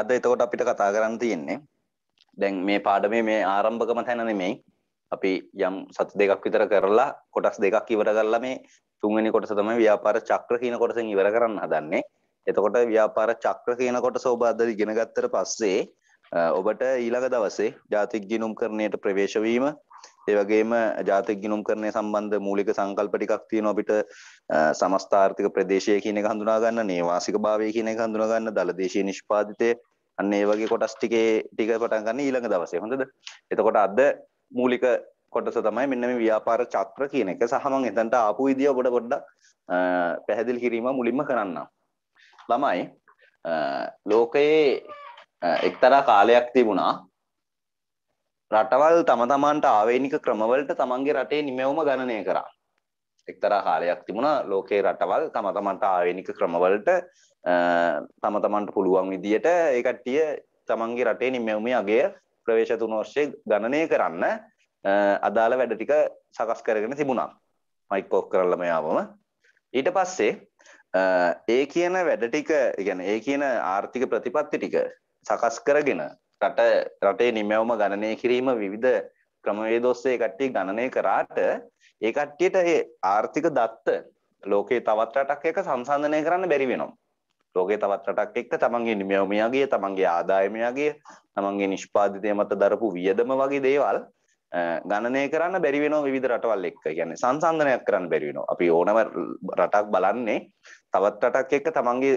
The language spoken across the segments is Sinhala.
අද එතකොට අපිට කතා කරන්න තියෙන්නේ දැන් මේ පාඩමේ මේ ආරම්භකම තැන නෙමෙයි අපි යම් සති දෙකක් විතර කරලා කොටස් දෙකක් ඉවර කරලා මේ තුන්වෙනි කොටස තමයි ව්‍යාපාර චක්‍ර කියන කොටසෙන් ඉවර කරන්න හදන්නේ. එතකොට ව්‍යාපාර චක්‍ර කියන කොටස ඔබ අද ඉගෙන ගත්තට පස්සේ ඔබට ඊළඟ දවසේ ජාතික ගිණුම් කරණයට ප්‍රවේශ වීම ඒ වගේම ජාතික ගිණුම් කරණය සම්බන්ධ මූලික සංකල්ප ටිකක් තියෙනවා අපිට සමස්ත ආර්ථික ප්‍රදේශය කියන එක හඳුනා ගන්න, නේවාසික භාවය කියන එක හඳුනා ගන්න, දලදේශීය නිෂ්පාදිතය අන්න ඒ වගේ කොටස් ටිකේ ටික පටන් ගන්න ඊළඟ දවසේ හොඳද එතකොට අද මූලික කොටස තමයි මෙන්න මේ ව්‍යාපාර චක්‍ර කියන එක සහ මම එතනට ආපු විදිය ඔබට පොඩ්ඩක් පැහැදිලි කිරීම මුලින්ම කරන්නම් ළමයි ලෝකයේ එක්තරා කාලයක් තිබුණා රටවල් තම තමාන්ට ආවේනික ක්‍රමවලට තමන්ගේ රටේ නිමැවුම ගණනය කරා. එක්තරා කාලයක් තිබුණා ලෝකේ රටවල් තම තමන්ට ආවේනික ක්‍රමවලට තම තමන්ට පුළුවන් විදියට ඒ කට්ටිය තමන්ගේ රටේ නිමැවුමේ අගය ප්‍රවේශ තුන වර්ෂයේ ගණනය කරන්න අදාළ වැඩ ටික සකස් කරගෙන තිබුණා. මයික් ඔෆ් කරලා මෙයාවම ඊට පස්සේ ඒ කියන වැඩ ටික කියන්නේ ඒ කියන ආර්ථික ප්‍රතිපත්ති ටික සකස් කරගෙන රට රටේ නිමැවුම ගණනය කිරීම විවිධ ක්‍රමවේද ඔස්සේ කට්ටිය ගණනය කරාට ඒ කට්ටියට ඒ ආර්ථික දත්ත ලෝකේ තවත් රටක් එක සංසන්දනය කරන්න බැරි වෙනවා. ලෝකේ තවත් රටක් එක්ක තමන්ගේ නිමයමයාගේ තමන්ගේ ආදායමයාගේ තමන්ගේ නිෂ්පාධිතය මත දරපු වියදම වගේ දේවල් ගණනය කරන්න බැරිවෙන විධ රටවල් එක්ක කියන්නේ සංසන්ධනයක් කරන්න බැරිවෙන අපි ඕනම රටක් බලන්නේ තවත් රටක් එක්ක තමන්ගේ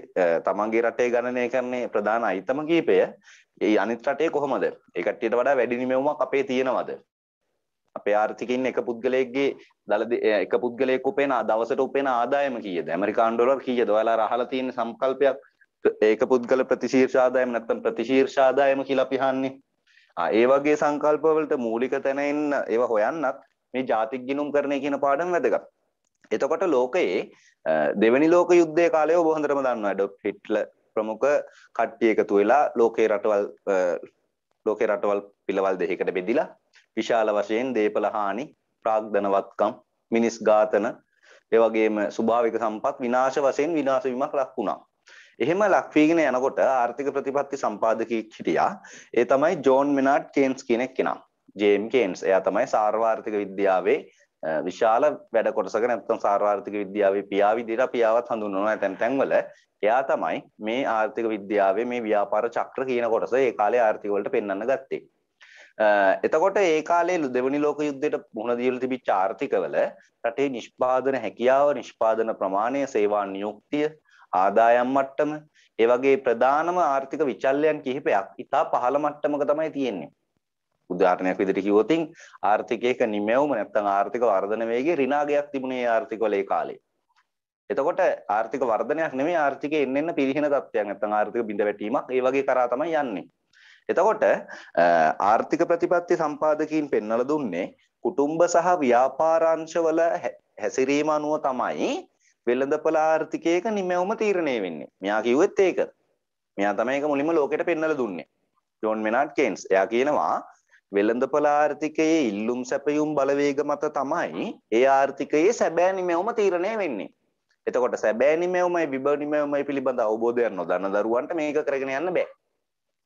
තමන්ගේ රටේ ගණනය කරන්නේ ප්‍රධාන අයිතම කීපය ඒ අනිත් රටේ කොහොමද ඒකට්ටියට වඩා වැඩි නිමවුමක් අපේ තියෙනවද අපේ ආර්ථිකයින් එක පුද්ගලයෙක්ගේ දල එක පුද්ගලයෙක් උපේන දවසට උපේන ආදායම කීයද ඇමරිකානු ඩොලර් කීයද ඔයාලා අහලා තියෙන සංකල්පයක් ඒක පුද්ගල ප්‍රතිශීර්ෂ ආදායම නැත්නම් ප්‍රතිශීර්ෂ ආදායම කියලා අපි අහන්නේ ආ ඒ වගේ සංකල්ප වලට මූලික තැන ඉන්න ඒව හොයන්නත් මේ ජාතික ගිණුම් කරණය කියන පාඩම වැදගත්. එතකොට ලෝකයේ දෙවැනි ලෝක යුද්ධයේ කාලය ඔබ හොඳටම දන්නවා ඇඩොල්ෆ් හිට්ලර් ප්‍රමුඛ කට්ටිය එකතු වෙලා ලෝකේ රටවල් ලෝකේ රටවල් පිළවල් දෙකකට බෙදිලා විශාල වශයෙන් දේපල හානි, ප්‍රාග්ධනවත්කම්, මිනිස් ඝාතන, ඒ වගේම ස්වභාවික සම්පත් විනාශ වශයෙන් විනාශ වීමක් ලක් වුණා. එහෙම ලක් වීගෙන යනකොට ආර්ථික ප්‍රතිපත්ති සම්පාදකයෙක් හිටියා. ඒ තමයි ජෝන් මෙනාඩ් කේන්ස් කියන කෙනා. James Keynes. එයා තමයි සාර්වාර්ථික විද්‍යාවේ විශාල වැඩ කොටසක නැත්නම් සාර්වාර්ථික විද්‍යාවේ පියා විදිහට පියාවත් හඳුන්වනවා ඇතැම් තැන්වල. එයා තමයි මේ ආර්ථික විද්‍යාවේ මේ ව්‍යාපාර චක්‍ර කියන කොටස ඒ කාලේ ආර්ථික වලට පෙන්වන්න ගත්තේ. එතකොට ඒ කාලේ දෙවනි ලෝක යුද්ධයට මුහුණ දීලා තිබිච්ච ආර්ථිකවල රටේ නිෂ්පාදන හැකියාව, නිෂ්පාදන ප්‍රමාණය, සේවා නියුක්තිය, ආදායම් මට්ටම, ඒ වගේ ප්‍රධානම ආර්ථික විචල්යන් කිහිපයක් ඉතා පහළ මට්ටමක තමයි තියෙන්නේ. උදාහරණයක් විදිහට කිව්වොත් ආර්ථිකයක නිමැවුම නැත්නම් ආර්ථික වර්ධන වේගයේ ඍණාගයක් තිබුණේ ආර්ථිකවල ඒ කාලේ. එතකොට ආර්ථික වර්ධනයක් නෙමෙයි ආර්ථිකය එන්න එන්න පිරිහින තත්ත්වයක් නැත්නම් ආර්ථික බිඳ වැටීමක් ඒ වගේ කරා තමයි යන්නේ. එතකොට ආර්ථික ප්‍රතිපත්ති සම්පාදකීන් පෙන්නල දුන්නේ කුටුම්බ සහ ව්‍යාපාරංශවල හැසිරීම අනුව තමයි වෙළඳපොළ ආර්ථිකයක නිමැවුම තීරණය වෙන්නේ. මෙයා කිව්වෙත් ඒක. මෙයා තමයි ඒක මුලින්ම ලෝකෙට පෙන්නලා දුන්නේ. John Maynard Keynes. එයා කියනවා වෙළඳපොළ ආර්ථිකයේ ඉල්ලුම් සැපයුම් බලවේග මත තමයි ඒ ආර්ථිකයේ සැබෑ නිමැවුම තීරණය වෙන්නේ. එතකොට සැබෑ නිමැවුමයි විභව නිමැවුමයි පිළිබඳ අවබෝධයක් නොදන්න දරුවන්ට මේක කරගෙන යන්න බෑ.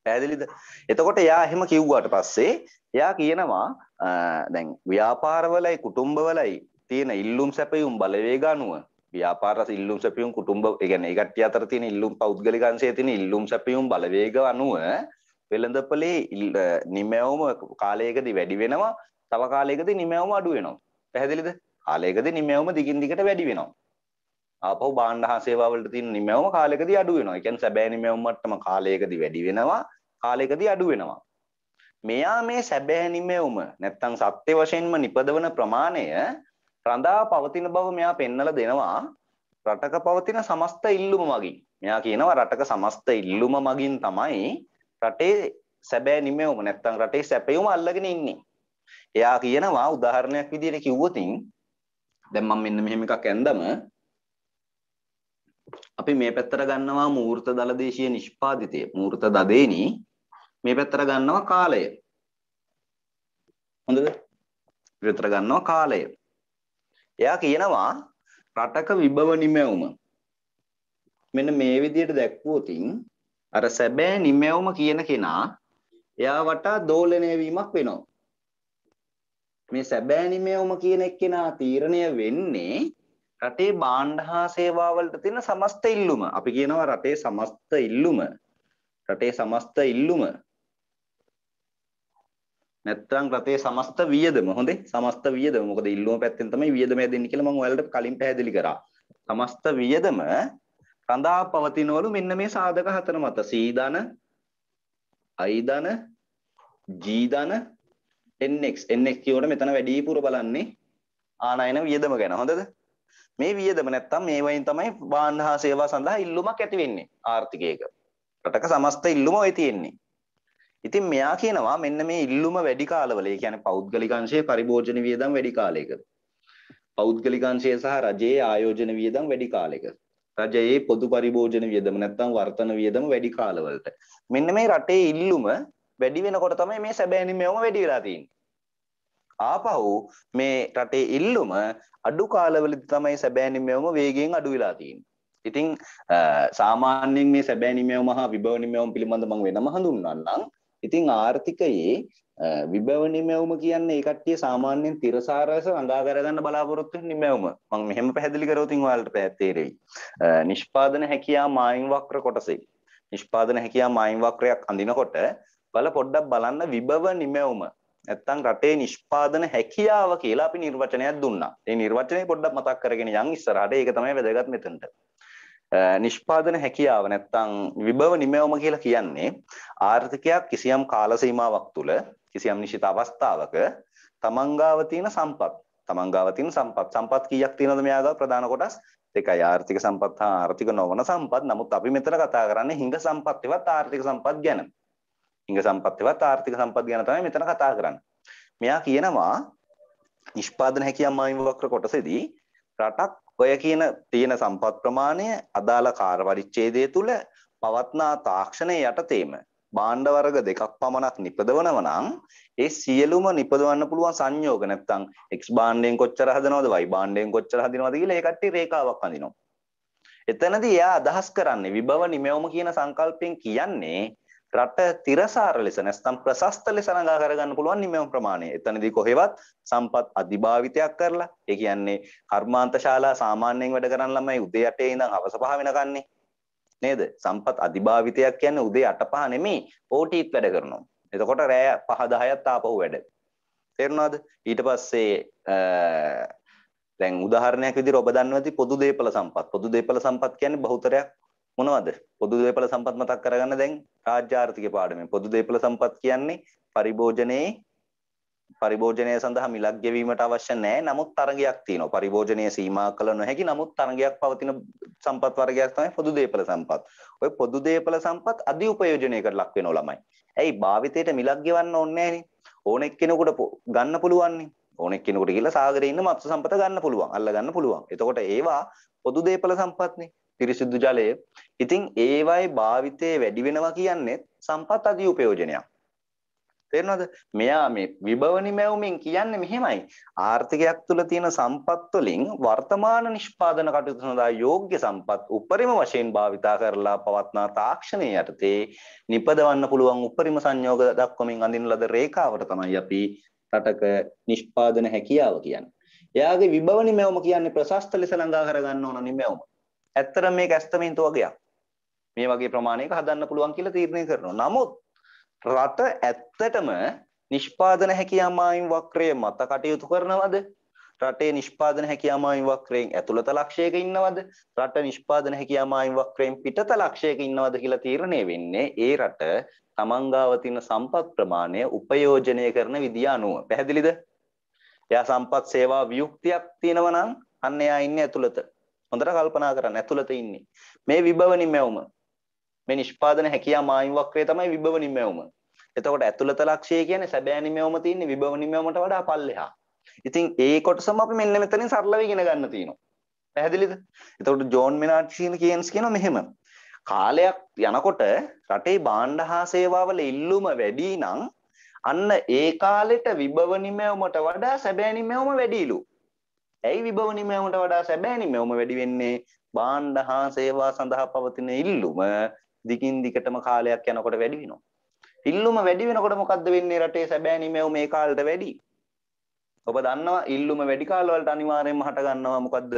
පැහැදිලිද? එතකොට එයා එහෙම කිව්වාට පස්සේ එයා කියනවා දැන් ව්‍යාපාරවලයි කුටුම්බවලයි තියෙන ඉල්ලුම් සැපයුම් බලවේග අනුව ව්‍යාපාර ඉල්ලුම් සැපියුම් කුටුම්බ ඒ කියන්නේ ඒ කට්ටිය අතර තියෙන ඉල්ලුම් පෞද්ගලික අංශයේ තියෙන ඉල්ලුම් සැපියුම් බලවේග අනුව වෙළඳපොලේ නිමැවුම කාලයකදී වැඩි වෙනවා තව කාලයකදී නිමැවුම අඩු වෙනවා පැහැදිලිද කාලයකදී නිමැවුම දිගින් දිගට වැඩි වෙනවා ආපහු බාණ්ඩ හා සේවාවලට තියෙන නිමැවුම කාලයකදී අඩු වෙනවා. ඒ කියන්නේ සැබෑ නිමැවුම මට්ටම කාලයකදී වැඩි වෙනවා, කාලයකදී අඩු වෙනවා. මෙයා මේ සැබෑ නිමැවුම නැත්තම් සත්‍ය වශයෙන්ම නිපදවන ප්‍රමාණය රඳා පවතින බව මෙයා පෙන්වලා දෙනවා. රටක පවතින සමස්ත ඉල්ලුම මගින්. මෙයා කියනවා රටක සමස්ත ඉල්ලුම මගින් තමයි රටේ සැබෑ නිමැවුම නැත්තම් රටේ සැපයුම අල්ලගෙන ඉන්නේ. එයා කියනවා උදාහරණයක් විදිහට කිව්වොතින් දැන් මම මෙන්න මෙහෙම එකක් ඇන්දම අපි මේ පැත්තට ගන්නවා මූර්ත දලදේශීය නිෂ්පාදිතය මූර්ත දදේනි මේ පැත්තට ගන්නවා කාලය හොඳද විතර ගන්නවා කාලය එයා කියනවා රටක විභව නිමැවුම මෙන්න මේ විදිහට දැක්වුවොතින් අර සැබෑ නිමැවුම කියන කෙනා එයා වටා දෝලණය වීමක් වෙනවා මේ සැබෑ නිමැවුම කියන එක්කෙනා තීරණය වෙන්නේ රටේ බාණ්ඩ හා සේවාවලට තියෙන සමස්ත ඉල්ලුම අපි කියනවා රටේ සමස්ත ඉල්ලුම රටේ සමස්ත ඉල්ලුම නැත්නම් රටේ සමස්ත වියදම හොඳේ සමස්ත වියදම මොකද ඉල්ලුම පැත්තෙන් තමයි වියදම යදෙන්නේ කියලා මම ඔයාලට කලින් පැහැදිලි කරා සමස්ත වියදම රඳා පවතිනවලු මෙන්න මේ සාධක හතර මත සීධන අයිධන ජීධන nx nx කියවට මෙතන වැඩිපුර බලන්නේ ආනයන වියදම ගැන හොඳද මේ වියදම නැත්තම් මේ වයින් තමයි බාණ්ඩ හා සේවා සඳහා ඉල්ලුමක් ඇති වෙන්නේ ආර්ථිකයක. රටක සමස්ත ඉල්ලුම ඔය තියෙන්නේ. ඉතින් මෙයා කියනවා මෙන්න මේ ඉල්ලුම වැඩි කාලවල ඒ කියන්නේ පෞද්ගලික අංශයේ පරිභෝජන වියදම් වැඩි කාලයකද. පෞද්ගලික අංශය සහ රජයේ ආයෝජන වියදම් වැඩි කාලයකද. රජයේ පොදු පරිභෝජන වියදම නැත්තම් වර්තන වියදම වැඩි කාලවලට. මෙන්න මේ රටේ ඉල්ලුම වැඩි වෙනකොට තමයි මේ සැබෑ නිමවම වැඩි වෙලා තියෙන්නේ. ආපහු මේ රටේ ඉල්ලුම අඩු කාලවලදී තමයි සැබෑ නිමවම වේගයෙන් අඩු වෙලා තියෙන්නේ. ඉතින් සාමාන්‍යයෙන් මේ සැබෑ නිමවම හා විභව නිමවම පිළිබඳ මම වෙනම හඳුන්වන්නම්. ඉතින් ආර්ථිකයේ විභව නිමවම කියන්නේ ඒ කට්ටිය සාමාන්‍යයෙන් තිරසාර ලෙස අඳා කරගන්න බලාපොරොත්තු වෙන නිමවම. මම මෙහෙම පැහැදිලි කරවතින් ඔයාලට තේරෙයි. නිෂ්පාදන හැකියාව මායිම් වක්‍ර කොටසේ. නිෂ්පාදන හැකියාව මායිම් වක්‍රයක් අඳිනකොට බල පොඩ්ඩක් බලන්න විභව නිමවම නැත්තම් රටේ නිෂ්පාදන හැකියාව කියලා අපි නිර්වචනයක් දුන්නා. මේ නිර්වචනය පොඩ්ඩක් මතක් කරගෙන යන් ඉස්සරහට ඒක තමයි වැදගත් මෙතනට. නිෂ්පාදන හැකියාව නැත්තම් විභව නිමවම කියලා කියන්නේ ආර්ථිකයක් කිසියම් කාල සීමාවක් තුළ කිසියම් නිශ්චිත අවස්ථාවක තමන්ගාව තියෙන සම්පත් තමන්ගාව තියෙන සම්පත් සම්පත් කීයක් තියෙනවද මෙයාගා ප්‍රධාන කොටස් දෙකයි ආර්ථික සම්පත් හා ආර්ථික නොවන සම්පත් නමුත් අපි මෙතන කතා කරන්නේ හිඟ සම්පත් ඒවත් ආර්ථික සම්පත් ගැන ඉංග සම්පත්තවත් ආර්ථික සම්පත් ගැන තමයි මෙතන කතා කරන්නේ. මෙයා කියනවා නිෂ්පාදන හැකියාව මායිම වක්‍ර කොටසේදී රටක් ඔය කියන තියෙන සම්පත් ප්‍රමාණය අදාළ කාර්ය පරිච්ඡේදය තුල පවත්නා තාක්ෂණය යටතේම භාණ්ඩ වර්ග දෙකක් පමණක් නිපදවනව නම් ඒ සියලුම නිපදවන්න පුළුවන් සංයෝග නැත්නම් x භාණ්ඩයෙන් කොච්චර හදනවද y භාණ්ඩයෙන් කොච්චර හදනවද කියලා ඒ කට්ටිය රේඛාවක් අඳිනවා. එතනදී එයා අදහස් කරන්නේ විභව නිමවම කියන සංකල්පයෙන් කියන්නේ රට තිරසාර ලෙස නැත්නම් ප්‍රශස්ත ලෙස ළඟා කරගන්න පුළුවන් නිමෙම් ප්‍රමාණය. එතනදී කොහෙවත් සම්පත් අධිභාවිතයක් කරලා ඒ කියන්නේ කර්මාන්ත ශාලා සාමාන්‍යයෙන් වැඩ කරන ළමයි උදේ 8 ඉඳන් හවස 5 වෙනකන්නේ. නේද? සම්පත් අධිභාවිතයක් කියන්නේ උදේ 8 5 නෙමෙයි OT වැඩ කරනවා. එතකොට රෑ 5 10ත් ආපහු වැඩ. තේරුණාද? ඊට පස්සේ දැන් උදාහරණයක් විදිහට ඔබ දන්නවා ඇති පොදු දේපල සම්පත්. පොදු දේපල සම්පත් කියන්නේ බහුතරයක් මොනවද? පොදු දේපල සම්පත් මතක් කරගන්න දැන් රාජ්‍ය ආර්ථික පාඩමේ. පොදු දේපල සම්පත් කියන්නේ පරිභෝජනයේ පරිභෝජනය සඳහා මිලක් ගෙවීමට අවශ්‍ය නැහැ. නමුත් තරගයක් තියෙනවා. පරිභෝජනය සීමා කළ නොහැකි. නමුත් තරගයක් පවතින සම්පත් වර්ගයක් තමයි පොදු දේපල සම්පත්. ওই පොදු දේපල සම්පත් අධි උපයෝජනයකට ලක් වෙනවා ළමයි. ඇයි භාවිතයට මිලක් ගෙවන්න ඕනේ නැහනේ. ඕන එක්කෙනෙකුට ගන්න පුළුවන්නේ. ඕන එක්කෙනෙකුට ගිහලා සාගරේ ඉන්න මත්ස්‍ය සම්පත ගන්න පුළුවන්. අල්ල ගන්න පුළුවන්. එතකොට ඒවා පොදු දේපල සම්පත්නේ. පිරිසිදු ජලය ඉතින් ඒවයි භාවිතයේ වැඩි වෙනවා කියන්නේ සම්පත් අධි උපයෝජනයක්. තේරෙනවද? මෙයා මේ විභවනි මැවුමින් කියන්නේ මෙහෙමයි. ආර්ථිකයක් තුල තියෙන සම්පත් වලින් වර්තමාන නිෂ්පාදන කටයුතු සඳහා යෝග්‍ය සම්පත් උපරිම වශයෙන් භාවිතා කරලා පවත්නා තාක්ෂණය යටතේ නිපදවන්න පුළුවන් උපරිම සංයෝග දක්වමින් අඳින ලද රේඛාවට තමයි අපි රටක නිෂ්පාදන හැකියාව කියන්නේ. එයාගේ විභවනි මැවුම කියන්නේ ප්‍රශස්ත ලෙස ළඟා කරගන්න ඕන නිමැවුම. ඇත්තට මේක ඇස්තමින්තු වගේක්. මේ වගේ ප්‍රමාණයක හදන්න පුළුවන් කියලා තීරණය කරනවා. නමුත් රට ඇත්තටම නිෂ්පාදන හැකියාමායින් වක්‍රය මත කටයුතු කරනවද? රටේ නිෂ්පාදන හැකියාමායින් වක්‍රයෙන් ඇතුළත ලක්ෂයක ඉන්නවද? රට නිෂ්පාදන හැකියාමායින් වක්‍රයෙන් පිටත ලක්ෂයක ඉන්නවද කියලා තීරණය වෙන්නේ ඒ රට තමන් ගාව තියෙන සම්පත් ප්‍රමාණය උපයෝජනය කරන විදිය අනුව. පැහැදිලිද? එයා සම්පත් සේවා වියුක්තියක් තියෙනවා නම් අන්න එයා ඉන්නේ ඇතුළත. හොඳට කල්පනා කරන්න ඇතුළත ඉන්නේ. මේ විභව නිමැවුම මේ නිෂ්පාදන හැකියා මායිම්වක්‍රය තමයි විභව නිමැවුම. එතකොට ඇතුළත ලක්ෂය කියන්නේ සැබෑ නිමැවුම තියෙන්නේ විභව නිමැවුමට වඩා පල්ලෙහා. ඉතින් ඒ කොටසම අපි මෙන්න මෙතනින් සරලව ඉගෙන ගන්න තියෙනවා. පැහැදිලිද? එතකොට ජෝන් මෙනාඩ් කියන කියන්ස් කියනවා මෙහෙම. කාලයක් යනකොට රටේ භාණ්ඩ හා සේවාවල ඉල්ලුම වැඩි නම් අන්න ඒ කාලෙට විභව නිමැවුමට වඩා සැබෑ නිමැවුම වැඩිලු. ඇයි විභව නිමැවුමට වඩා සැබෑ නිමැවුම වැඩි වෙන්නේ? භාණ්ඩ හා සේවා සඳහා පවතින ඉල්ලුම දිගින් දිගටම කාලයක් යනකොට වැඩි වෙනවා. ඉල්ලුම වැඩි වෙනකොට මොකද්ද වෙන්නේ රටේ සැබෑ නිමැව් මේ කාලෙට වැඩි. ඔබ දන්නවා ඉල්ලුම වැඩි කාලවලට අනිවාර්යයෙන්ම හට ගන්නවා මොකද්ද?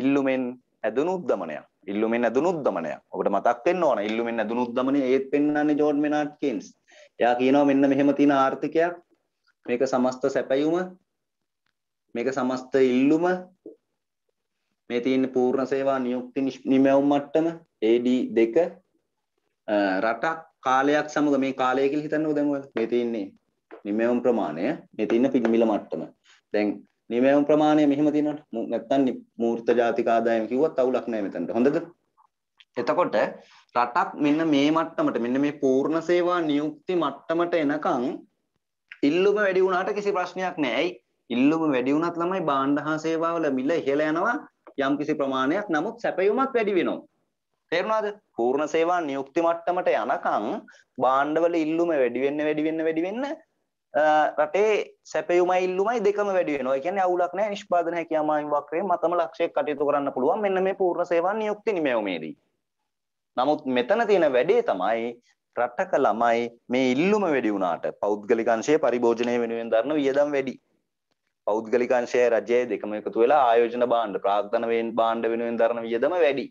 ඉල්ලුමෙන් ඇදුණු උද්දමනයක්. ඉල්ලුමෙන් ඇදුණු උද්දමනයක්. ඔබට මතක් වෙන්න ඕන ඉල්ලුමෙන් ඇදුණු උද්දමනය ඒත් පෙන්වන්නේ ජෝඩ් මෙනාඩ් කේන්ස්. එයා කියනවා මෙන්න මෙහෙම තියෙන ආර්ථිකයක් මේක සමස්ත සැපයුම මේක සමස්ත ඉල්ලුම මේ තියෙන පූර්ණ සේවා නියුක්ති නිමැවුම් මට්ටම AD2 රටක් කාලයක් සමග මේ කාලය කියලා හිතන්නකෝ දැන් ඔයාලා මේ තියෙන්නේ නිමැවුම් ප්‍රමාණය මේ තියෙන පිළිමිල මට්ටම දැන් නිමැවුම් ප්‍රමාණය මෙහෙම තියෙනවට නැත්තම් මූර්ත ජාතික ආදායම කිව්වත් අවුලක් නැහැ මෙතනට හොඳද එතකොට රටක් මෙන්න මේ මට්ටමට මෙන්න මේ පූර්ණ සේවා නියුක්ති මට්ටමට එනකන් ඉල්ලුම වැඩි වුණාට කිසි ප්‍රශ්නයක් නැහැ. ඇයි? ඉල්ලුම වැඩි වුණත් ළමයි භාණ්ඩ හා සේවා වල මිල ඉහළ යනවා යම්කිසි ප්‍රමාණයක්. නමුත් සැපයුමත් වැඩි වෙනවා. තේරුණාද? පූර්ණ සේවා නියුක්ති මට්ටමට යනකම් භාණ්ඩවල ඉල්ලුම වැඩි වෙන්න වැඩි වෙන්න වැඩි වෙන්න රටේ සැපයුමයි ඉල්ලුමයි දෙකම වැඩි වෙනවා. ඒ කියන්නේ අවුලක් නැහැ නිෂ්පාදන හැකියාමායින් වක්‍රයේ මතම ලක්ෂයක් කටයුතු කරන්න පුළුවන්. මෙන්න මේ පූර්ණ සේවා නියුක්ති නිමැවුමේදී. නමුත් මෙතන තියෙන වැඩේ තමයි රටක ළමයි මේ ඉල්ලුම වැඩි වුණාට පෞද්ගලික අංශයේ පරිභෝජනය වෙනුවෙන් දරන වියදම් වැඩි. පෞද්ගලික අංශයයි රජයයි දෙකම එකතු වෙලා ආයෝජන භාණ්ඩ ප්‍රාර්ථන වෙන් භාණ්ඩ වෙනුවෙන් දරන වියදම වැඩි.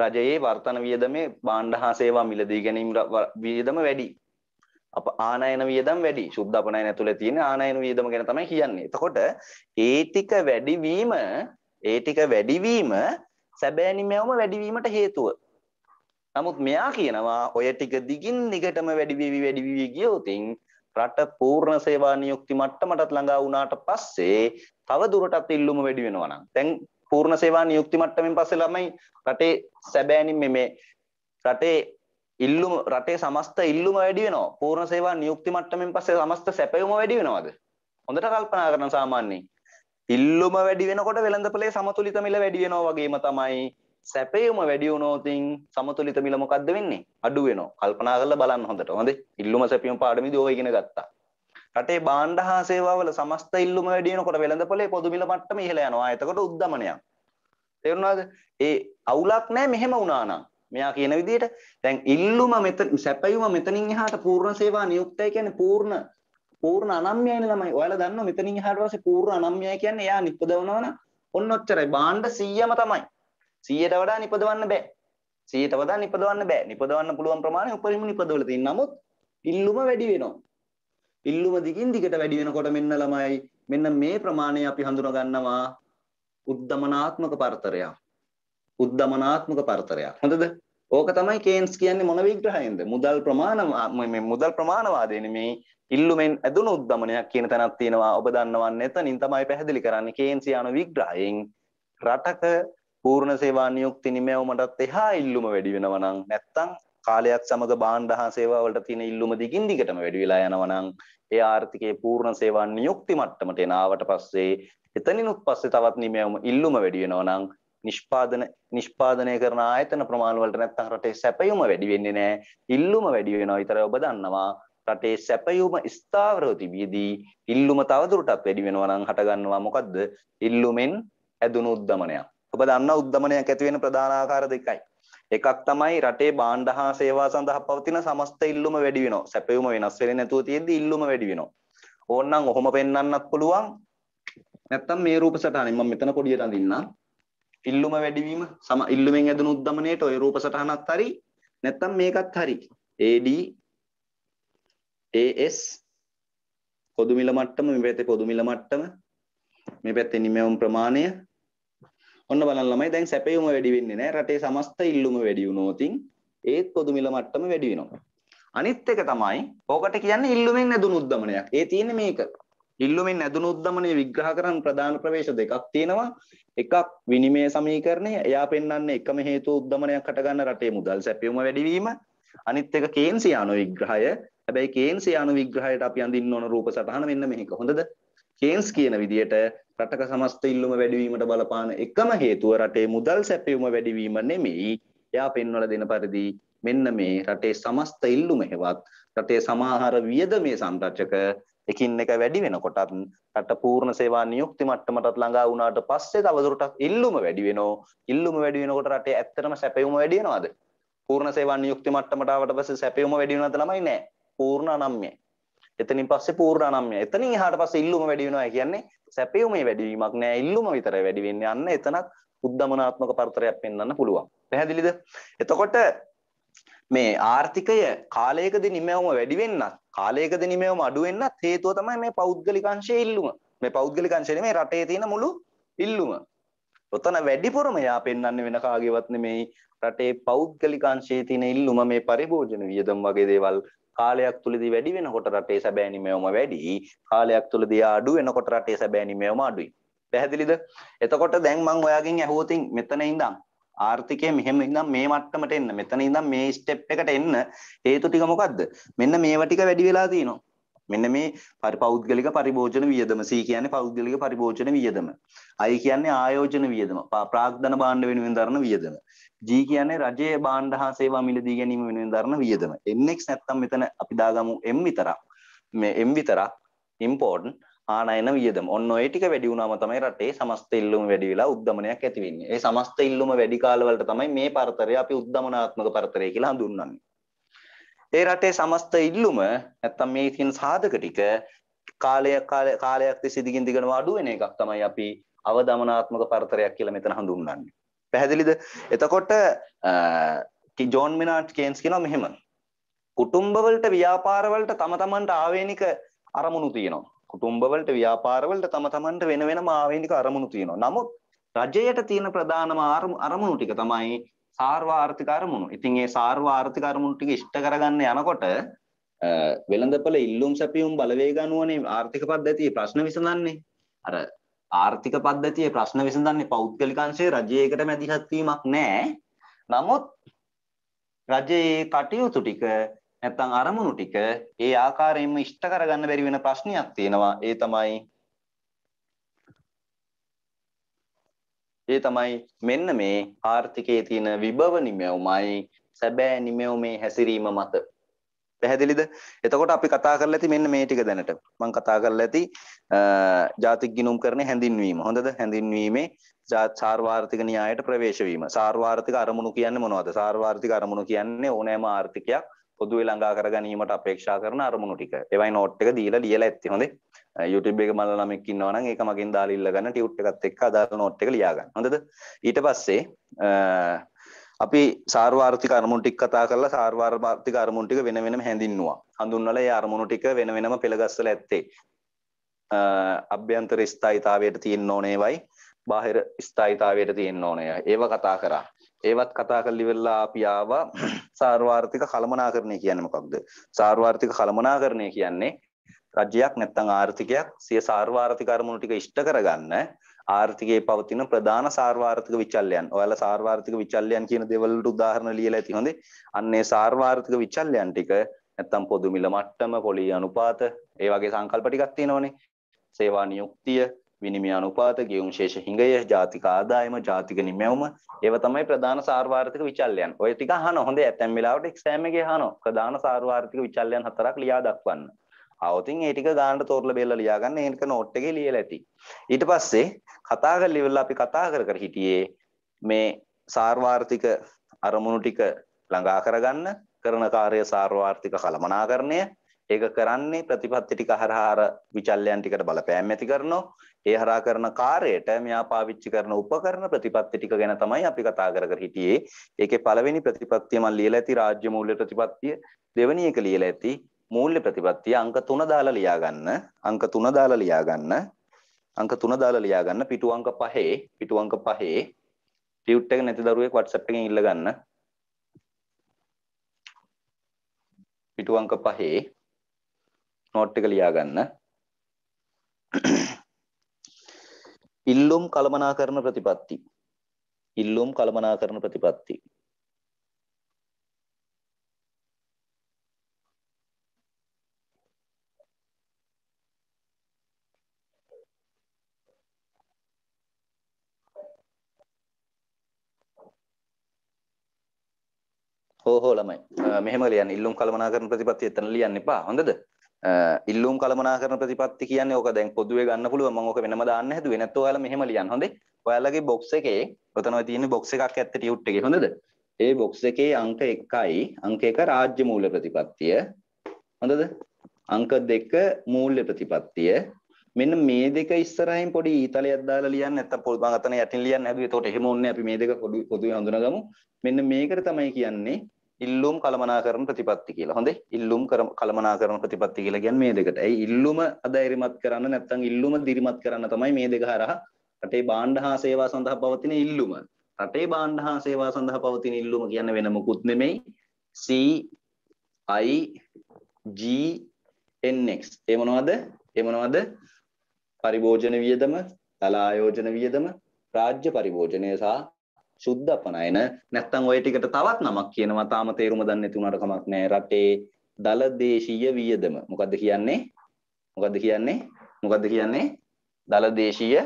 රජයේ වර්තන වියදමේ බාණ්ඩ හා සේවා මිලදී ගැනීම වියදම වැඩි. අප ආනයන වියදම් වැඩි. සුද්ධ අපනයන ඇතුලේ තියෙන ආනයන වියදම ගැන තමයි කියන්නේ. එතකොට ඒ ටික වැඩිවීම ඒ ටික වැඩිවීම සැබෑනිමෙවම වැඩිවීමට හේතුව. නමුත් මෙයා කියනවා ඔය ටික දිගින් දිගටම වැඩි වෙවි වැඩි වෙවි ගියොතින් රට පූර්ණ සේවා නියුක්ති මට්ටමටත් ළඟා වුණාට පස්සේ තව දුරටත් ඉල්ලුම වැඩි වෙනවා නම් දැන් පූර්ණ සේවා නියුක්ති මට්ටමින් පස්සේ ළමයි රටේ සැබෑනින් මේ රටේ ඉල්ලුම රටේ සමස්ත ඉල්ලුම වැඩි වෙනවා. පූර්ණ සේවා නියුක්ති මට්ටමින් පස්සේ සමස්ත සැපයුම වැඩි වෙනවද? හොඳට කල්පනා කරන සාමාන්‍යයෙන්. ඉල්ලුම වැඩි වෙනකොට වෙළඳපොලේ සමතුලිත මිල වැඩි වෙනවා වගේම තමයි සැපයුම වැඩි වුණොත් සමතුලිත මිල මොකද්ද වෙන්නේ? අඩු වෙනවා. කල්පනා කරලා බලන්න හොඳට. හොඳේ. ඉල්ලුම සැපයුම පාඩමේදී ඕවා ඉගෙන ගත්තා. රටේ බාණ්ඩ හා සේවාවල සමස්ත ඉල්ලුම වැඩි වෙනකොට වෙළඳපොලේ පොදු මිල මට්ටම ඉහළ යනවා. එතකොට උද්දමනයක්. තේරුණාද? ඒ අවුලක් නැහැ මෙහෙම වුණා නම්. මෙයා කියන විදිහට දැන් ඉල්ලුම මෙතන සැපයුම මෙතනින් එහාට පූර්ණ සේවා නියුක්තයි කියන්නේ පූර්ණ පූර්ණ අනම්‍යයිනේ ළමයි. ඔයාලා දන්නවා මෙතනින් එහාට පස්සේ පූර්ණ අනම්‍යයි කියන්නේ එයා නිපදවනවනම් ඔන්න ඔච්චරයි. බාණ්ඩ 100ම තමයි. 100ට වඩා නිපදවන්න බෑ. 100ට වඩා නිපදවන්න බෑ. නිපදවන්න පුළුවන් ප්‍රමාණය උපරිම නිපදවල තියෙන. නමුත් ඉල්ලුම වැඩි වෙනවා. ඉල්ලුම දිගින් දිගට වැඩි වෙනකොට මෙන්න ළමයි මෙන්න මේ ප්‍රමාණය අපි හඳුනා ගන්නවා උද්දමනාත්මක පරතරයක්. උද්දමනාත්මක පරතරයක්. හොඳද? ඕක තමයි කේන්ස් කියන්නේ මොන විග්‍රහයෙන්ද? මුදල් ප්‍රමාණ මේ මුදල් ප්‍රමාණවාදය නෙමේ ඉල්ලුමෙන් ඇදුණු උද්දමනයක් කියන තැනක් තියෙනවා. ඔබ දන්නවා නැතනින් තමයි පැහැදිලි කරන්නේ කේන්ස් යන විග්‍රහයෙන් රටක පූර්ණ සේවා නියුක්ති නිමැවුමටත් එහා ඉල්ලුම වැඩි වෙනවා නම් නැත්තම් කාලයක් සමග බාණ්ඩ හා සේවාවලට තියෙන ඉල්ලුම දිගින් දිගටම වැඩි වෙලා යනවා නම් ඒ ආර්ථිකයේ පූර්ණ සේවා නියුක්ති මට්ටමට එන ආවට පස්සේ එතනිනුත් පස්සේ තවත් නිමයම ඉල්ලුම වැඩි වෙනවා නම් නිෂ්පාදන නිෂ්පාදනය කරන ආයතන ප්‍රමාණ වලට නැත්නම් රටේ සැපයුම වැඩි වෙන්නේ නැහැ ඉල්ලුම වැඩි වෙනවා විතරයි ඔබ දන්නවා රටේ සැපයුම ස්ථාවරව තිබියදී ඉල්ලුම තවදුරටත් වැඩි වෙනවා නම් හටගන්නවා මොකද්ද ඉල්ලුමෙන් ඇදුණු උද්දමනයක් ඔබ දන්නා උද්දමනයක් ඇති වෙන ප්‍රධාන ආකාර දෙකයි එකක් තමයි රටේ බාණ්ඩ හා සේවා සඳහා පවතින සමස්ත ඉල්ලුම වැඩි වෙනවා. සැපයුම වෙනස් වෙන්නේ නැතුව තියෙද්දි ඉල්ලුම වැඩි වෙනවා. ඕන්නම් ඔහොම පෙන්වන්නත් පුළුවන්. නැත්තම් මේ රූප සටහනේ මම මෙතන පොඩියට අඳින්නම්. ඉල්ලුම වැඩිවීම සම ඉල්ලුමෙන් ඇදුණු උද්දමනයේට ওই රූප සටහනත් හරි නැත්තම් මේකත් හරි. AD AS පොදු මිල මට්ටම මේ පැත්තේ පොදු මිල මට්ටම මේ පැත්තේ නිමැවුම් ප්‍රමාණය ඔන්න බලන්න ළමයි දැන් සැපයුම වැඩි වෙන්නේ නැහැ. රටේ සමස්ත ඉල්ලුම වැඩි වුණොතින් ඒත් පොදු මිල මට්ටම වැඩි වෙනවා. අනිත් එක තමයි ඕකට කියන්නේ ඉල්ලුමෙන් නැදුණු උද්දමනයක්. ඒ තියෙන්නේ මේක. ඉල්ලුමෙන් නැදුණු උද්දමනය විග්‍රහ කරන ප්‍රධාන ප්‍රවේශ දෙකක් තියෙනවා. එකක් විනිමය සමීකරණය. එයා පෙන්වන්නේ එකම හේතුව උද්දමනයක් හටගන්න රටේ මුදල් සැපයුම වැඩිවීම. අනිත් එක කේන්සි අණු විග්‍රහය. හැබැයි කේන්සි අණු විග්‍රහයට අපි අඳින්න ඕන රූප සටහන මෙන්න මේක. හොඳද? කේන්ස් කියන විදියට රටක සමස්ත ඉල්ලුම වැඩිවීමට බලපාන එකම හේතුව රටේ මුදල් සැපයුම වැඩිවීම නෙමෙයි. එයා පෙන්වලා දෙන පරිදි මෙන්න මේ රටේ සමස්ත ඉල්ලුම හෙවත් රටේ සමහර වියදමේ සංරචක එකින් එක වැඩි වෙනකොටත් රට පූර්ණ සේවා නියුක්ති මට්ටමටත් ළඟා වුණාට පස්සේ තවදුරටත් ඉල්ලුම වැඩි වෙනවා. ඉල්ලුම වැඩි වෙනකොට රටේ ඇත්තටම සැපයුම වැඩි වෙනවද? පූර්ණ සේවා නියුක්ති මට්ටමට ආවට පස්සේ සැපයුම වැඩි වෙනවද ළමයි නෑ. පූර්ණ අනම්‍යයි. එතනින් පස්සේ පූර්ණ අනම්‍යයි. එතනින් එහාට පස්සේ ඉල්ලුම වැඩි වෙනවා කියන්නේ සැපයුමේ වැඩිවීමක් නෑ ඉල්ලුම විතරයි වැඩි වෙන්නේ. අන්න එතනක් උද්දමනාත්මක පරතරයක් පෙන්වන්න පුළුවන්. පැහැදිලිද? එතකොට මේ ආර්ථිකය කාලයකදී නිමැවුම වැඩි වෙන්නත් කාලයකදී නිමැවුම අඩු වෙන්නත් හේතුව තමයි මේ පෞද්ගලික අංශයේ ඉල්ලුම. මේ පෞද්ගලික අංශය නෙමෙයි රටේ තියෙන මුළු ඉල්ලුම. ඔතන වැඩිපුරම යා පෙන්වන්නේ වෙන කාගේවත් නෙමෙයි රටේ පෞද්ගලික අංශයේ තියෙන ඉල්ලුම මේ පරිභෝජන වියදම් වගේ දේවල් කාලයක් තුලදී වැඩි වෙනකොට රටේ සැබෑ නිමැවුම වැඩි කාලයක් තුලදී අඩු වෙනකොට රටේ සැබෑ නිමැවුම අඩුයි පැහැදිලිද එතකොට දැන් මම ඔයාගෙන් ඇහුවොතින් මෙතන ඉඳන් ආර්ථිකය මෙහෙම ඉඳන් මේ මට්ටමට එන්න මෙතන ඉඳන් මේ ස්ටෙප් එකට එන්න හේතු ටික මොකද්ද මෙන්න මේවා ටික වැඩි වෙලා තියෙනවා මෙන්න මේ පරිපෞද්ගලික පරිභෝජන වියදම C කියන්නේ පෞද්ගලික පරිභෝජන වියදම. I කියන්නේ ආයෝජන වියදම. ප්‍රාග්ධන භාණ්ඩ වෙනුවෙන් දරන වියදම. G කියන්නේ රජයේ භාණ්ඩ හා සේවා මිලදී ගැනීම වෙනුවෙන් දරන වියදම. NX නැත්තම් මෙතන අපි දාගමු M විතරක්. මේ M විතරක් important ආනයන වියදම. ඔන්න ඔය ටික වැඩි වුණාම තමයි රටේ සමස්ත ඉල්ලුම වැඩි වෙලා උද්දමනයක් ඇති වෙන්නේ. ඒ සමස්ත ඉල්ලුම වැඩි කාලවලට තමයි මේ පරතරය අපි උද්දමනාත්මක පරතරය කියලා හඳුන්වන්නේ. ඒ රටේ සමස්ත ඉල්ලුම නැත්තම් මේ තියෙන සාධක ටික කාලය කාලයක් තිස්සේ දිගින් දිගටම අඩු වෙන එකක් තමයි අපි අවදමනාත්මක පරතරයක් කියලා මෙතන හඳුන්වන්නේ. පැහැදිලිද? එතකොට ජෝන් මිනාට් කේන්ස් කියනවා මෙහෙම. කුටුම්බවලට ව්‍යාපාරවලට තම තමන්ට ආවේනික අරමුණු තියෙනවා. කුටුම්බවලට ව්‍යාපාරවලට තම තමන්ට වෙන වෙනම ආවේනික අරමුණු තියෙනවා. නමුත් රජයට තියෙන ප්‍රධානම අරමුණු ටික තමයි සාර්වාර්ථික අරමුණු. ඉතින් ඒ සාර්වාර්ථික අරමුණු ටික ඉෂ්ට කරගන්න යනකොට වෙළඳපළ ඉල්ලුම් සැපියුම් බලවේග අනුවනේ ආර්ථික පද්ධතියේ ප්‍රශ්න විසඳන්නේ. අර ආර්ථික පද්ධතියේ ප්‍රශ්න විසඳන්නේ පෞද්ගලික අංශයේ රජයේකට මැදිහත් වීමක් නැහැ. නමුත් රජයේ කටයුතු ටික නැත්නම් අරමුණු ටික ඒ ආකාරයෙන්ම ඉෂ්ට කරගන්න බැරි වෙන ප්‍රශ්නයක් තියෙනවා. ඒ තමයි ඒ තමයි මෙන්න මේ ආර්ථිකයේ තියෙන විභව නිමැවුමයි සැබෑ නිමැවුමේ හැසිරීම මත. පැහැදිලිද? එතකොට අපි කතා කරලා ඇති මෙන්න මේ ටික දැනට. මම කතා කරලා ඇති ජාතික ගිණුම් කරන හැඳින්වීම. හොඳද? හැඳින්වීමේ සාර්වාර්ථික න්‍යායට ප්‍රවේශ වීම. සාර්වාර්ථික අරමුණු කියන්නේ මොනවද? සාර්වාර්ථික අරමුණු කියන්නේ ඕනෑම ආර්ථිකයක් පොදුවේ ළඟා කරගැනීමට අපේක්ෂා කරන අරමුණු ටික. ඒවයි නෝට් එක දීලා ලියලා ඇත්තේ හොඳේ. YouTube එකේ මල ළමෙක් ඉන්නවා නම් ඒක මගෙන් දාලා ඉල්ල ගන්න ටියුට් එකත් එක්ක අදාළ නෝට් එක ලියා ගන්න. හොඳද? ඊට පස්සේ අපි සාර්වාර්ථික අරමුණු ටික කතා කරලා සාර්වාර්ථික අරමුණු ටික වෙන වෙනම හැඳින්නුවා. හඳුන්වලා ඒ අරමුණු ටික වෙන වෙනම පෙළගස්සලා ඇත්තේ. අභ්‍යන්තර ස්ථායිතාවයට තියෙන්න ඕනේවයි බාහිර ස්ථායිතාවයට තියෙන්න ඕනේ. ඒව කතා කරා. ඒවත් කතා කරලි වෙල්ලා අපි ආවා සාර්වාර්ථික කළමනාකරණය කියන්නේ මොකක්ද? සාර්වාර්ථික කළමනාකරණය කියන්නේ රජයක් නැත්නම් ආර්ථිකයක් සිය සාර්වාර්ථික අරමුණු ටික ඉෂ්ට කරගන්න ආර්ථිකයේ පවතින ප්‍රධාන සාර්වාර්ථික විචල්යන්. ඔයාලා සාර්වාර්ථික විචල්යන් කියන දේවල් වලට උදාහරණ ලියලා ඇති හොඳේ. අන්නේ සාර්වාර්ථික විචල්යන් ටික නැත්නම් පොදු මිල මට්ටම, පොලී අනුපාත, ඒ වගේ සංකල්ප ටිකක් තියෙනවනේ. සේවා නියුක්තිය, විනිමය අනුපාත, ගෙයුම් ශේෂ හිඟය, ජාතික ආදායම, ජාතික නිමැවුම ඒව තමයි ප්‍රධාන සාර්වාර්ථික විචල්‍යයන්. ඔය ටික අහන හොඳේ ඇතැම් වෙලාවට එක්සෑම් එකේ අහනවා. ප්‍රධාන සාර්වාර්ථික විචල්‍යයන් හතරක් ලියා දක්වන්න. ආවතින් ඒ ටික ගානට තෝරලා බෙල්ලලා ලියා ගන්න. ඒක නෝට් එකේ ලියලා ඇති. ඊට පස්සේ කතා කරලා ඉවරලා අපි කතා කර කර හිටියේ මේ සාර්වාර්ථික අරමුණු ටික ළඟා කරගන්න කරන කාර්ය සාර්වාර්ථික කළමනාකරණය ඒක කරන්නේ ප්‍රතිපත්ති ටික හරහා අර විචල්යන් ටිකට බලපෑම් ඇති කරනවා. ඒ හරහා කරන කාර්යයට මෙයා පාවිච්චි කරන උපකරණ ප්‍රතිපත්ති ටික ගැන තමයි අපි කතා කර කර හිටියේ. ඒකේ පළවෙනි ප්‍රතිපත්තිය මම ලියලා ඇති රාජ්‍ය මූල්‍ය ප්‍රතිපත්තිය. දෙවෙනි එක ලියලා ඇති මූල්‍ය ප්‍රතිපත්තිය අංක 3 දාලා ලියා ගන්න. අංක 3 දාලා ලියා ගන්න. අංක 3 දාලා ලියා ගන්න පිටු අංක 5 පිටු අංක 5 ටියුට් එක නැති දරුවෙක් WhatsApp එකෙන් ඉල්ල ගන්න. පිටු අංක 5 නෝට් එක ලියා ගන්න. ඉල්ලුම් කළමනාකරන ප්‍රතිපatti. ඉල්ලුම් කළමනාකරන ප්‍රතිපatti. හෝ හෝ ළමයි. මෙහෙම ලියන්න. ඉල්ලුම් කළමනාකරන ප්‍රතිපත්තිය එතන ලියන්න එපා. හොඳද? ඉල්ලුම් කළමනා කරන ප්‍රතිපත්ති කියන්නේ ඕක දැන් පොදුවේ ගන්න පුළුවන් මම ඕක වෙනම දාන්න හැදුවේ නැත්නම් ඔයාලා මෙහෙම ලියන්න හොඳේ ඔයාලගේ box එකේ ඔතන ඔය තියෙන box එකක් ඇත්තට ටියුට් එකේ හොඳද ඒ box එකේ අංක 1යි අංක 1 රාජ්‍ය මූල්‍ය ප්‍රතිපත්තිය හොඳද අංක 2 මූල්‍ය ප්‍රතිපත්තිය මෙන්න මේ දෙක ඉස්සරහින් පොඩි ඊතලයක් දාලා ලියන්න නැත්තම් පොල් මං අතන යටින් ලියන්න හැදුවේ එතකොට එහෙම ඕනේ අපි මේ දෙක පොඩි පොදුවේ හඳුනගමු මෙන්න මේකට තමයි කියන්නේ ඉල්ලුම් කළමනාකරණ ප්‍රතිපත්ති කියලා. හොඳේ. ඉල්ලුම් කළමනාකරණ ප්‍රතිපත්ති කියලා කියන්නේ මේ දෙකට. ඇයි ඉල්ලුම අධෛර්යමත් කරන්න නැත්නම් ඉල්ලුම දිරිමත් කරන්න තමයි මේ දෙක හරහා රටේ බාණ්ඩ හා සේවා සඳහා පවතින ඉල්ලුම. රටේ බාණ්ඩ හා සේවා සඳහා පවතින ඉල්ලුම කියන්නේ වෙන මොකුත් නෙමෙයි. C I G N X. ඒ මොනවද? ඒ මොනවද? පරිභෝජන වියදම, තලා ආයෝජන වියදම, රාජ්‍ය පරිභෝජනය සහ ශුද්ධපනයන නැත්තම් ඔය ටිකට තවත් නමක් කියනවා තාම තේරුම දන්නේ නැති උනාට කමක් නැහැ රටේ දලදේශීය වියදම මොකද්ද කියන්නේ මොකද්ද කියන්නේ මොකද්ද කියන්නේ දලදේශීය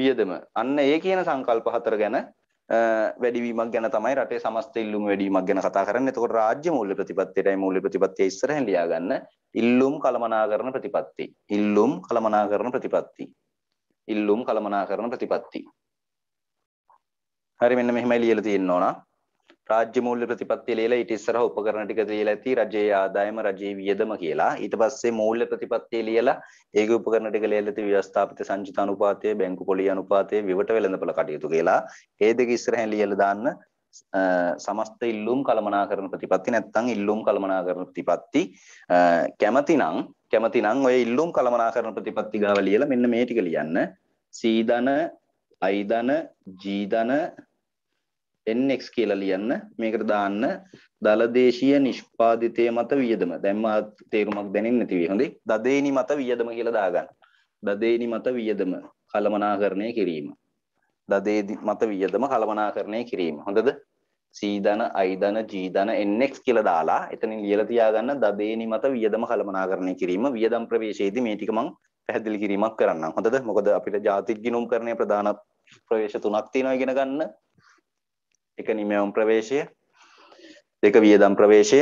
වියදම අන්න ඒ කියන සංකල්ප හතර ගැන වැඩිවීමක් ගැන තමයි රටේ සමස්ත ඉල්ලුම් වැඩිවීමක් ගැන කතා කරන්නේ. එතකොට රාජ්‍ය මූල්‍ය ප්‍රතිපත්තියටයි මූල්‍ය ප්‍රතිපත්තිය ඉස්සරහින් ලියා ගන්න. ඉල්ලුම් කළමනාකරණ ප්‍රතිපත්ති. ඉල්ලුම් කළමනාකරණ ප්‍රතිපත්ති. ඉල්ලුම් කළමනාකරන ප්‍රතිපත්ති. හරි මෙන්න මෙහෙමයි ලියලා තියෙන්න ඕන. රාජ්‍ය මූල්‍ය ප්‍රතිපත්තිය ලියලා ඊට ඉස්සරහ උපකරණ ටික ලියලා ඇති රජයේ ආදායම රජයේ වියදම කියලා. ඊට පස්සේ මූල්‍ය ප්‍රතිපත්තිය ලියලා ඒකේ උපකරණ ටික ලියලා ඇති ව්‍යවස්ථාපිත සංචිත අනුපාතය, බැංකු පොලි අනුපාතය, විවට වෙළඳපොළ කටයුතු කියලා. ඒ දෙක ඉස්සරහින් ලියලා දාන්න. සමස්ත ඉල්ලුම් කළමනාකරන ප්‍රතිපත්ති නැත්නම් ඉල්ලුම් කළමනාකරන ප්‍රතිපත්ති කැමතිනම් කැමතිනම් ඔය ඉල්ලුම් කළමනාකරන ප්‍රතිපත්ති ගාව ලියලා මෙන්න මේ ටික ලියන්න සීදන අයිදන ජීදන NX කියලා ලියන්න මේකට දාන්න දලදේශීය නිෂ්පාදිතය මත වියදම දැන් මා තේරුමක් දැනෙන්නේ නැති වෙයි හොඳයි දදේනි මත වියදම කියලා දාගන්න දදේනි මත වියදම කළමනාකරණය කිරීම දදේ මත වියදම කළමනාකරණය කිරීම හොඳද සීධන අයිධන ජීධන එන්නෙක් කියල දාලා එතනින් ලියල තියාගන්න දදේනි මත වියදම කළමනාකරණය කිරීම වියදම් ප්‍රවේශයේදී මේ ටික මං පැහැදිලි කිරීමක් කරන්න හොඳද මොකද අපිට ජාතික ගිණුම් කරණය ප්‍රධාන ප්‍රවේශ තුනක් තියෙනවා ඉගෙන ගන්න එක නිමයම් ප්‍රවේශය දෙක වියදම් ප්‍රවේශය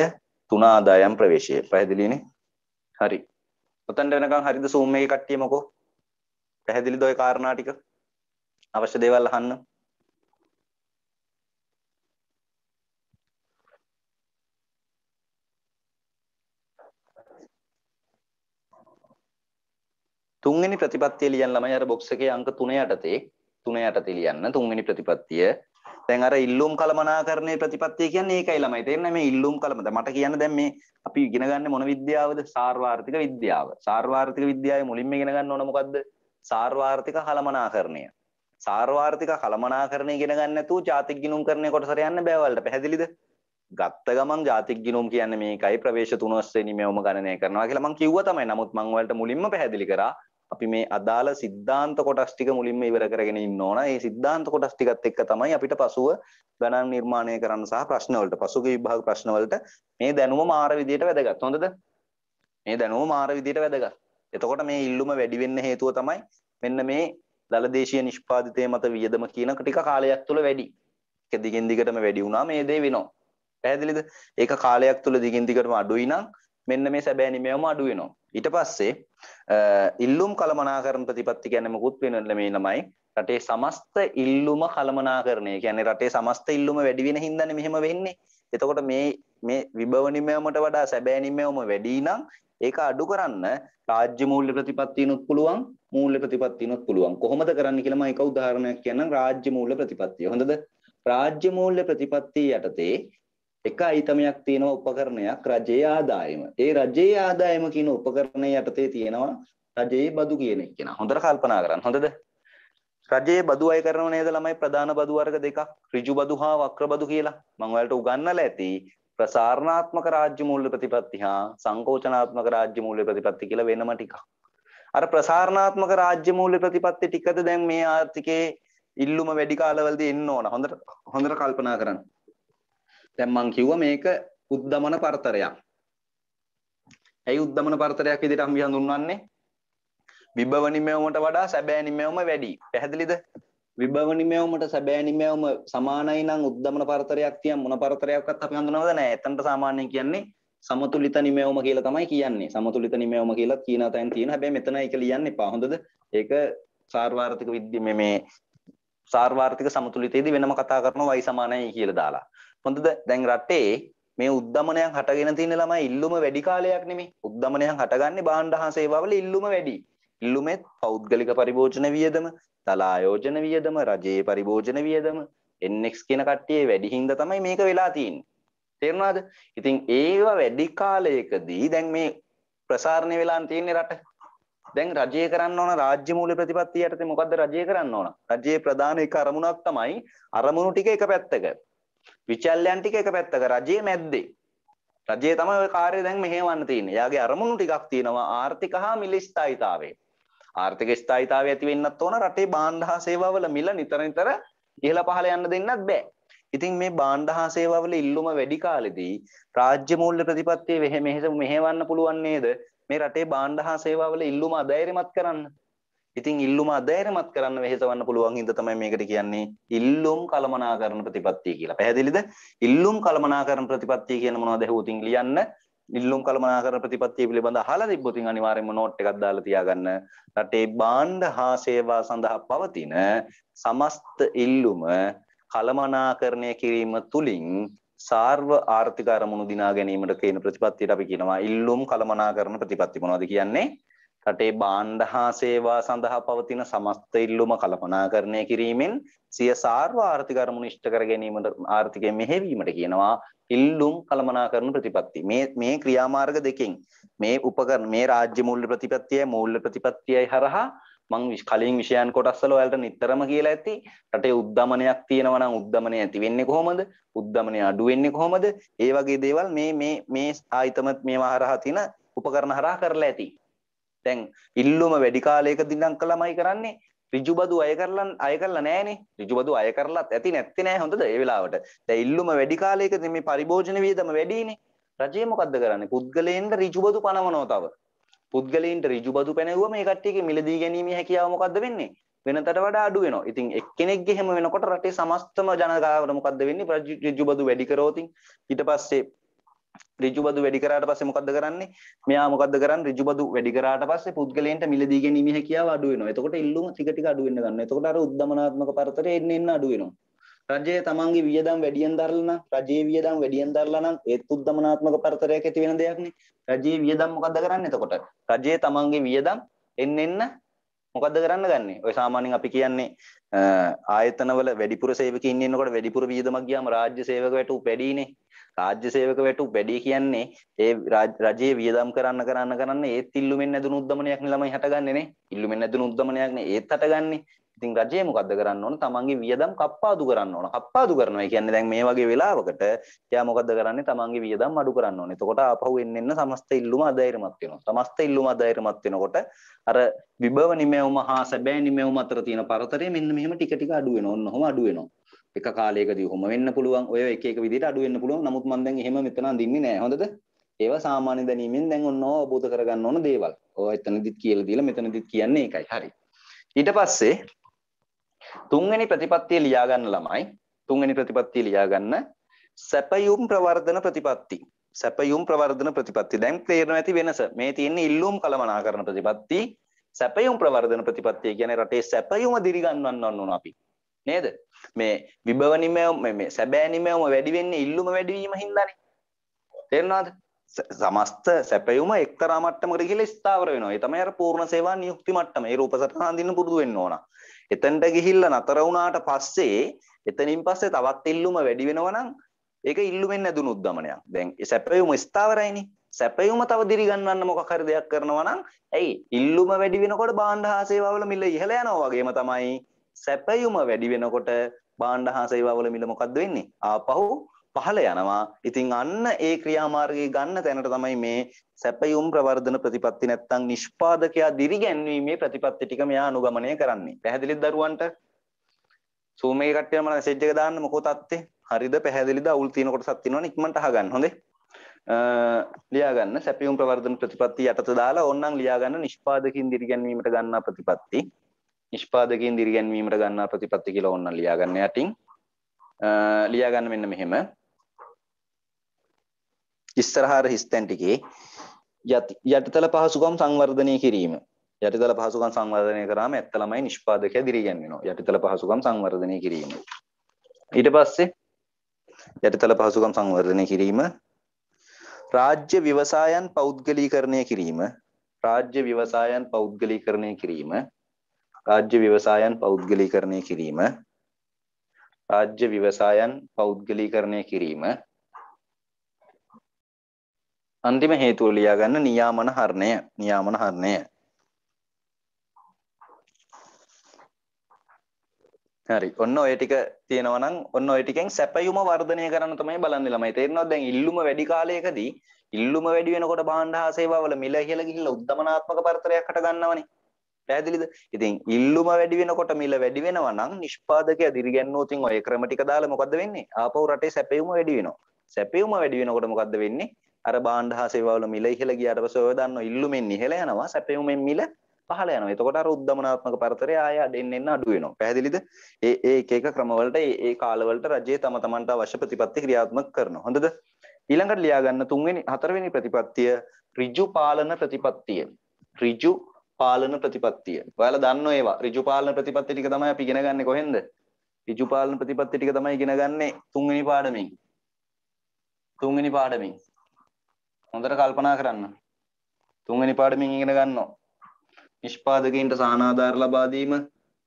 තුන ආදායම් ප්‍රවේශය පැහැදිලිනේ හරි ඔතන්ට වෙනකම් හරිද සූම් එකේ කට්ටිය මොකෝ පැහැදිලිද ඔය කාරණා ටික අවශ්‍ය දේවල් අහන්න. තුන්වෙනි ප්‍රතිපත්තිය ලියන්න ළමයි අර බොක්ස් එකේ අංක 3 යටතේ 3 යටතේ ලියන්න තුන්වෙනි ප්‍රතිපත්තිය. දැන් අර ඉල්ලුම් කළමනාකරණයේ ප්‍රතිපත්තිය කියන්නේ ඒකයි ළමයි. තේරෙන්නේ මේ ඉල්ලුම් කළමද මට කියන්න දැන් මේ අපි ඉගෙන ගන්න මොන විද්‍යාවද? සාර්වාර්ථික විද්‍යාව. සාර්වාර්ථික විද්‍යාවේ මුලින්ම ඉගෙන ගන්න ඕන මොකද්ද? සාර්වාර්ථික කළමනාකරණය. සාර්වාර්ථික කළමනාකරණය ඉගෙන ගන්න නැතුව ජාතික ගිණුම් කරණය කොටසට යන්න බෑ වලට පැහැදිලිද? ගත්ත ගමන් ජාතික ගිණුම් කියන්නේ මේකයි ප්‍රවේශ තුන ඔස්සේනි මෙවම ගණනය කරනවා කියලා මම කිව්වා තමයි. නමුත් මම වලට මුලින්ම පැහැදිලි කරා අපි මේ අදාළ සිද්ධාන්ත කොටස් ටික මුලින්ම ඉවර කරගෙන ඉන්න ඕන. ඒ සිද්ධාන්ත කොටස් ටිකත් එක්ක තමයි අපිට පසුව ගණන් නිර්මාණය කරන්න සහ ප්‍රශ්න වලට පසුගිය විභාග ප්‍රශ්න වලට මේ දැනුම මාර විදියට වැදගත්. හොඳද? මේ දැනුම මාර විදියට වැදගත්. එතකොට මේ ඉල්ලුම වැඩි වෙන්න හේතුව තමයි මෙන්න මේ දළදේශීය නිෂ්පාදිතය මත වියදම කියන ටික කාලයක් තුළ වැඩි. ඒක දිගින් දිගටම වැඩි වුණා මේ දේ වෙනවා. පැහැදිලිද? ඒක කාලයක් තුළ දිගින් දිගටම අඩුයි නම් මෙන්න මේ සැබෑ නිමයම අඩු වෙනවා. ඊට පස්සේ ඉල්ලුම් කළමනාකරණ ප්‍රතිපත්ති කියන්නේ මොකුත් වෙනවද මේ ළමයි රටේ සමස්ත ඉල්ලුම කළමනාකරණය කියන්නේ රටේ සමස්ත ඉල්ලුම වැඩි වෙන හින්දානේ මෙහෙම වෙන්නේ. එතකොට මේ මේ විභව නිමයමට වඩා සැබෑ නිමයම වැඩි නම් ඒක අඩු කරන්න රාජ්‍ය මූල්‍ය ප්‍රතිපත්තියනොත් පුළුවන් මූල්‍ය ප්‍රතිපත්තියනොත් පුළුවන්. කොහොමද කරන්න කියලා මම එක උදාහරණයක් කියන්නම් රාජ්‍ය මූල්‍ය ප්‍රතිපත්තිය. හොඳද? රාජ්‍ය මූල්‍ය ප්‍රතිපත්තිය යටතේ එක අයිතමයක් තියෙනවා උපකරණයක් රජයේ ආදායම. ඒ රජයේ ආදායම කියන උපකරණය යටතේ තියෙනවා රජයේ බදු කියන එක. හොඳට කල්පනා කරන්න. හොඳද? රජයේ බදු අය කරනව නේද ළමයි ප්‍රධාන බදු වර්ග දෙකක් ඍජු බදු හා වක්‍ර බදු කියලා. මම ඔයාලට උගන්වලා ඇති. ප්‍රසාරණාත්මක රාජ්‍ය මූල්‍ය ප්‍රතිපත්ති හා සංකෝචනාත්මක රාජ්‍ය මූල්‍ය ප්‍රතිපත්ති කියලා වෙනම ටිකක්. අර ප්‍රසාරණාත්මක රාජ්‍ය මූල්‍ය ප්‍රතිපත්ති ටිකද දැන් මේ ආර්ථිකයේ ඉල්ලුම වැඩි කාලවලදී එන්න ඕන. හොඳට හොඳට කල්පනා කරන්න. දැන් මං කිව්වා මේක උද්දමන පරතරයක්. ඇයි උද්දමන පරතරයක් විදිහට අපි හඳුන්වන්නේ? විභව නිමැවුමට වඩා සැබෑ නිමැවුම වැඩි. පැහැදිලිද? විභව නිමැවුමට සැබෑ නිමැවුම සමානයි නම් උද්දමන පරතරයක් තියන් මොන පරතරයක්වත් අපි හඳුනනවද නැහැ. එතනට සාමාන්‍යයෙන් කියන්නේ සමතුලිත නිමැවුම කියලා තමයි කියන්නේ. සමතුලිත නිමැවුම කියලා කියන තැන තියෙන. හැබැයි මෙතන ඒක ලියන්න එපා. හොඳද? ඒක සාර්වාර්ථික විද්‍ය මේ මේ සාර්වාර්ථික සමතුලිතයේදී වෙනම කතා කරනවා y සමානයි කියලා දාලා. හොඳද? දැන් රටේ මේ උද්දමනයන් හටගෙන තියෙන ළමයි ඉල්ලුම වැඩි කාලයක් නෙමෙයි. උද්දමනයන් හටගන්නේ බාණ්ඩ හා සේවාවල ඉල්ලුම වැඩි. ඉල්ලුමෙත් පෞද්ගලික පරිභෝජන වියදම, දලා ආයෝජන වියදම, රජයේ පරිභෝජන වියදම, NX කියන කට්ටියේ වැඩි හින්දා තමයි මේක වෙලා තියෙන්නේ. තේරුණාද? ඉතින් ඒව වැඩි කාලයකදී දැන් මේ ප්‍රසාරණය වෙලා තියෙන රට දැන් රජය කරන්න ඕන රාජ්‍ය මූල්‍ය ප්‍රතිපත්තිය යටතේ මොකද්ද රජය කරන්න ඕන? රජයේ ප්‍රධාන එක අරමුණක් තමයි අරමුණු ටික එක පැත්තක. විචල්යන් ටික එක පැත්තක රජයේ මැද්දේ. රජයේ තමයි ওই කාර්යය දැන් මෙහෙවන්න තියෙන්නේ. යාගේ අරමුණු ටිකක් තියෙනවා ආර්ථික හා මිල ස්ථායිතාවය. ආර්ථික ස්ථායිතාවය ඇති වෙන්නත් ඕන රටේ බාණ්ඩ හා සේවාවල මිල නිතර නිතර ඉහළ පහළ යන්න දෙන්නත් බෑ. ඉතින් මේ බාණ්ඩහා සේවාවල ඉල්ලුම වැඩි කාලෙදී රාජ්‍ය මූල්‍ය ප්‍රතිපත්තිය මෙහෙ මෙහෙම මෙහෙවන්න පුළුවන් නේද? මේ රටේ බාණ්ඩහා සේවාවල ඉල්ලුම අධෛර්යමත් කරන්න. ඉතින් ඉල්ලුම අධෛර්යමත් කරන්න වෙහෙසවන්න පුළුවන් හින්දා තමයි මේකට කියන්නේ ඉල්ලුම් කළමනාකරණ ප්‍රතිපත්තිය කියලා. පැහැදිලිද? ඉල්ලුම් කළමනාකරණ ප්‍රතිපත්තිය කියන මොනවද ඇහුවොත් ලියන්න. ඉල්ලුම් කළමනාකරණ ප්‍රතිපත්තිය පිළිබඳ අහලා තිබ්බොත් අනිවාර්යයෙන්ම නෝට් එකක් දාලා තියාගන්න. රටේ බාණ්ඩ හා සේවා සඳහා පවතින සමස්ත ඉල්ලුම කළමනාකරණය කිරීම තුළින් සාර්ව ආර්ථික අරමුණු දිනා ගැනීමට කියන ප්‍රතිපත්තියට අපි කියනවා ඉල්ලුම් කළමනාකරණ ප්‍රතිපත්ති මොනවද කියන්නේ? රටේ භාණ්ඩ හා සේවා සඳහා පවතින සමස්ත ඉල්ලුම කළමනාකරණය කිරීමෙන් සිය සාර්ව ආර්ථික අරමුණු ඉෂ්ට කර ගැනීමට ආර්ථිකය මෙහෙවීමට කියනවා ඉල්ලුම් කළමනාකරණ ප්‍රතිපත්ති. මේ මේ ක්‍රියාමාර්ග දෙකෙන් මේ උපකරණ මේ රාජ්‍ය මූල්‍ය ප්‍රතිපත්තියයි මූල්‍ය ප්‍රතිපත්තියයි හරහා මං කලින් විෂයන් කොටස්සල ඔයාලට නිතරම කියලා ඇති රටේ උද්දමනයක් තියෙනවා නම් උද්දමනය ඇති වෙන්නේ කොහොමද උද්දමනය අඩු වෙන්නේ කොහොමද ඒ වගේ දේවල් මේ මේ මේ ආයතමත් මේවා හරහා තියෙන උපකරණ හරහා කරලා ඇති දැන් ඉල්ලුම වැඩි කාලයකදී නම් කළාමයි කරන්නේ ඍජුබදු අය කරලා අය කරලා නැහනේ ඍජුබදු අය කරලත් ඇති නැත්තේ නැහැ හොඳද ඒ වෙලාවට දැන් ඉල්ලුම වැඩි කාලයකදී මේ පරිභෝජන වියදම වැඩිනේ රජය මොකද්ද කරන්නේ පුද්ගලයන්ට ඍජුබදු පනවනවා තව පුද්ගලයින්ට ඍජුබදු පැනවුවම මේ කට්ටියගේ මිලදී ගැනීමේ හැකියාව මොකද්ද වෙන්නේ? වෙනතට වඩා අඩු වෙනවා. ඉතින් එක්කෙනෙක්ගේ හැම වෙනකොට රටේ සමස්තම ජනතාවට මොකද්ද වෙන්නේ? ඍජුබදු වැඩි කරෝතින් ඊට පස්සේ ඍජුබදු වැඩි කරාට පස්සේ මොකද්ද කරන්නේ? මෙයා මොකද්ද කරන්නේ? ඍජුබදු වැඩි කරාට පස්සේ පුද්ගලයන්ට මිලදී ගැනීමේ හැකියාව අඩු වෙනවා. එතකොට ඉල්ලුම ටික ටික අඩු වෙන්න ගන්නවා. එතකොට අර උද්දමනාත්මක පරතරය එන්න එන්න අඩු වෙනවා. රජයේ තමන්ගේ වියදම් වැඩියෙන් දරලා නම් රජයේ වියදම් වැඩියෙන් දරලා නම් ඒත් උද්දමනාත්මක පරතරයක් ඇති වෙන දෙයක් නේ. රජයේ වියදම් මොකද්ද කරන්නේ එතකොට? රජයේ තමන්ගේ වියදම් එන්න එන්න මොකද්ද කරන්න ගන්නෙ? ඔය සාමාන්‍යයෙන් අපි කියන්නේ ආයතනවල වැඩිපුර සේවකයන් ඉන්නකොට වැඩිපුර වියදමක් ගියාම රාජ්‍ය සේවක වැටුප් වැඩිනේ. රාජ්‍ය සේවක වැටුප් වැඩි කියන්නේ ඒ රජයේ වියදම් කරන්න කරන්න කරන්න ඒත් ඉල්ලුමෙන් නැදුණු උද්දමනයක් නේ ළමයි හටගන්නේ නේ. ඉල්ලුමෙන් නැදුණු උද්දමනයක් නේ ඒත් හටගන්නේ. ඉතින් රජය මොකද්ද කරන්න ඕන? තමන්ගේ වියදම් කප්පාදු කරන්න ඕන. කප්පාදු කරනවා කියන්නේ දැන් මේ වගේ වෙලාවකට එයා මොකද්ද කරන්නේ? තමන්ගේ වියදම් අඩු කරන්න ඕන. එතකොට ආපහු එන්න එන්න සමස්ත ඉල්ලුම අධෛර්යමත් වෙනවා. සමස්ත ඉල්ලුම අධෛර්යමත් වෙනකොට අර විභව නිමෙවුම හා සැබෑ නිමෙවුම අතර තියෙන පරතරය මෙන්න මෙහෙම ටික ටික අඩු වෙනවා. ඔන්න ඔහොම අඩු වෙනවා. එක කාලයකදී ඔහොම වෙන්න පුළුවන්. ඔය එක එක විදිහට අඩු වෙන්න පුළුවන්. නමුත් මම දැන් එහෙම මෙතන අඳින්නේ නෑ. හොඳද? ඒවා සාමාන්‍ය දැනීමෙන් දැන් ඔන්න අවබෝධ කරගන්න ඕන දේවල්. ඔය එතනදිත් කියලා දීලා මෙතනදිත් කියන්නේ ඒකයි. හරි. ඊට පස්සේ තුන්වෙනි ප්‍රතිපත්තිය ලියා ගන්න ළමයි තුන්වෙනි ප්‍රතිපත්තිය ලියා ගන්න සැපයුම් ප්‍රවර්ධන ප්‍රතිපත්ති සැපයුම් ප්‍රවර්ධන ප්‍රතිපත්ති දැන් තේරෙනවා ඇති වෙනස මේ තියෙන්නේ ඉල්ලුම් කළමනාකරන ප්‍රතිපත්ති සැපයුම් ප්‍රවර්ධන ප්‍රතිපත්තිය කියන්නේ රටේ සැපයුම දිරිගන්වන්න ඕන අපි නේද මේ විභව නිමයම මේ සැබෑ නිමයම වැඩි වෙන්නේ ඉල්ලුම වැඩි වීම හින්දානේ තේරෙනවද සමස්ත සැපයුම එක්තරා මට්ටමකට ගිහලා ස්ථාවර වෙනවා. ඒ තමයි අර පූර්ණ සේවා නියුක්ති මට්ටම. ඒ රූපසටහන අඳින්න පුරුදු වෙන්න ඕන. එතනට ගිහිල්ලා නතර වුණාට පස්සේ එතනින් පස්සේ තවත් ඉල්ලුම වැඩි වෙනවනම් ඒක ඉල්ලුමෙන් නැදුණු උද්දමනයක්. දැන් සැපයුම ස්ථාවරයිනේ. සැපයුම තව දිරි ගන්නන්න මොකක් හරි දෙයක් කරනවා නම් ඇයි ඉල්ලුම වැඩි වෙනකොට බාණ්ඩ හා සේවාවල මිල ඉහළ යනවා වගේම තමයි සැපයුම වැඩි වෙනකොට බාණ්ඩ හා සේවාවල මිල මොකද්ද වෙන්නේ? ආපහු පහළ යනවා. ඉතින් අන්න ඒ ක්‍රියාමාර්ගයේ ගන්න තැනට තමයි මේ සැපයුම් ප්‍රවර්ධන ප්‍රතිපත්ති නැත්තම් නිෂ්පාදකයා දිරිගැන්වීමේ ප්‍රතිපත්ති ටික මෙයා අනුගමනය කරන්නේ. පැහැදිලිද දරුවන්ට? සූම් එකේ කට්ටිය මම මැසේජ් එක දාන්න මොකෝ තත්ත්වේ? හරිද පැහැදිලිද අවුල් තියෙන කොටසක් තියෙනවනේ ඉක්මනට අහගන්න හොඳේ. ලියාගන්න සැපියුම් ප්‍රවර්ධන ප්‍රතිපත්ති යටත දාලා ඕන්නම් ලියාගන්න නිෂ්පාදකින් දිරිගැන්වීමට ගන්නා ප්‍රතිපත්ති නිෂ්පාදකින් දිරිගැන්වීමට ගන්නා ප්‍රතිපත්ති කියලා ඕන්නම් ලියාගන්න යටින් ලියාගන්න මෙන්න මෙහෙම ඉස්සරහාර හිස්තැන්ටිකේ යටතල පහසුකම් සංවර්ධනය කිරීම යටතල පහසුකම් සංවර්ධනය කරාම ඇත්තලමයි නිෂ්පාදක දිරිගැන්වෙනවා යටතල පහසුකම් සංවර්ධනය කිරීම ඊට පස්සේ යටතල පහසුකම් සංවර්ධනය කිරීම රාජ්‍ය විවසායන් පෞද්ගලීකරණය කිරීම රාජ්‍ය විවසායන් පෞද්ගලීකරණය කිරීම රාජ්‍ය විවසායන් පෞද්ගලීකරණය කිරීම රාජ්‍ය විවසායන් පෞද්ගලීකරණය කිරීම අන්තිම හේතුව ලියාගන්න නියාමන හරණය නියාමන හරණය හරි ඔන්න ඔය ටික තියෙනවා නම් ඔන්න ඔය ටිකෙන් සැපයුම වර්ධනය කරන්න තමයි බලන්නේ ළමයි තේරෙනවද දැන් ඉල්ලුම වැඩි කාලයකදී ඉල්ලුම වැඩි වෙනකොට භාණ්ඩ හා සේවාවල මිල ඉහළ ගිහිල්ලා උද්දමනාත්මක පරතරයක් හට ගන්නවනේ පැහැදිලිද ඉතින් ඉල්ලුම වැඩි වෙනකොට මිල වැඩි වෙනවා නම් නිෂ්පාදකයා දිරිගැන්වෝතින් ඔය ක්‍රම ටික දාලා මොකද්ද වෙන්නේ ආපහු රටේ සැපයුම වැඩි වෙනවා සැපයුම වැඩි වෙනකොට මොකද්ද වෙන්නේ අර බාණ්ඩ හා සේවාවල මිල ඉහළ ගියාට පස්සේ ඔය දන්නවා ඉල්ලුමෙන් ඉහළ යනවා සැපයුමෙන් මිල පහළ යනවා. එතකොට අර උද්දමනාත්මක පරතරය ආය අඩෙන්න එන්න අඩු වෙනවා. පැහැදිලිද? ඒ ඒ එක එක ක්‍රමවලට ඒ ඒ කාලවලට රජයේ තම තමන්ට අවශ්‍ය ප්‍රතිපත්ති ක්‍රියාත්මක කරනවා. හොඳද? ඊළඟට ලියා ගන්න තුන්වෙනි හතරවෙනි ප්‍රතිපත්තිය ඍජු පාලන ප්‍රතිපත්තිය. ඍජු පාලන ප්‍රතිපත්තිය. ඔයාලා දන්නෝ ඒවා. ඍජු පාලන ප්‍රතිපත්තිය ටික තමයි අපි ඉගෙන ගන්නේ කොහෙන්ද? ඍජු පාලන ප්‍රතිපත්තිය ටික තමයි ඉගෙන ගන්නේ තුන්වෙනි පාඩමෙන්. තුන්වෙනි පාඩමෙන්. හොඳට කල්පනා කරන්න. තුන්වෙනි පාඩමින් ඉගෙන ගන්නවා. නිෂ්පාදකයන්ට සහනාධාර ලබා දීම,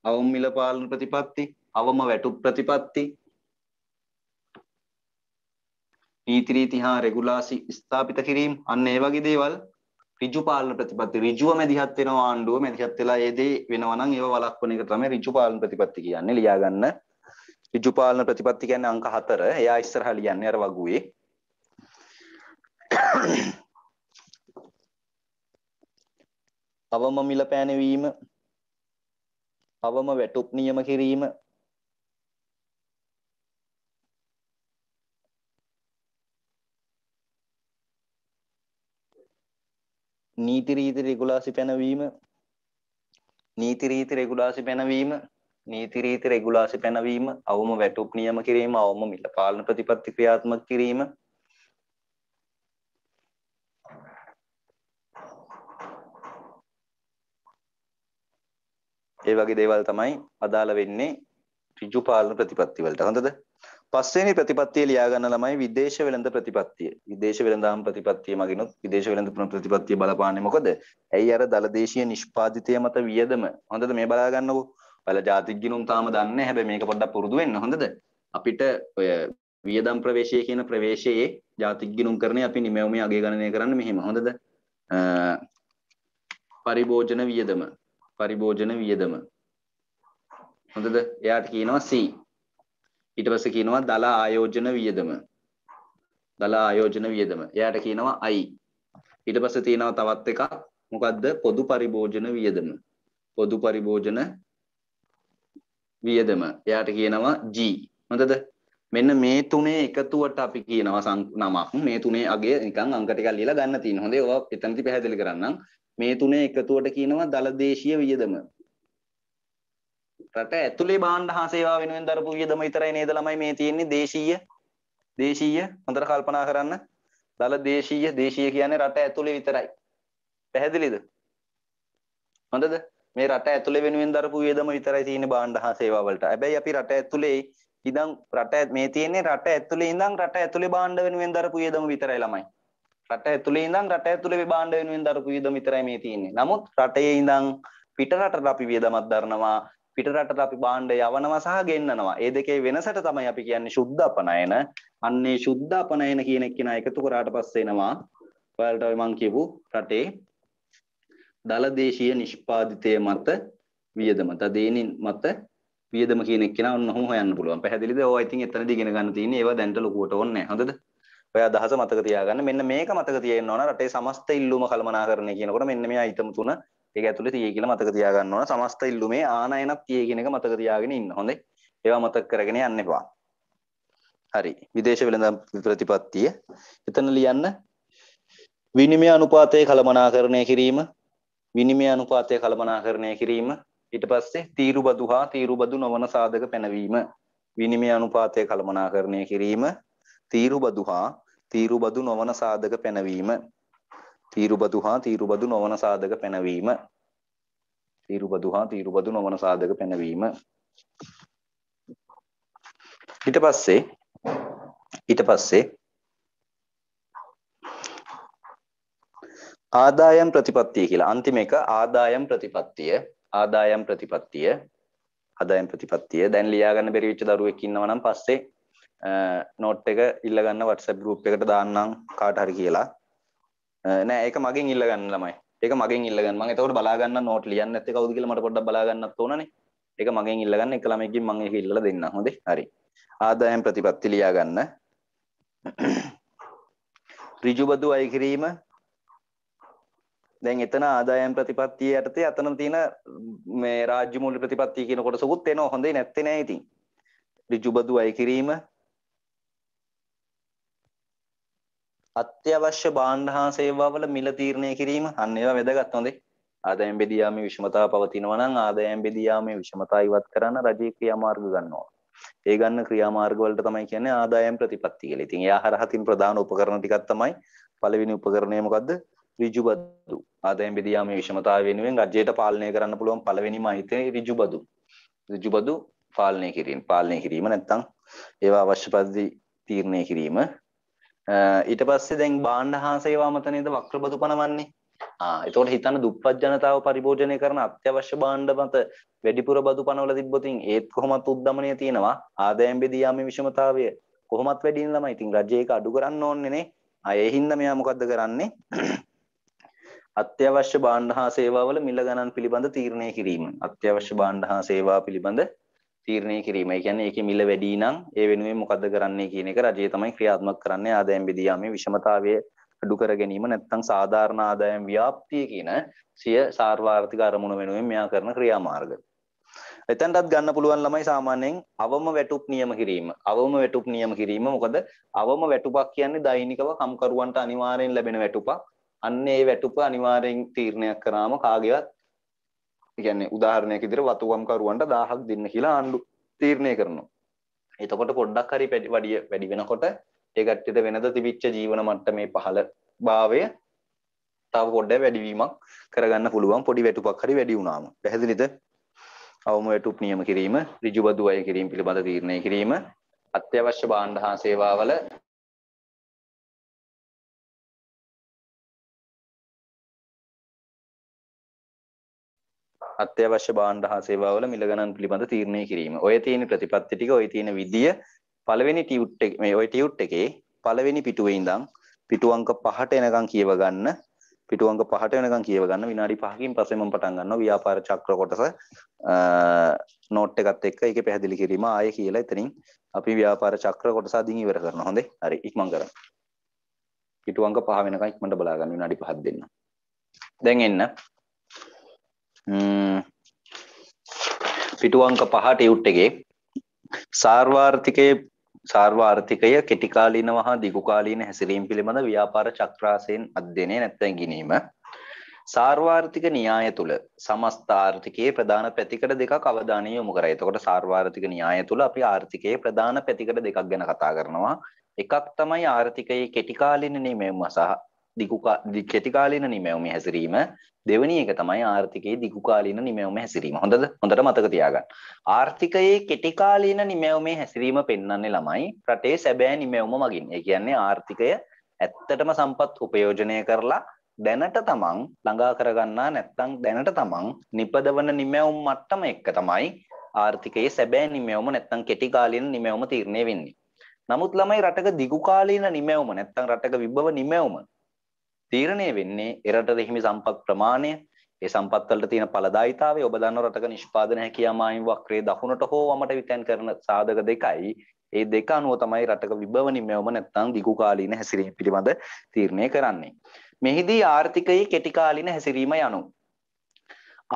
අවම මිල පාලන ප්‍රතිපත්ති, අවම වැටුප් ප්‍රතිපත්ති, නීති රීති හා රෙගුලාසි ස්ථාපිත කිරීම අන්න ඒ වගේ දේවල් ඍජු පාලන ප්‍රතිපත්ති ඍජුව මැදිහත් වෙනවා ආණ්ඩුව මැදිහත් වෙලා ඒ දේ වෙනවා නම් ඒව වළක්වන එක තමයි ඍජු පාලන ප්‍රතිපත්ති කියන්නේ ලියා ගන්න ඍජු පාලන ප්‍රතිපත්ති කියන්නේ අංක 4 එයා ඉස්සරහා ලියන්නේ අර වගුවේ අවම මිල පෑනවීම අවම වැටුප් නියම කිරීම නීති රීති රෙගුලාසි පැනවීම නීති රීති රෙගුලාසි පැනවීම නීති රීති රෙගුලාසි පැනවීම අවම වැටුප් නියම කිරීම අවම මිල පාලන ප්‍රතිපත්ති ක්‍රියාත්මක කිරීම ඒ වගේ දේවල් තමයි අදාළ වෙන්නේ ඍජු පාලන ප්‍රතිපත්ති වලට. හොඳද? පස්වෙනි ප්‍රතිපත්තිය ලියා ගන්න ළමයි විදේශ වෙළඳ ප්‍රතිපත්තිය. විදේශ වෙළඳාම් ප්‍රතිපත්තිය මගිනුත් විදේශ වෙළඳ ප්‍රතිපත්තිය බලපාන්නේ මොකද? ඇයි අර දලදේශීය නිෂ්පාදිතය මත වියදම. හොඳද මේ බලා ගන්නකෝ. බල ජාතිග්ගිනුන් තාම දන්නේ නැහැ. හැබැයි මේක පොඩ්ඩක් පුරුදු වෙන්න. හොඳද? අපිට ඔය වියදම් ප්‍රවේශය කියන ප්‍රවේශයේ ජාතිග්ගිනුම් කරන්නේ අපි නිමැවුමේ අගය ගණනය කරන්න මෙහෙම. හොඳද? පරිභෝජන වියදම පරිභෝජන වියදම. හොඳද? එයාට කියනවා C. ඊට පස්සේ කියනවා දල ආයෝජන වියදම. දල ආයෝජන වියදම. එයාට කියනවා I. ඊට පස්සේ තියෙනවා තවත් එකක් මොකද්ද? පොදු පරිභෝජන වියදම. පොදු පරිභෝජන වියදම. එයාට කියනවා G. හොඳද? මෙන්න මේ තුනේ එකතුවට අපි කියනවා නමක් මේ තුනේ අගේ නිකන් අංක ටිකක් ලියලා ගන්න තියෙන. හොඳේ ඔය එතනදී පැහැදිලි කරන්නම්. මේ තුනේ එකතුවට කියනවා දලදේශීය වියදම. රට ඇතුලේ භාණ්ඩ හා සේවා වෙනුවෙන් දරපු වියදම විතරයි නේද ළමයි මේ තියෙන්නේ දේශීය දේශීය හොඳට කල්පනා කරන්න දලදේශීය දේශීය කියන්නේ රට ඇතුලේ විතරයි. පැහැදිලිද? හොඳද? මේ රට ඇතුලේ වෙනුවෙන් දරපු වියදම විතරයි තියෙන්නේ භාණ්ඩ හා සේවා වලට. හැබැයි අපි රට ඇතුලේ ඉඳන් රට මේ තියෙන්නේ රට ඇතුලේ ඉඳන් රට ඇතුලේ භාණ්ඩ වෙනුවෙන් දරපු වියදම විතරයි ළමයි. රට ඇතුලේ ඉඳන් රට ඇතුලේ භාණ්ඩ වෙනුවෙන් දරපු වියදම විතරයි මේ තියෙන්නේ. නමුත් රටේ ඉඳන් පිට රටට අපි වියදමක් දරනවා පිට රටට අපි භාණ්ඩ යවනවා සහ ගෙන්නනවා. ඒ දෙකේ වෙනසට තමයි අපි කියන්නේ ශුද්ධ අපනයන. අන්නේ ශුද්ධ අපනයන කියන එක කෙනා එකතු කරාට පස්සේ එනවා ඔයාලට ඔය මං කියපු රටේ දලදේශීය නිෂ්පාදිතය මත වියදම තදේනින් මත වියදම කියන එක කෙනා ඔන්න ඔහොම හොයන්න පුළුවන්. පැහැදිලිද? ඕවා ඉතින් එතනදී ඉගෙන ගන්න තියෙන්නේ. ඒවා දැනට ලොකුවට ඕනේ නැහැ. හොඳද? ඔය අදහස මතක තියාගන්න. මෙන්න මේක මතක තියෙන්න ඕන. රටේ සමස්ත ඉල්ලුම කළමනාකරණය කියනකොට මෙන්න මේ අයිතම් තුන ඒක ඇතුලේ තියෙයි කියලා මතක තියාගන්න ඕන. සමස්ත ඉල්ලුමේ ආනයනක් තියෙයි කියන එක මතක තියාගෙන ඉන්න. හොඳයි. ඒවා මතක කරගෙන යන්න එපා. හරි. විදේශ වෙළඳ ප්‍රතිපත්තිය. එතන ලියන්න විනිමය අනුපාතය කළමනාකරණය කිරීම විනිමය අනුපාතය කළමනාකරණය කිරීම ඊට පස්සේ තීරුබදු හා තීරුබදු නොවන සාධක පැනවීම විනිමය අනුපාතය කළමනාකරණය කිරීම තීරුබදු හා තීරුබදු නොවන සාධක පැනවීම තීරුබදු හා තීරුබදු නොවන සාධක පැනවීම තීරුබදු හා තීරුබදු නොවන සාධක පැනවීම ඊට පස්සේ ඊට පස්සේ ආදායම් ප්‍රතිපත්තිය කියලා අන්තිම එක ආදායම් ප්‍රතිපත්තිය ආදායම් ප්‍රතිපත්තිය ආදායම් ප්‍රතිපත්තිය දැන් ලියාගන්න බැරි වෙච්ච දරුවෙක් ඉන්නවා නම් පස්සේ නෝට් එක ඉල්ලගන්න වටස ගරුප් එකට දාන්නම් කාට හරි කියලා නෑ ඒක මගින් ඉල්ලගන්න ළමයි ඒක මගින් ඉල්ලගන්න මම එතකොට බලාගන්න නෝට් ලියන්න නැත්තේ කවුද කියලා මට පොඩ්ඩක් බලාගන්නත් ඕනනේ ඒක මගෙන් ඉල්ලගන්න එක ළමයෙක්ගෙන් මම ඒක ඉල්ලලා දෙන්නම් හොඳේ හරි ආදායම් ප්‍රතිපත්ති ලියා ගන්න ඍජුබදු අය කිරීම දැන් එතන ආදායම් ප්‍රතිපත්තිය යටතේ අතන තියෙන මේ රාජ්‍ය මූල්‍ය ප්‍රතිපත්තිය කියන කොටසකුත් එනවා හොඳේ නැත්තේ නෑ ඉතින් ඍජුබදු අය කිරීම අත්‍යවශ්‍ය භාණ්ඩ හා සේවාවල මිල තීරණය කිරීම අන්න ඒවා වැදගත් හොඳේ. ආදායම් බෙදී යාමේ විෂමතාව පවතිනවා නම් ආදායම් බෙදී යාමේ විෂමතාව ඉවත් කරන්න රජයේ ක්‍රියාමාර්ග ගන්නවා. ඒ ගන්න ක්‍රියාමාර්ග වලට තමයි කියන්නේ ආදායම් ප්‍රතිපත්ති කියලා. ඉතින් එයා හරහා තියෙන ප්‍රධාන උපකරණ ටිකක් තමයි පළවෙනි උපකරණය මොකද්ද? ඍජු බදු. ආදායම් බෙදී යාමේ විෂමතාව වෙනුවෙන් රජයට පාලනය කරන්න පුළුවන් පළවෙනිම අයිතේ ඍජු බදු. ඍජු බදු පාලනය කිරීම. පාලනය කිරීම නැත්තම් ඒවා අවශ්‍ය පරිදි තීරණය කිරීම ඊට පස්සේ දැන් බාණ්ඩ හා සේවා මත නේද වක්‍රබදු පනවන්නේ. ආ එතකොට හිතන්න දුප්පත් ජනතාව පරිභෝජනය කරන අත්‍යවශ්‍ය බාණ්ඩ මත වැඩිපුර බදු පනවලා තිබ්බොතින් ඒත් කොහොමත් උද්දමනය තියෙනවා. ආදායම් බෙදී යාමේ විෂමතාවය කොහොමත් වැඩි වෙන ළමයි. ඉතින් රජය ඒක අඩු කරන්න ඕන්නේ නේ. ආ ඒ හින්දා මෙයා මොකද්ද කරන්නේ? අත්‍යවශ්‍ය බාණ්ඩ හා සේවාවල මිල ගණන් පිළිබඳ තීරණය කිරීම. අත්‍යවශ්‍ය බාණ්ඩ හා සේවා පිළිබඳ තීරණය කිරීම. ඒ කියන්නේ ඒකේ මිල වැඩි නම් ඒ වෙනුවෙන් මොකද්ද කරන්නේ කියන එක රජය තමයි ක්‍රියාත්මක කරන්නේ ආදායම් බෙදියාමේ විෂමතාවය අඩු කර ගැනීම නැත්නම් සාධාරණ ආදායම් ව්‍යාප්තිය කියන සිය සාර්වාර්ථික අරමුණ වෙනුවෙන් මෙයා කරන ක්‍රියාමාර්ග. එතනටත් ගන්න පුළුවන් ළමයි සාමාන්‍යයෙන් අවම වැටුප් නියම කිරීම. අවම වැටුප් නියම කිරීම මොකද අවම වැටුපක් කියන්නේ දෛනිකව කම්කරුවන්ට අනිවාර්යෙන් ලැබෙන වැටුපක්. අන්න ඒ වැටුප අනිවාර්යෙන් තීරණයක් කරාම කාගේවත් කියන්නේ උදාහරණයක් විදිහට වතුවම් කරුවන්ට 1000ක් දෙන්න කියලා ආණ්ඩු තීරණය කරනවා. එතකොට පොඩ්ඩක් හරි වැඩි වැඩි වෙනකොට ඒ ගැට්ටියට වෙනද තිබිච්ච ජීවන මට්ටමේ පහළ භාවය තව පොඩ්ඩක් වැඩිවීමක් කරගන්න පුළුවන් පොඩි වැටුපක් හරි වැඩි වුණාම. පැහැදිලිද? අවම වැටුප් නියම කිරීම, ඍජුබදු අය කිරීම පිළිබඳ තීරණය කිරීම, අත්‍යවශ්‍ය භාණ්ඩ හා සේවාවල අත්‍යවශ්‍ය බාණ්ඩ හා සේවාවල මිල ගණන් පිළිබඳ තීරණය කිරීම. ඔය තියෙන ප්‍රතිපත්ති ටික ඔය තියෙන විදිය පළවෙනි ටියුට් එක මේ ඔය ටියුට් එකේ පළවෙනි පිටුවේ ඉඳන් පිටු අංක 5ට එනකන් කියව ගන්න. පිටු අංක 5ට එනකන් කියව ගන්න. විනාඩි 5කින් පස්සේ මම පටන් ගන්නවා ව්‍යාපාර චක්‍ර කොටස නෝට් එකත් එක්ක ඒකේ පැහැදිලි කිරීම ආයේ කියලා එතනින් අපි ව්‍යාපාර චක්‍ර කොටස අදින් ඉවර කරනවා. හොඳේ. හරි ඉක්මන් කරමු. පිටු අංක 5 වෙනකන් ඉක්මනට බලා ගන්න විනාඩි 5ක් දෙන්න. දැන් එන්න පිටුවංක පහට යුට්ටගේ සාර්වාර්ථිකය සාර්වාර්ථිකය කෙටිකාලීන වහා දිගුකාලීන හැසිරීම් පිළිබඳ ව්‍යාපාර චක්‍රාසයෙන් අධ්‍යනය නැත්තැ ගැනීම සාර්වාර්ථික න්‍යාය තුළ සමස්ථාර්ථිකයේ ප්‍රධාන පැතිකට දෙකක් අවධානය යොමු කරයි. එතකොට සාර්වාර්ථික න්‍යාය තුළ අපි ආර්ථිකයේ ප්‍රධාන පැතිකට දෙකක් ගැන කතා කරනවා. එකක් තමයි ආර්ථිකයේ කෙටි කාලින නිමැවුම සහ කෙටිකාලීන නිමැවුම හැසිරීම දෙවනි එක තමයි ආර්ථිකයේ දිගුකාලීන නිමැවුම හැසිරීම. හොඳද? හොඳට මතක තියාගන්න. ආර්ථිකයේ කෙටිකාලීන නිමැවුමේ හැසිරීම පෙන්වන්නේ ළමයි රටේ සැබෑ නිමැවුම මගින්. ඒ කියන්නේ ආර්ථිකය ඇත්තටම සම්පත් උපයෝජනය කරලා දැනට තමන් ළඟා කරගන්නා නැත්නම් දැනට තමන් නිපදවන නිමැවුම් මට්ටම එක්ක තමයි ආර්ථිකයේ සැබෑ නිමැවුම නැත්නම් කෙටිකාලීන නිමැවුම තීරණය වෙන්නේ. නමුත් ළමයි රටක දිගුකාලීන නිමැවුම නැත්නම් රටක විභව නිමැවුම තීරණය වෙන්නේ ඒ රටට හිමි සම්පත් ප්‍රමාණය, ඒ සම්පත් වලට තියෙන ඵලදායිතාවය ඔබ දන්නව රටක නිෂ්පාදන හැකියාමායින් වක්‍රයේ දකුණට හෝ වමට විතැන් කරන සාධක දෙකයි. ඒ දෙක අනුව තමයි රටක විභව නිමවම නැත්නම් දිගු කාලීන හැසිරීම පිළිබඳ තීරණය කරන්නේ. මෙහිදී ආර්ථිකයේ කෙටි කාලීන හැසිරීම යනු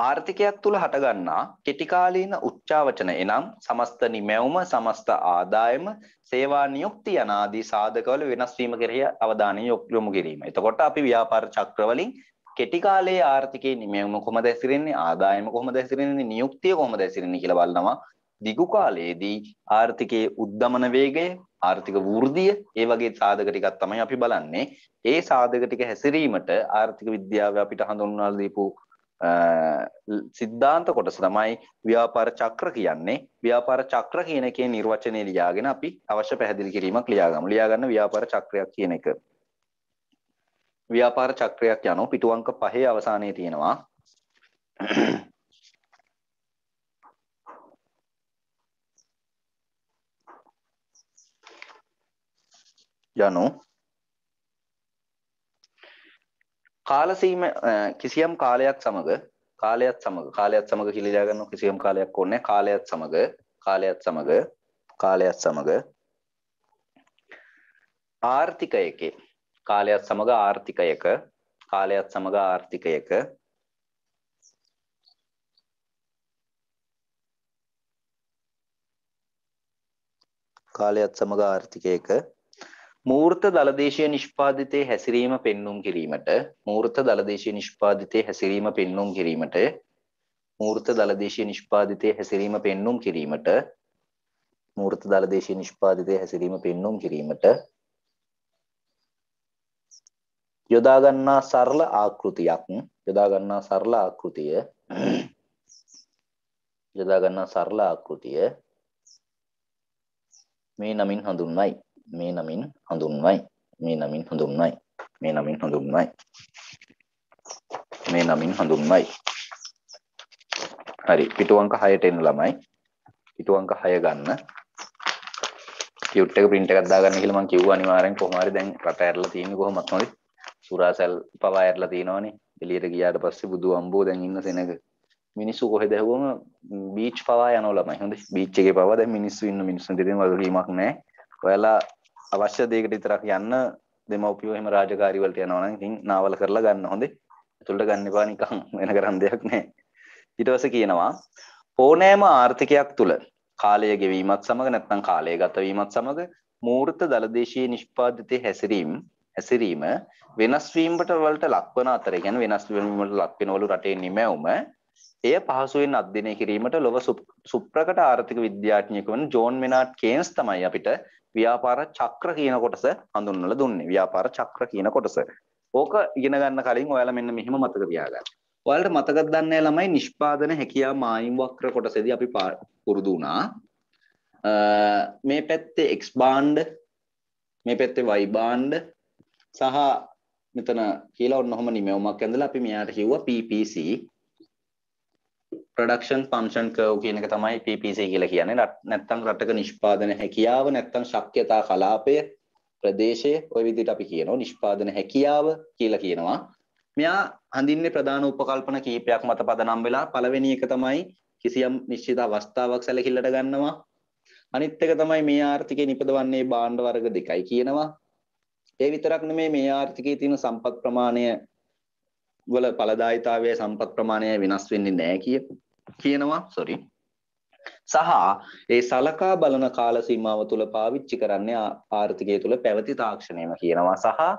ආර්ථිකයක් තුළ හටගන්නා කෙටිකාලීන උච්චාවචන එනම් සමස්ත නිමැවුම සමස්ත ආදායම සේවා නියුක්ති යනාදී සාධකවල වෙනස් වීම කෙරෙහි අවධානය යොමු කිරීම. එතකොට අපි ව්‍යාපාර චක්‍රවලින් කෙටි කාලයේ ආර්ථිකයේ නිමැවුම කොහොමද ඇසිරෙන්නේ ආදායම කොහොමද ඇසිරෙන්නේ නියුක්තිය කොහොමද ඇසිරෙන්නේ කියලා බලනවා. දිගු කාලයේදී ආර්ථිකයේ උද්දමන වේගය ආර්ථික වෘද්ධිය ඒ වගේ සාධක ටිකක් තමයි අපි බලන්නේ. ඒ සාධක ටික හැසිරීමට ආර්ථික විද්‍යාව අපිට හඳුන්වලා දීපු සිද්ධාන්ත කොටස තමයි ව්‍යාපාර චක්‍ර කියන්නේ ව්‍යාපාර චක්‍ර කියන එකේ නිර්වචනය ලියාගෙන අපි අවශ්‍ය පැහැදිලි කිරීමක් ලියාගමු. ලියාගන්න ව්‍යාපාර චක්‍රයක් කියන එක. ව්‍යාපාර චක්‍රයක් යනෝ පිටු අංක 5 අවසානයේ තියෙනවා. යනෝ කාලසීම කිසියම් කාලයක් සමග කාලයත් සමග කාලයත් සමග කිලිදාගන්න කිසියම් කාලයක් ඕන්න කාලයත් සමග කාලයත් සමග කාලයත් සමග ආර්ථිකයක කාලයත් සමග ආර්ථිකයක කාලයත් සමග ආර්ථිකයක කාලයත් සමග ආර්ථිකයක මූර්ත දලදේශය නිෂ්පාදිතය හැසිරීම පෙන්නුම් කිරීමට මූර්ත දලදේශය නිෂ්පාදිතය හැසිරීම පෙන්නුම් කිරීමට මූර්ත දලදේශය නිෂ්පාදිතය හැසිරීම පෙන්නුම් කිරීමට මූර්ත දලදේශය නිෂ්පාදිතය හැසිරීම පෙන්නුම් කිරීමට යොදාගන්නා සරල ආකෘතියක් යොදාගන්නා සරල ආකෘතිය යොදාගන්නා සරල ආකෘතිය මේ නමින් හඳුන්වයි මේ නමින් හඳුන්වයි මේ නමින් හඳුන්වයි මේ නමින් හඳුන්වයි මේ නමින් හඳුන්වයි හරි පිටු අංක 6ට එන ළමයි පිටු අංක 6 ගන්න කියුට් එක print එකක් දාගන්න කියලා මම කිව්වා අනිවාර්යෙන් කොහොම හරි දැන් රට ඇරලා තියෙන්නේ කොහොමත් හරි සුරාසල් පවා ඇරලා තියෙනවනේ එළියට ගියාට පස්සේ බුදු අම්බෝ දැන් ඉන්න සෙනග මිනිස්සු කොහෙද ඇහුවම බීච් පවා යනවා ළමයි හොඳ බීච් එකේ පවා දැන් මිනිස්සු ඉන්න මිනිස්සු දෙදෙනා වගකීමක් නැහැ ඔයාලා අවශ්‍ය දේකට විතරක් යන්න දෙමව්පියෝ එහෙම රාජකාරී වලට යනවා නම් ඉතින් නාවල කරලා ගන්න හොඳේ. ඒතුළට ගන්න එපා නිකන් වෙන කරන් දෙයක් නැහැ. ඊට පස්සේ කියනවා ඕනෑම ආර්ථිකයක් තුළ කාලය ගෙවීමත් සමඟ නැත්නම් කාලය ගතවීමත් සමඟ මූර්ත දලදේශීය නිෂ්පාදිතය හැසිරීම් හැසිරීම වෙනස් වීමට වලට ලක්වන අතර ගැන වෙනස් වීමට ලක්වෙනවලු රටේ නිමැවුම එය පහසුවෙන් අධ්‍යයනය කිරීමට ලොව සුප්‍රකට ආර්ථික විද්‍යාඥයෙකු වන ජෝන් මෙනාට් කේන්ස් තමයි අපිට ව්‍යාපාර චක්‍ර කියන කොටස හඳුන්වලා දුන්නේ. ව්‍යාපාර චක්‍ර කියන කොටස. ඕක ඉගෙන ගන්න කලින් ඔයාලා මෙන්න මෙහිම මතක තියාගන්න. ඔයාලට මතකද දන්නේ ළමයි නිෂ්පාදන හැකියාව මායිම් වක්‍ර කොටසේදී අපි පුරුදු වුණා. මේ පැත්තේ x බාණ්ඩ මේ පැත්තේ y බාණ්ඩ සහ මෙතන කියලා ඔන්න ඔහම නිමවුමක් ඇඳලා අපි මෙයාට කිව්වා PPC ප්‍රඩක්ෂන් පංෂන් කව් කියන එක තමයි PPC කියලා කියන්නේ. නැත්තම් රටක නිෂ්පාදන හැකියාව නැත්තම් ශක්්‍යතා කලාපය ප්‍රදේශය ওই විදිහට අපි කියනවා නිෂ්පාදන හැකියාව කියලා කියනවා. මෙයා හඳින්නේ ප්‍රධාන උපකල්පන කිහිපයක් මත පදනම් වෙලා පළවෙනි එක තමයි කිසියම් නිශ්චිත අවස්ථාවක් සැලකිල්ලට ගන්නවා. අනිත් එක තමයි මේ ආර්ථිකයේ නිපදවන්නේ භාණ්ඩ වර්ග දෙකයි කියනවා. ඒ විතරක් නෙමෙයි මේ ආර්ථිකයේ තියෙන සම්පත් ප්‍රමාණය වල පළදායිතාවය සම්පත් ප්‍රමාණය වෙනස් වෙන්නේ නෑ කිය කියනවා සොරි සහ ඒ සලකා බලන කාල සීමාව තුළ පාවිච්චි කරන්නේ ආර්ථිකය තුළ පැවති තාක්ෂණයම කියනවා සහ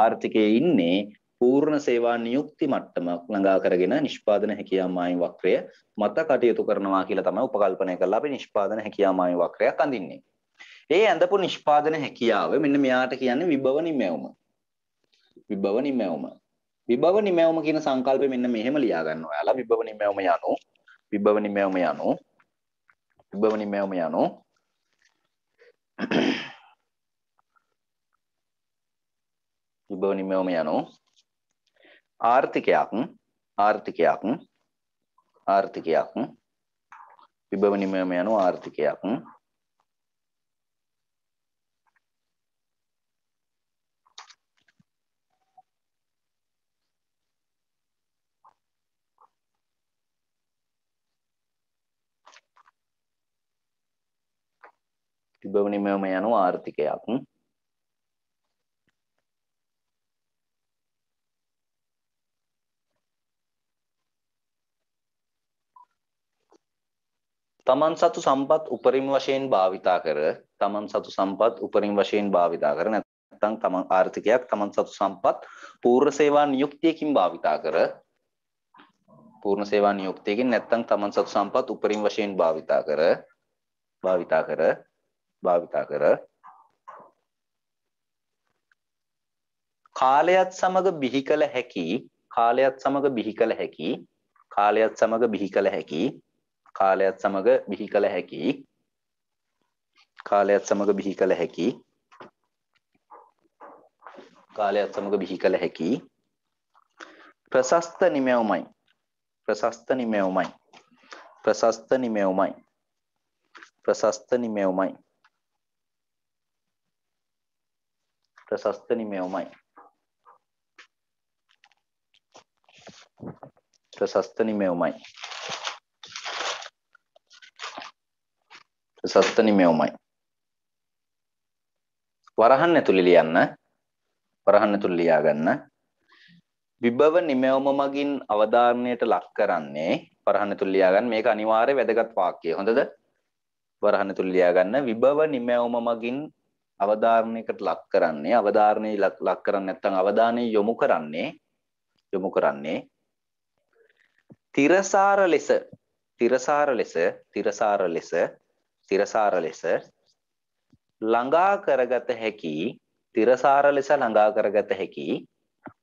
ආර්ථිකයේ ඉන්නේ පූර්ණ සේවා නියුක්ති මට්ටමක් ළඟා කරගෙන නිෂ්පාදන හැකියාමායින් වක්‍රය මත කටයුතු කරනවා කියලා තමයි උපකල්පනය කරලා අපි නිෂ්පාදන හැකියාමායින් වක්‍රයක් අඳින්නේ. ඒ ඇඳපු නිෂ්පාදන හැකියාව මෙන්න මෙයාට කියන්නේ විභව නිමැවුම. විභව නිමැවුම. විභව නිමැවුම කියන සංකල්පය මෙන්න මෙහෙම ලියා ගන්න ඔයාලා විභව නිමැවුම යනු විභව නිමැවුම යනු විභව නිමැවුම යනු විභව නිමැවුම යනු ආර්ථිකයක් ආර්ථිකයක් ආර්ථිකයක් විභව නිමැවුම යනු ආර්ථිකයක් නිබවනිමම යනු ආර්ථිකයක් තමන් සතු සම්පත් උපරිම වශයෙන් භාවිතා කර තමන් සතු සම්පත් උපරිම වශයෙන් භාවිතා කර නැත්නම් තමන් ආර්ථිකයක් තමන් සතු සම්පත් පූර්ව සේවා නියුක්තියකින් භාවිතා කර පූර්ණ සේවා නියුක්තියකින් නැත්නම් තමන් සතු සම්පත් උපරිම වශයෙන් භාවිතා කර භාවිතා කර භාවිතා කර කාලයත් සමග බිහි කළ හැකි කාලයත් සමග බිහි කළ හැකි කාලයත් සමග බිහි කළ හැකි කාලයත් සමග බිහි කළ හැකි කාලයත් සමග බිහි කළ හැකි කාලයත් සමග බිහි කළ හැකි ප්‍රශස්ත නිමැවුමයි ප්‍රශස්ත නිමැවුමයි ප්‍රශස්ත නිමැවුමයි ප්‍රශස්ත නිමැවුමයි ප්‍රශස්ත නිමයෝමයි. ප්‍රශස්ත නිමයෝමයි. ප්‍රශස්ත නිමයෝමයි. වරහන් ඇතුළේ ලියන්න. වරහන් ඇතුළේ ලියා ගන්න. විභව නිමයෝම මගින් අවධාරණයට ලක් කරන්නේ වරහන් ඇතුළේ ලියා ගන්න. මේක අනිවාර්ය වැදගත් වාක්‍යය. හොඳද? වරහන් ඇතුළේ ලියා ගන්න. විභව නිමයෝම මගින් අවධාරණයකට ලක් කරන්නේ අවධාරණය ලක් කරන්න නැත්තං අවධානය යොමු කරන්නේ යොමු කරන්නේ තිරසාර ලෙස තිරසාර ලෙස තිරසාර ලෙස තිරසාර ලෙස ළඟා කරගත හැකි තිරසාර ලෙස ළඟා කරගත හැකි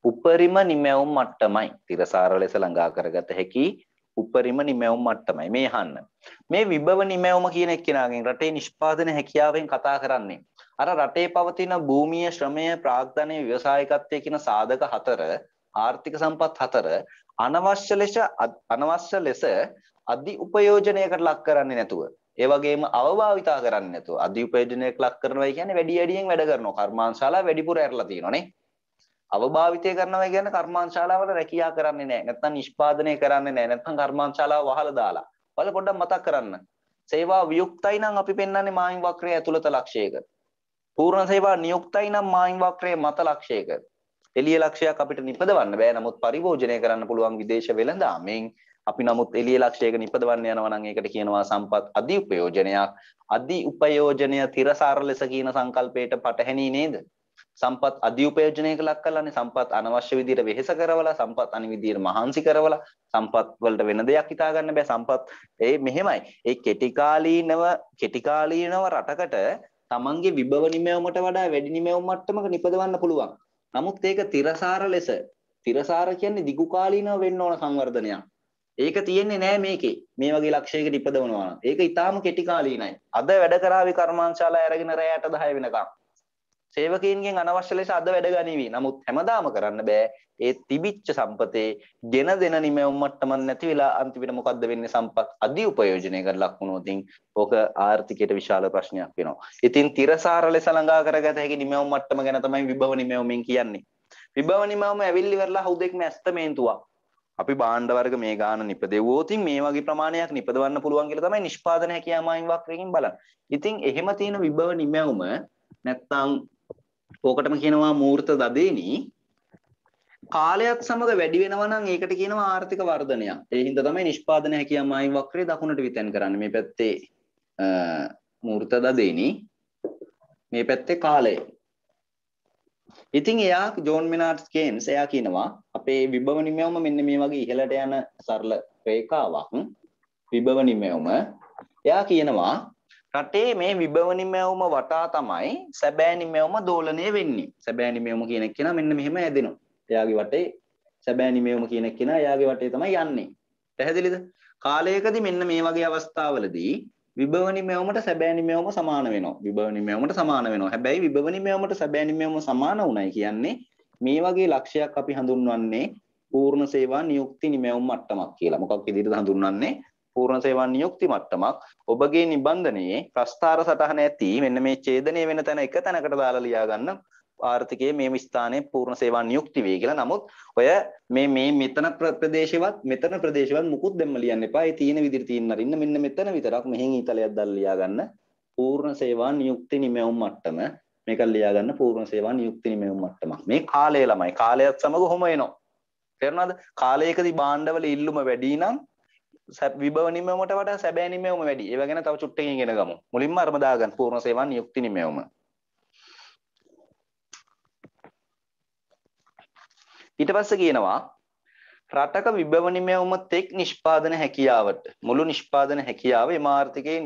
උපරිම නිමැවුම් මට්ටමයි තිරසාර ලෙස ළඟා කරගත හැකි උපරිම නිමැවුම් මට්ටමයි මේ අහන්න. මේ විභව නිමැවුම කියන එක්කෙනාගෙන් රටේ නිෂ්පාදන හැකියාවෙන් කතා කරන්නේ. අර රටේ පවතින භූමිය ශ්‍රමය ප්‍රාග්ධනය ව්‍යවසායකත්වය කියන සාධක හතර ආර්ථික සම්පත් හතර අනවශ්‍ය ලෙස අනවශ්‍ය ලෙස අධි උපයෝජනයකට ලක් කරන්නේ නැතුව ඒ වගේම අවභාවිතා කරන්නේ නැතුව අධි උපයෝජනයකට ලක් කරනවා කියන්නේ වැඩි වැඩියෙන් වැඩ කරනවා කර්මාන්ශාලා වැඩිපුර ඇරලා තියෙනවානේ අවභාවිතය කරනවා කියන්නේ කර්මාන්තශාලාවල රැකියා කරන්නේ නැහැ. නැත්නම් නිෂ්පාදනය කරන්නේ නැහැ. නැත්නම් කර්මාන්තශාලාව වහලා දාලා. බල පොඩ්ඩක් මතක් කරන්න. සේවා වියුක්තයි නම් අපි පෙන්වන්නේ මායිම් වක්‍රය ඇතුළත ලක්ෂයක. පූර්ණ සේවා නියුක්තයි නම් මායිම් වක්‍රයේ මත ලක්ෂයක. එළිය ලක්ෂයක් අපිට නිපදවන්න බෑ. නමුත් පරිභෝජනය කරන්න පුළුවන් විදේශ වෙළඳාමෙන් අපි නමුත් එළිය ලක්ෂයක නිපදවන්න යනවා නම් ඒකට කියනවා සම්පත් අධි උපයෝජනයක්. අධි උපයෝජනය තිරසාර ලෙස කියන සංකල්පයට පටහැනි නේද? සම්පත් අධිඋපයෝජනයක ලක් කරලානේ සම්පත් අනවශ්‍ය විදිහට වෙහෙස කරවලා සම්පත් අනිවිදියට මහන්සි කරවලා සම්පත් වලට වෙන දෙයක් හිතා ගන්න බෑ සම්පත් ඒ මෙහෙමයි ඒ කෙටිකාලීනව කෙටිකාලීනව රටකට තමන්ගේ විභව නිමැවුමට වඩා වැඩි නිමැවුම් මට්ටමක නිපදවන්න පුළුවන් නමුත් ඒක තිරසාර ලෙස තිරසාර කියන්නේ දිගු කාලීනව වෙන්න ඕන සංවර්ධනයක් ඒක තියෙන්නේ නෑ මේකේ මේ වගේ ලක්ෂයකට ඉපදවනවා නම් ඒක ඊටාම කෙටි කාලීනයි අද වැඩ කරાવી කර්මාංශාලා අරගෙන රැයට 10 වෙනකම් සේවකයන්ගෙන් අනවශ්‍ය ලෙස අද වැඩ ගනිවි. නමුත් හැමදාම කරන්න බෑ. ඒ තිබිච්ච සම්පතේ ගෙන දෙන නිමැවුම් මට්ටමක් නැති වෙලා අන්තිමට මොකද්ද වෙන්නේ සම්පත් අධි උපයෝජනය කරලා ලක්ුණොතින් ඕක ආර්ථිකයට විශාල ප්‍රශ්නයක් වෙනවා. ඉතින් තිරසාර ලෙස ළඟා කරගත හැකි නිමැවුම් මට්ටම ගැන තමයි විභව නිමැවුමෙන් කියන්නේ. විභව නිමැවුම ඇවිල්ලි වෙරලා හුදෙක්ම ඇස්තමේන්තුවක්. අපි බාණ්ඩ වර්ග මේ ගාන නිපදෙව්වොත් මේ වගේ ප්‍රමාණයක් නිපදවන්න පුළුවන් කියලා තමයි නිෂ්පාදන හැකියාවයින් වක්‍රයෙන් බලන්නේ. ඉතින් එහෙම තියෙන විභව නිමැවුම නැත්තම් ඕකටම කියනවා මූර්ත දදේනි කාලයත් සමග වැඩි වෙනවා නම් ඒකට කියනවා ආර්ථික වර්ධනයක්. ඒ හින්දා තමයි නිෂ්පාදන හැකියාව මායින් වක්‍රේ දකුණට විතැන් කරන්නේ. මේ පැත්තේ මූර්ත දදේනි මේ පැත්තේ කාලය. ඉතින් එයා ජෝන් මෙනාට් කේන්ස් එයා කියනවා අපේ විභව නිමයවම මෙන්න මේ වගේ ඉහළට යන සරල රේඛාවක් විභව නිමයවම එයා කියනවා රටේ මේ විභව නිමැවුම වටා තමයි සැබෑ නිමැවුම දෝලණය වෙන්නේ. සැබෑ නිමැවුම කියන එක්කෙනා මෙන්න මෙහෙම හැදෙනවා. එයාගේ වටේ සැබෑ නිමැවුම කියන එක්කෙනා එයාගේ වටේ තමයි යන්නේ. පැහැදිලිද? කාලයකදී මෙන්න මේ වගේ අවස්ථාවලදී විභව නිමැවුමට සැබෑ නිමැවුම සමාන වෙනවා. විභව නිමැවුමට සමාන වෙනවා. හැබැයි විභව නිමැවුමට සැබෑ නිමැවුම සමාන උණයි කියන්නේ මේ වගේ ලක්ෂයක් අපි හඳුන්වන්නේ පූර්ණ සේවා නියුක්ති නිමැවුම් මට්ටමක් කියලා. මොකක් විදිහටද හඳුන්වන්නේ? පූර්ණ සේවා නියුක්ති මට්ටමක් ඔබගේ නිබන්ධනයේ ප්‍රස්ථාර සටහන ඇති මෙන්න මේ ඡේදනය වෙන තැන එක තැනකට දාලා ලියා ගන්න ආර්ථිකයේ මේ ස්ථානයේ පූර්ණ සේවා නියුක්ති වේ කියලා. නමුත් ඔය මේ මේ මෙතන ප්‍රදේශවත් මෙතන ප්‍රදේශවත් මුකුත් දෙන්න ලියන්න එපා. ඒ තියෙන විදිහට තියෙන්න අරින්න මෙන්න මෙතන විතරක් මෙහෙන් ඊතලයක් දාලා ලියා ගන්න. පූර්ණ සේවා නියුක්ති නිමැවුම් මට්ටම. මේක ලියා ගන්න පූර්ණ සේවා නියුක්ති නිමැවුම් මට්ටමක්. මේ කාලය ළමයි. කාලයත් සමග කොහොම එනවා? තේරුණාද? කාලයකදී භාණ්ඩවල ඉල්ලුම වැඩි නම් විභව නිමවමට වඩා සැබෑ නිමවම වැඩි. ඒව ගැන තව චුට්ටකින් ඉගෙන ගමු. මුලින්ම අරම දාගන්න පූර්ණ සේවා නියුක්ති නිමවම. ඊට පස්සේ කියනවා රටක විභව නිමවම තෙක් නිෂ්පාදන හැකියාවට මුළු නිෂ්පාදන හැකියාව එම ආර්ථිකයේ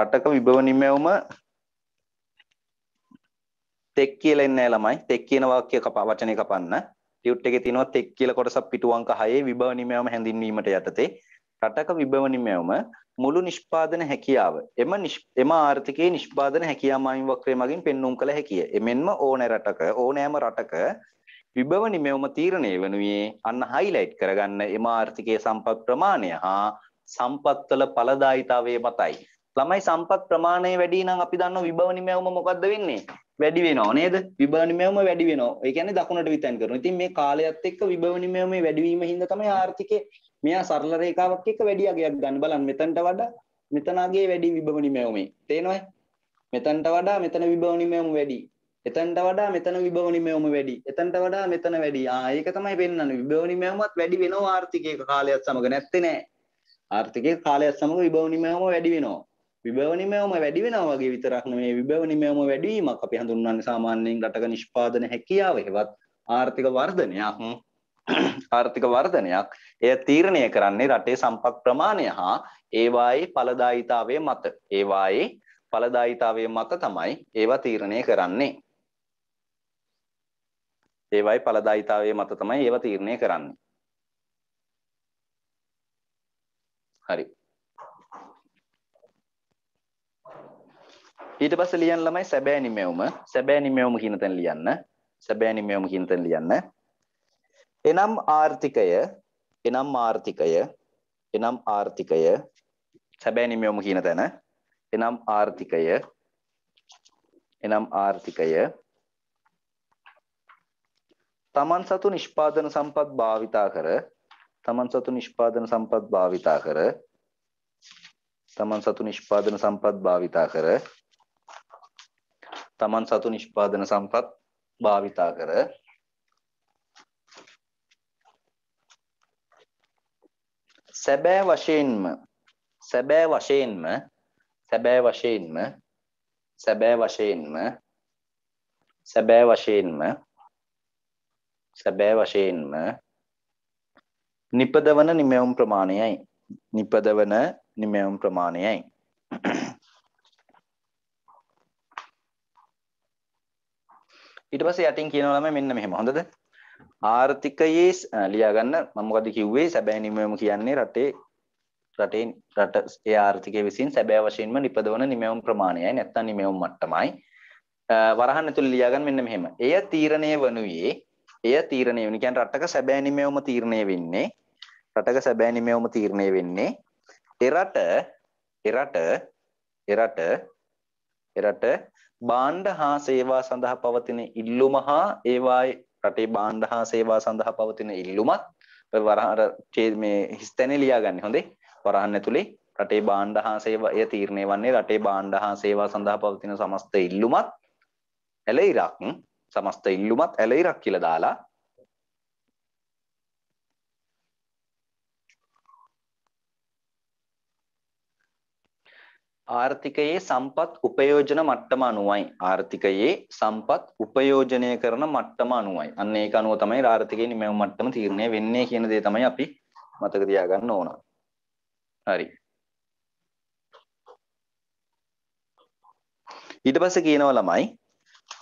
රටක විභව නිමවම තෙක් කියලා ඉන්නේ ළමයි තෙක් කියන වාක්‍ය කපා වචනේ කපන්න ටියුට් එකේ තියෙනවා තෙක් කියලා කොටසක් පිටු අංක 6 විභව නිමයවම හැඳින්වීමට යටතේ රටක විභව නිමයවම මුළු නිෂ්පාදන හැකියාව එම එම ආර්ථිකයේ නිෂ්පාදන හැකියාමයින් වක්‍රය මගින් පෙන්눔 කළ හැකිය. එමෙන්ම ඕනෑ රටක ඕනෑම රටක විභව නිමයවම තීරණය වනුයේ අන්න හයිලයිට් කරගන්න එම ආර්ථිකයේ සම්පත් ප්‍රමාණය හා සම්පත්වල ඵලදායිතාවයේ මතයි. ළමයි සම්පත් ප්‍රමාණය වැඩි නම් අපි දන්නවා විභව නිමයවම මොකද්ද වෙන්නේ? වැඩි වෙනවා නේද? විභව නිමැවුම වැඩි වෙනවා. ඒ කියන්නේ දකුණට විතැන් කරනවා. ඉතින් මේ කාලයත් එක්ක විභව නිමැවුමේ වැඩිවීම හින්දා තමයි ආර්ථිකේ මෙයා සරල රේඛාවක් එක්ක වැඩි අගයක් ගන්න. බලන්න මෙතනට වඩා මෙතන අගේ වැඩි විභව නිමැවුමේ. තේනවද? මෙතනට වඩා මෙතන විභව නිමැවුම වැඩි. එතනට වඩා මෙතන විභව නිමැවුම වැඩි. එතනට වඩා මෙතන වැඩි. ආ ඒක තමයි පෙන්වන්නේ. විභව නිමැවුමත් වැඩි වෙනවා ආර්ථිකයක කාලයත් සමග. නැත්තේ නෑ. ආර්ථිකයේ කාලයත් සමග විභව නිමැවුම වැඩි වෙනවා. විභවනිමයම වැඩි වෙනවා වගේ විතරක් නෙමෙයි විභවනිමයම වැඩිවීමක් අපි හඳුන්වන්නේ සාමාන්‍යයෙන් රටක නිෂ්පාදන හැකියාව හෙවත් ආර්ථික වර්ධනයක් ආර්ථික වර්ධනයක් එය තීරණය කරන්නේ රටේ සම්පත් ප්‍රමාණය හා ඒවායේ ඵලදායිතාවය මත ඒවායේ ඵලදායිතාවය මත තමයි ඒවා තීරණය කරන්නේ ඒවායි ඵලදායිතාවය මත තමයි ඒවා තීරණය කරන්නේ හරි ඊට පස්සේ ලියන්න ළමයි සැබෑ නිමැවුම සැබෑ නිමැවුම කියන තැන ලියන්න සැබෑ නිමැවුම කියන තැන ලියන්න එනම් ආර්ථිකය එනම් ආර්ථිකය එනම් ආර්ථිකය සැබෑ නිමැවුම කියන තැන එනම් ආර්ථිකය එනම් ආර්ථිකය තමන් සතු නිෂ්පාදන සම්පත් භාවිතා කර තමන් සතු නිෂ්පාදන සම්පත් භාවිතා කර තමන් සතු නිෂ්පාදන සම්පත් භාවිතා කර Taman සතු නිෂ්පාදන සම්පත් භාවිතා කර සැබෑ වශයෙන්ම සැබෑ වශයෙන්ම සැබෑ වශයෙන්ම සැබෑ වශයෙන්ම සැබෑ වශයෙන්ම සැබෑ වශයෙන්ම නිපදවන නිමැවුම් ප්‍රමාණයයි නිපදවන නිමැවුම් ප්‍රමාණයයි ඊට පස්සේ යටින් කියනවා ළමයි මෙන්න මෙහෙම හොඳද? ආර්ථිකයේ ලියාගන්න මම මොකද කිව්වේ සැබෑ නිමවම කියන්නේ රටේ රටේ රට ඒ ආර්ථිකය විසින් සැබෑ වශයෙන්ම නිපදවන නිමවම් ප්‍රමාණයයි නැත්නම් නිමවම් මට්ටමයි. වරහන් ඇතුළේ ලියාගන්න මෙන්න මෙහෙම. එය තීරණය වනුයේ එය තීරණය වෙන කියන්නේ රටක සැබෑ නිමවම තීරණය වෙන්නේ රටක සැබෑ නිමවම තීරණය වෙන්නේ එරට එරට එරට එරට බාණ්ඩ හා සේවා සඳහා පවතින ඉල්ලුම හා ඒවායි රටේ බාණ්ඩ හා සේවා සඳහා පවතින ඉල්ලුමත් වරහර මේ හිස්තැනේ ලියාගන්න හොඳේ වරහන් ඇතුලේ රටේ බාණ්ඩ හා සේවා එය තීරණය වන්නේ රටේ බාණ්ඩ හා සේවා සඳහා පවතින සමස්ත ඉල්ලුමත් ඇලෙයිරක් සමස්ත ඉල්ලුමත් ඇලෙයිරක් කියලා දාලා ආර්ථිකයේ සම්පත් උපයෝජන මට්ටම අනුවයි ආර්ථිකයේ සම්පත් උපයෝජනය කරන මට්ටම අනුවයි අන්න ඒක අනුව තමයි ආර්ථිකයේ නිමව මට්ටම තීරණය වෙන්නේ කියන දේ තමයි අපි මතක තියාගන්න ඕන. හරි. ඊට පස්සේ කියනවා ළමයි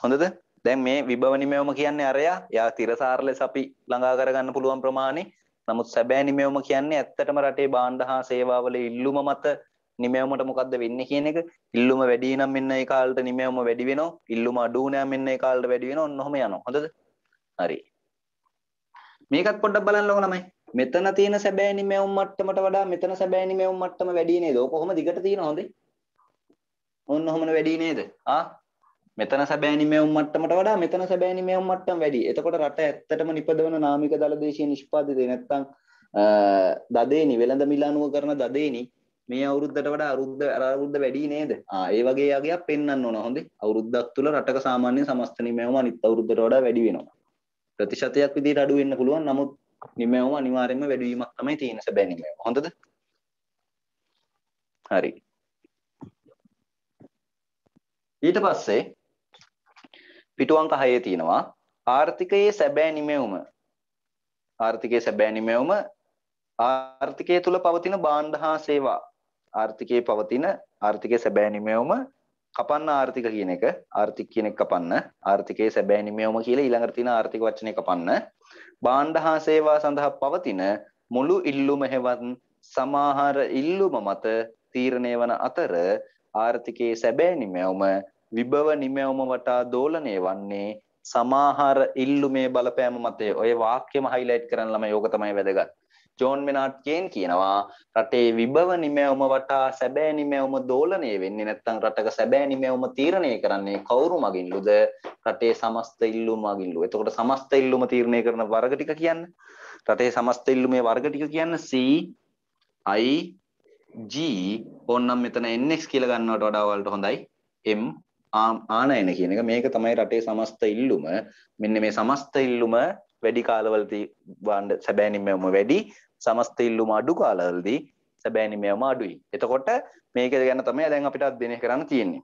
හොඳද? දැන් මේ විභව නිමවම කියන්නේ අරයා යා තිරසාර ලෙස අපි ළඟා කරගන්න පුළුවන් ප්‍රමාණය. නමුත් සැබෑ නිමවම කියන්නේ ඇත්තටම රටේ භාණ්ඩ හා සේවාවල ඉල්ලුම මත නිමැවුමට මොකද්ද වෙන්නේ කියන එක ඉල්ලුම වැඩි නම් මෙන්න ඒ කාලට නිමැවුම වැඩි වෙනවා ඉල්ලුම අඩු නම් මෙන්න ඒ කාලට වැඩි වෙනවා ඔන්න ඔහම යනවා හොඳද හරි මේකත් පොඩ්ඩක් බලන්නකො ළමයි මෙතන තියෙන සැබෑ නිමැවුම් මට්ටමට වඩා මෙතන සැබෑ නිමැවුම් මට්ටම වැඩි නේද? ඕක කොහොම දිගට තියෙන හොඳේ? ඕන්න ඔහොමන වැඩි නේද? ආ මෙතන සැබෑ නිමැවුම් මට්ටමට වඩා මෙතන සැබෑ නිමැවුම් මට්ටම වැඩි. එතකොට රට ඇත්තටම නිපදවන නාමික දල දේශීය නිෂ්පාදිතය නැත්තම් දදේනි වෙළඳ මිල අනුව කරන දදේනි මේ අවුරුද්දට වඩා අරුද්ද අරුද්ද වැඩි නේද? ආ ඒ වගේ යගයක් පෙන්වන්න ඕන හොඳේ. අවුරුද්දක් තුල රටක සාමාන්‍ය සමස්ත නිමැවුම අනිත් අවුරුද්දට වඩා වැඩි වෙනවා. ප්‍රතිශතයක් විදිහට අඩු වෙන්න පුළුවන්. නමුත් නිමැවුම අනිවාර්යයෙන්ම වැඩි වීමක් තමයි තියෙන සැබෑ නිමැවුම. හොඳද? හරි. ඊට පස්සේ පිටු අංක 6 තියෙනවා ආර්ථිකයේ සැබෑ නිමැවුම ආර්ථිකයේ සැබෑ නිමැවුම ආර්ථිකය තුල පවතින භාණ්ඩ හා සේවා ආර්ථිකයේ පවතින ආර්ථිකයේ සැබෑ නිමැවුම කපන්න ආර්ථික කියන එක ආර්ථික කෙනෙක් කපන්න ආර්ථිකයේ සැබෑ නිමැවුම කියලා ඊළඟට තියෙන ආර්ථික වචනය කපන්න බාණ්ඩ හා සේවා සඳහා පවතින මුළු ඉල්ලුම හෙවත් සමාහාර ඉල්ලුම මත තීරණය වන අතර ආර්ථිකයේ සැබෑ නිමැවුම විභව නිමැවුම වටා දෝලණය වන්නේ සමාහාර ඉල්ලුමේ බලපෑම මතය. ඔය වාක්‍යම highlight කරන්න ළමයි ඕක තමයි වැදගත්. ජෝන් මෙනාට් කේන් කියනවා රටේ විභව නිමැවුම වටා සැබෑ නිමැවුම දෝලණය වෙන්නේ නැත්නම් රටක සැබෑ නිමැවුම තීරණය කරන්නේ කවුරු මගින්ලුද රටේ සමස්ත ඉල්ලුම මගින්ලු. එතකොට සමස්ත ඉල්ලුම තීරණය කරන වර්ග ටික කියන්න. රටේ සමස්ත ඉල්ලුමේ වර්ග ටික කියන්න C I G ඕන්නම් මෙතන NX කියලා ගන්නවට වඩා ඔයාලට හොඳයි. M ආනයන කියන එක මේක තමයි රටේ සමස්ත ඉල්ලුම. මෙන්න මේ සමස්ත ඉල්ලුම වැඩි කාලවලදී බාණ්ඩ සැබෑනිමයම වැඩි සමස්ත ඉල්ලුම අඩු කාලවලදී සැබෑනිමයම අඩුයි. එතකොට මේක ගැන තමයි දැන් අපිට අධ්‍යයනය කරන්න තියෙන්නේ.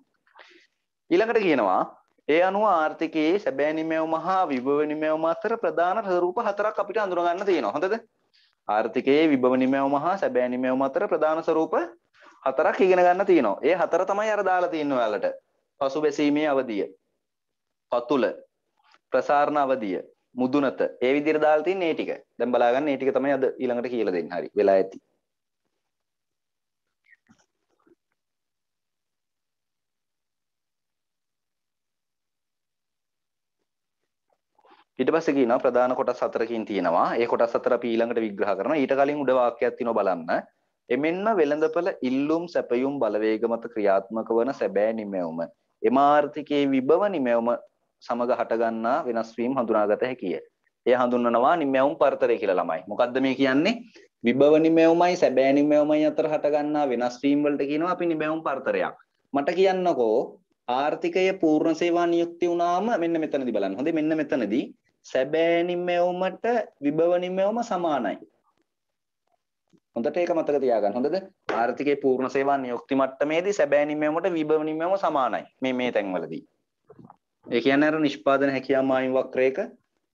ඊළඟට කියනවා ඒ අනුව ආර්ථිකයේ සැබෑනිමයවම හා විභවනිමයවම අතර ප්‍රධාන ස්වරූප හතරක් අපිට අඳුරගන්න තියෙනවා. හොඳද? ආර්ථිකයේ විභවනිමයවම හා සැබෑනිමයවම අතර ප්‍රධාන ස්වරූප හතරක් ඉගෙන ගන්න තියෙනවා. ඒ හතර තමයි අර දාලා තියෙන්නේ ඔයාලට. පසුබැසීමේ අවධිය, පතුල, ප්‍රසාරණ අවධිය, මුදුනත ඒ විදිහට දාලා තින්නේ මේ ටික. දැන් බලාගන්න මේ ටික තමයි අද ඊළඟට කියලා දෙන්න. හරි. වෙලා ඇති. ඊට පස්සේ කියනවා ප්‍රධාන කොටස් හතරකින් තියෙනවා. ඒ කොටස් හතර අපි ඊළඟට විග්‍රහ කරනවා. ඊට කලින් උඩ වාක්‍යයක් තියෙනවා බලන්න. එමෙන්ම වෙළඳපළ ඉල්ලුම් සැපයුම් බලවේග මත ක්‍රියාත්මක වන සැබෑ නිමැවුම. එම ආර්ථිකයේ විභව නිමැවුම සමග හටගන්නා වෙනස් වීම හඳුනාගත හැකිය. එය හඳුන්වනවා නිමැවුම් පරතරය කියලා ළමයි. මොකද්ද මේ කියන්නේ? විභව නිමැවුමයි සැබෑ නිමැවුමයි අතර හටගන්නා වෙනස් වීම වලට කියනවා අපි නිමැවුම් පරතරයක්. මට කියන්නකෝ ආර්ථිකය පූර්ණ සේවා නියුක්ති වුණාම මෙන්න මෙතනදී බලන්න. හොඳේ මෙන්න මෙතනදී සැබෑ නිමැවුමට විභව නිමැවුම සමානයි. හොඳට ඒක මතක තියාගන්න. හොඳද? ආර්ථිකයේ පූර්ණ සේවා නියුක්ති මට්ටමේදී සැබෑ නිමැවුමට විභව නිමැවුම සමානයි. මේ මේ තැන්වලදී. ඒ කියන්නේ අර නිෂ්පාදන හැකියාව මායිම් වක්‍රයක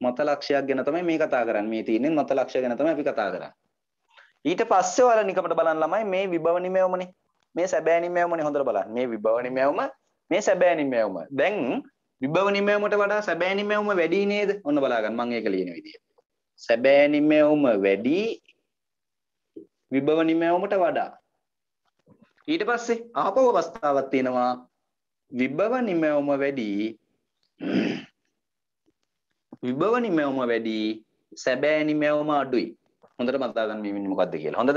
මත ලක්ෂයක් ගැන තමයි මේ කතා කරන්නේ. මේ තියෙන්නේ මත ලක්ෂය ගැන තමයි අපි කතා කරන්නේ. ඊට පස්සේ ඔයාලා නිකමට බලන්න ළමයි මේ විභව නිමයවමනේ. මේ සැබෑ නිමයවමනේ හොඳට බලන්න. මේ විභව නිමයවම මේ සැබෑ නිමයවම. දැන් විභව නිමයවමට වඩා සැබෑ නිමයවම වැඩි නේද? ඔන්න බලාගන්න මම ඒක ලියන විදිය. සැබෑ නිමයවම වැඩි විභව නිමයවමට වඩා ඊට පස්සේ ආපව අවස්ථාවක් තියෙනවා විභව නිමයවම වැඩි විභව නිමවම වැඩි සැබෑ නිමවම අඩුයි. හොඳට මතක ගන්න මේ වෙන්නේ මොකද්ද කියලා. හොඳද?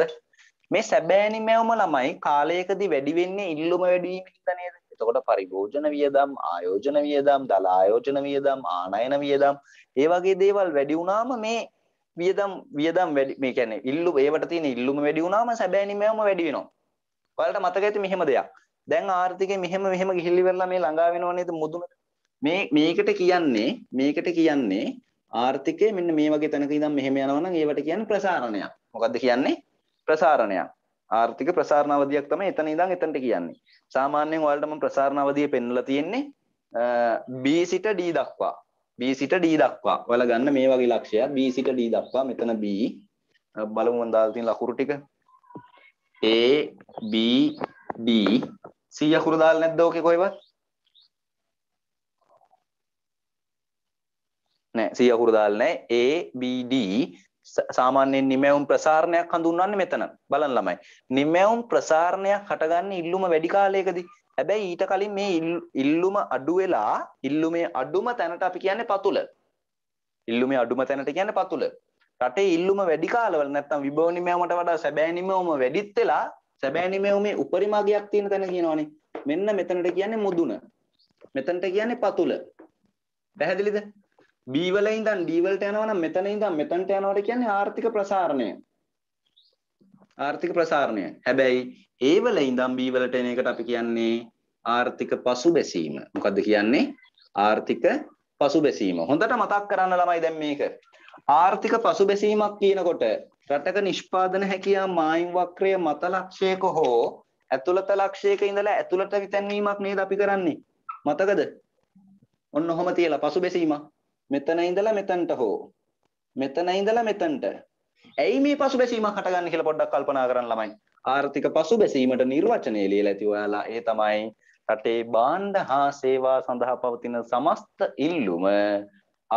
මේ සැබෑ නිමවම ළමයි කාලයකදී වැඩි වෙන්නේ ඉල්ලුම වැඩි වීමෙන්ද නේද? එතකොට පරිභෝජන වියදම්, ආයෝජන වියදම්, දල ආයෝජන වියදම්, ආනයන වියදම්, ඒ වගේ දේවල් වැඩි වුණාම මේ වියදම් වියදම් වැඩි මේ කියන්නේ ඉල්ලු ඒවට තියෙන ඉල්ලුම වැඩි වුණාම සැබෑ නිමවම වැඩි වෙනවා. ඔයාලට මතක ඇති මෙහෙම දෙයක්. දැන් ආර්ථිකේ මෙහෙම මෙහෙම ගිහිලි වෙලා මේ ළඟා වෙනව නේද මුදුනට? මේ මේකට කියන්නේ මේකට කියන්නේ ආර්ථිකය මෙන්න මේ වගේ තැනක ඉඳන් මෙහෙම යනවා නම් ඒවට කියන්නේ ප්‍රසාරණයක්. මොකද්ද කියන්නේ? ප්‍රසාරණයක්. ආර්ථික ප්‍රසාරණ අවධියක් තමයි එතන ඉඳන් එතනට කියන්නේ. සාමාන්‍යයෙන් ඔයාලට මම ප්‍රසාරණ අවධිය පෙන්වලා තියෙන්නේ B සිට D දක්වා. B සිට D දක්වා. ඔයාලා ගන්න මේ වගේ ලක්ෂයක් B සිට D දක්වා මෙතන B බලමු මම දාලා තියෙන ලකුණු ටික. A B D C අකුරු දාලා නැද්ද ඕකේ කොහෙවත්? නෑ සිය අකුරු දාලා නෑ A B D සාමාන්‍යයෙන් නිමැවුම් ප්‍රසාරණයක් හඳුන්වන්නේ මෙතන බලන්න ළමයි නිමැවුම් ප්‍රසාරණයක් හටගන්නේ ඉල්ලුම වැඩි කාලයකදී හැබැයි ඊට කලින් මේ ඉල්ලුම අඩු වෙලා ඉල්ලුමේ අඩුම තැනට අපි කියන්නේ පතුල ඉල්ලුමේ අඩුම තැනට කියන්නේ පතුල රටේ ඉල්ලුම වැඩි කාලවල නැත්නම් විභව නිමැවුමට වඩා සැබෑ නිමැවුම වැඩිත් වෙලා සැබෑ නිමැවුමේ උපරිම අගයක් තියෙන තැන කියනවනේ මෙන්න මෙතනට කියන්නේ මුදුන මෙතනට කියන්නේ පතුල පැහැදිලිද B වල ඉඳන් D වලට යනවා නම් මෙතන ඉඳන් මෙතනට යනවට කියන්නේ ආර්ථික ප්‍රසාරණය. ආර්ථික ප්‍රසාරණය. හැබැයි A වල ඉඳන් B වලට එන එකට අපි කියන්නේ ආර්ථික පසුබැසීම. මොකද්ද කියන්නේ? ආර්ථික පසුබැසීම. හොඳට මතක් කරන්න ළමයි දැන් මේක. ආර්ථික පසුබැසීමක් කියනකොට රටක නිෂ්පාදන හැකියා මායිම් වක්‍රය මත ලක්ෂයක හෝ ඇතුළත ලක්ෂයක ඉඳලා ඇතුළට විතැන්වීමක් නේද අපි කරන්නේ. මතකද? ඔන්න ඔහොම තියලා පසුබැසීමක්. මෙතන ඉඳලා මෙතනට හෝ මෙතන ඉඳලා මෙතනට ඇයි මේ පසුබැසීමක් හටගන්නේ කියලා පොඩ්ඩක් කල්පනා කරන්න ළමයි. ආර්ථික පසුබැසීමට නිර්වචනය ලියලා ඇති ඔයාලා ඒ තමයි රටේ භාණ්ඩ හා සේවා සඳහා පවතින සමස්ත ඉල්ලුම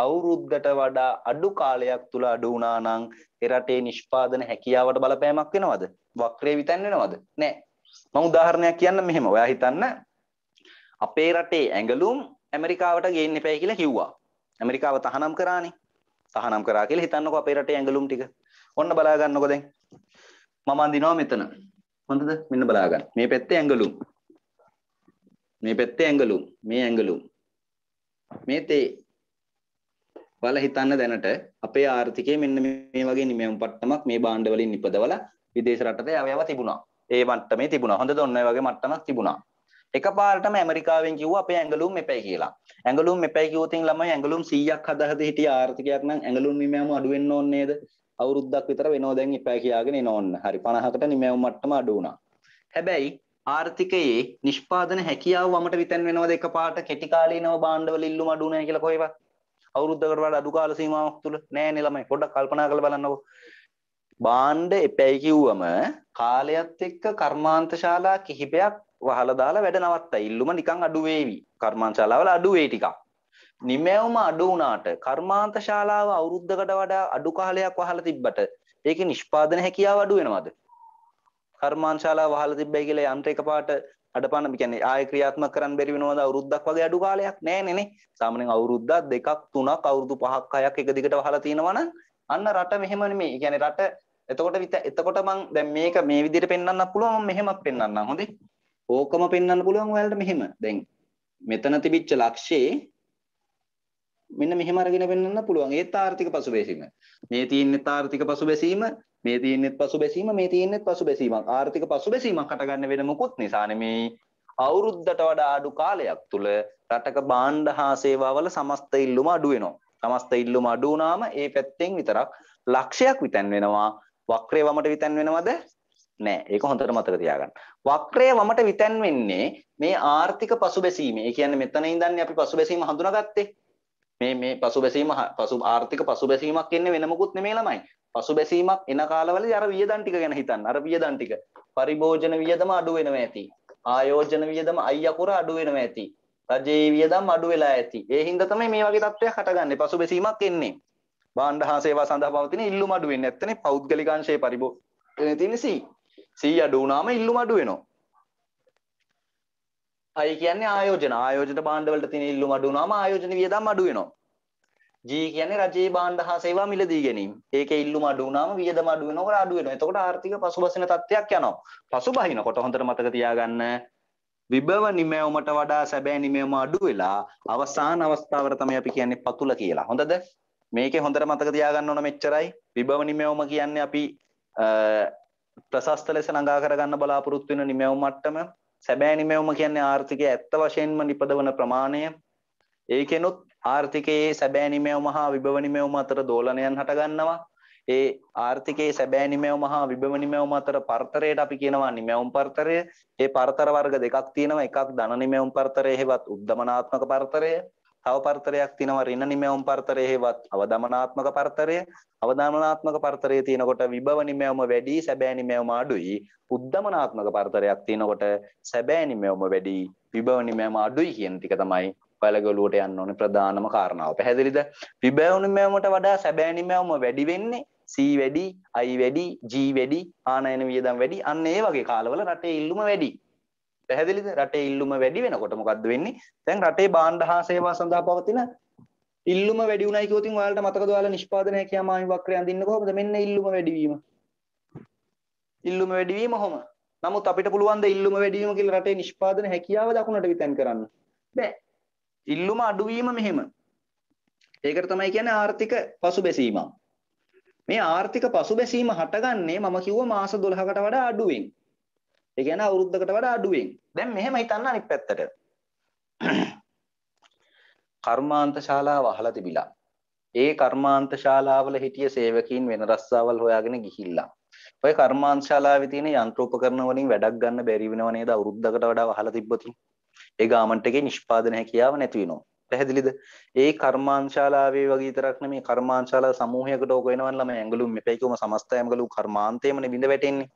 අවුරුද්දට වඩා අඩු කාලයක් තුල අඩු වුණා නම් ඒ රටේ නිෂ්පාදන හැකියාවට බලපෑමක් වෙනවද? වක්‍රය විතන් වෙනවද? නෑ. මම උදාහරණයක් කියන්න මෙහෙම. ඔයා හිතන්න අපේ රටේ ඇඟලුම් ඇමරිකාවට ගේන්න එපයි කියලා කිව්වා. ඇමරිකාව තහනම් කරානේ. තහනම් කරා කියලා හිතන්නකෝ අපේ රටේ ඇඟලුම් ටික. ඔන්න බලා ගන්නකෝ දැන්. මම අඳිනවා මෙතන. හොඳද? මෙන්න බලා ගන්න. මේ පැත්තේ ඇඟලුම්. මේ පැත්තේ ඇඟලුම්. මේ ඇඟලුම්. මේ තේ බල හිතන්න දැනට අපේ ආර්ථිකය මෙන්න මේ වගේ නිමැවුම් පට්ටමක් මේ භාණ්ඩ වලින් නිපදවලා විදේශ රටට අවයව තිබුණා. ඒ මට්ටමේ තිබුණා. හොඳද? ඔන්න ඔය වගේ මට්ටමක් තිබුණා. එකපාරටම ඇමරිකාවෙන් කිව්වා අපේ ඇඟලුම් මෙපැයි කියලා. ඇඟලුම් මෙපැයි කිව්වොත් ළමයි ඇඟලුම් 100ක් හදාහද හිටිය ආර්ථිකයක් නම් ඇඟලුම් නිමැවුම අඩු වෙන්න ඕනේ නේද? අවුරුද්දක් විතර වෙනවා දැන් ඉපැයි කියාගෙන එන ඕන්න. හරි 50කට නිමැවුම් මට්ටම අඩු වුණා. හැබැයි ආර්ථිකයේ නිෂ්පාදන හැකියාව වමට විතැන් වෙනවද එකපාරට කෙටි කාලීනව භාණ්ඩවල ඉල්ලුම අඩු නැහැ කියලා කොහෙවත්? අවුරුද්දකට වඩා අඩු කාල සීමාවක් තුල නෑනේ ළමයි. පොඩ්ඩක් කල්පනා කරලා බලන්නකෝ. භාණ්ඩ එපැයි කිව්වම කාලයත් එක්ක කර්මාන්ත ශාලා කිහිපයක් වහලා දාලා වැඩ නවත්තයි. ඉල්ලුම නිකන් අඩු වේවි. කර්මාන්තශාලාවල අඩු වේ ටිකක්. නිමැවුම අඩු වුණාට කර්මාන්ත ශාලාව අවුරුද්දකට වඩා අඩු කාලයක් වහලා තිබ්බට ඒකේ නිෂ්පාදන හැකියාව අඩු වෙනවද? කර්මාන්ත ශාලාව වහලා තිබ්බයි කියලා යන්ත්‍ර එකපාරට අඩපණ කියන්නේ ආය ක්‍රියාත්මක කරන්න බැරි වෙනවද අවුරුද්දක් වගේ අඩු කාලයක් නෑනේ නේ. සාමාන්‍යයෙන් අවුරුද්දක් දෙකක් තුනක් අවුරුදු පහක් හයක් එක දිගට වහලා තියෙනවා නම් අන්න රට මෙහෙම නෙමෙයි. කියන්නේ රට එතකොට එතකොට මං දැන් මේක මේ විදිහට පෙන්වන්නත් පුළුවන් මම මෙහෙමත් පෙන්වන්නම් හොඳේ. ඕකම පෙන්වන්න පුළුවන් ඔයාලට මෙහෙම. දැන් මෙතන තිබිච්ච ලක්ෂයේ මෙන්න මෙහෙම අරගෙන පෙන්වන්න පුළුවන්. ඒත් ආර්ථික පසුබැසීම. මේ තියෙන්නේ ආර්ථික පසුබැසීම, මේ තියෙන්නේ පසුබැසීම, මේ තියෙන්නේ පසුබැසීමක්. ආර්ථික පසුබැසීමක් හටගන්න වෙන මොකුත් නිසානේ මේ අවුරුද්දට වඩා අඩු කාලයක් තුල රටක බාණ්ඩ හා සේවාවල සමස්ත ඉල්ලුම අඩු වෙනවා. සමස්ත ඉල්ලුම අඩු වුණාම ඒ පැත්තෙන් විතරක් ලක්ෂයක් විතැන් වෙනවා. වක්‍රේ වමට විතැන් වෙනවද? නෑ. ඒක හොඳට මතක තියාගන්න. වක්‍රය වමට විතැන් වෙන්නේ මේ ආර්ථික පසුබැසීම. ඒ කියන්නේ මෙතන ඉඳන්නේ අපි පසුබැසීම හඳුනාගත්තේ. මේ මේ පසුබැසීම පසු ආර්ථික පසුබැසීමක් එන්නේ වෙන මොකුත් නෙමෙයි ළමයි. පසුබැසීමක් එන කාලවලදී අර වියදම් ටික ගැන හිතන්න. අර වියදම් ටික. පරිභෝජන වියදම අඩු වෙනවා ඇති. ආයෝජන වියදම අය අකුර අඩු වෙනවා ඇති. රජයේ වියදම් අඩු වෙලා ඇති. ඒ හින්දා තමයි මේ වගේ තත්ත්වයක් හටගන්නේ. පසුබැසීමක් එන්නේ. භාණ්ඩ හා සේවා සඳහා පවතින ඉල්ලුම් අඩු වෙන්නේ නැත්නම් පෞද්ගලික අංශයේ පරිභෝජනයේ තියෙන සී සී අඩු වුණාම ඉල්ලුම අඩු වෙනවා. හයි කියන්නේ ආයෝජන. ආයෝජන භාණ්ඩ වලට තියෙන ඉල්ලුම අඩු වුණාම ආයෝජන වියදම් අඩු වෙනවා. ජී කියන්නේ රජයේ භාණ්ඩ හා සේවා මිලදී ගැනීම. ඒකේ ඉල්ලුම අඩු වුණාම වියදම අඩු වෙනකොට අඩු වෙනවා. එතකොට ආර්ථික පසුබසින තත්ත්වයක් යනවා. පසුබහිනකොට හොඳට මතක තියාගන්න විභව නිමැවුමට වඩා සැබෑ නිමැවුම අඩු වෙලා අවසාන අවස්ථාවට තමයි අපි කියන්නේ පතුල කියලා. හොඳද? මේකේ හොඳට මතක තියාගන්න ඕන මෙච්චරයි. විභව නිමැවුම කියන්නේ අපි ප්‍රශස්ත ලෙස ළඟා කරගන්න බලාපොරොත්තු වෙන නිමැව් මට්ටම සැබෑ නිමැවුම කියන්නේ ආර්ථිකය ඇත්ත වශයෙන්ම නිපදවන ප්‍රමාණය ඒකෙනුත් ආර්ථිකයේ සැබෑ නිමැවුම හා විභව නිමැවුම අතර දෝලනයන් හටගන්නවා ඒ ආර්ථිකයේ සැබෑ නිමැවුම හා විභව නිමැවුම අතර පරතරයට අපි කියනවා නිමැවුම් පරතරය ඒ පරතර වර්ග දෙකක් තියෙනවා එකක් ධන නිමැවුම් පරතරය හෙවත් උද්දමනාත්මක පරතරය තව පරතරයක් තියෙනවා ඍණ නිමැවුම් පරතරය හේවත් අවදමනාත්මක පරතරය අවදමනාත්මක පරතරයේ තියෙනකොට විභව නිමැවුම වැඩි සැබෑ නිමැවුම අඩුයි උද්දමනාත්මක පරතරයක් තියෙනකොට සැබෑ නිමැවුම වැඩි විභව නිමැවුම අඩුයි කියන ටික තමයි ඔයාලගලුවට යන්න ඕනේ ප්‍රධානම කාරණාව පැහැදිලිද විභව නිමැවුමට වඩා සැබෑ නිමැවුම වැඩි වෙන්නේ C වැඩි I වැඩි G වැඩි ආනයන වියදම් වැඩි අන්න ඒ වගේ කාලවල රටේ ඉල්ලුම වැඩි පැහැදිලිද රටේ ඉල්ලුම වැඩි වෙනකොට මොකද්ද වෙන්නේ දැන් රටේ බාණ්ඩ හා සේවා සඳහා පවතින ඉල්ලුම වැඩි උනායි කියොතින් ඔයාලට මතකද ඔයාලා නිෂ්පාදන හැකියාමානි වක්‍රය අඳින්න කොහොමද මෙන්න ඉල්ලුම වැඩිවීම ඉල්ලුම වැඩිවීම කොහොම නමුත් අපිට පුළුවන් ද ඉල්ලුම වැඩිවීම කියලා රටේ නිෂ්පාදන හැකියාව දකුණට විතැන් කරන්න බෑ ඉල්ලුම අඩුවීම මෙහෙම ඒකට තමයි කියන්නේ ආර්ථික පසුබැසීම මේ ආර්ථික පසුබැසීම හටගන්නේ මම කිව්ව මාස 12කට වඩා අඩුවෙන් ඒ කියන්නේ අවුරුද්දකට වඩා අඩුවෙන්. දැන් මෙහෙම හිතන්න අනිත් පැත්තට. කර්මාන්ත ශාලාව අහලා තිබිලා. ඒ කර්මාන්ත ශාලාවල හිටිය සේවකීන් වෙන රස්සාවල් හොයාගෙන ගිහිල්ලා. ඔය කර්මාන්ත ශාලාවේ තියෙන යන්ත්‍රෝපකරණ වලින් වැඩක් ගන්න බැරි වෙනව නේද අවුරුද්දකට වඩා අහලා තිබ්බොත්. ඒ ගාමන්ට් එකේ නිෂ්පාදන හැකියාව නැති වෙනවා. පැහැදිලිද? ඒ කර්මාන්ත ශාලාවේ වගේ විතරක් නෙමේ කර්මාන්ත ශාලා සමූහයකට ඕක වෙනවන් ළමයි ඇඟලුම් මෙපැයිකම සමස්ත ඇඟලුම් කර්මාන්තේම නිඳ වැටෙන්නේ.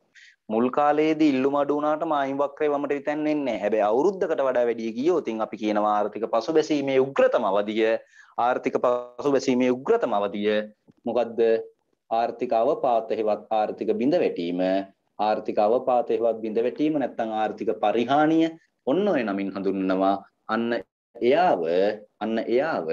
මුල් කාලයේදී ඉල්ලුම අඩු වුණාට මායිම් වක්‍රේ වමට විතැන් එන්නේ නැහැ. හැබැයි අවුරුද්දකට වඩා වැඩි ගියොත් අපි කියනවා ආර්ථික පසුබැසීමේ උග්‍රතම අවධිය ආර්ථික පසුබැසීමේ උග්‍රතම අවධිය මොකද්ද? ආර්ථික අවපාත හේවත් ආර්ථික බිඳ වැටීම ආර්ථික අවපාත හේවත් බිඳ වැටීම නැත්නම් ආර්ථික පරිහානිය ඔන්න ඔය නමින් හඳුන්වනවා අන්න එයාව අන්න එයාව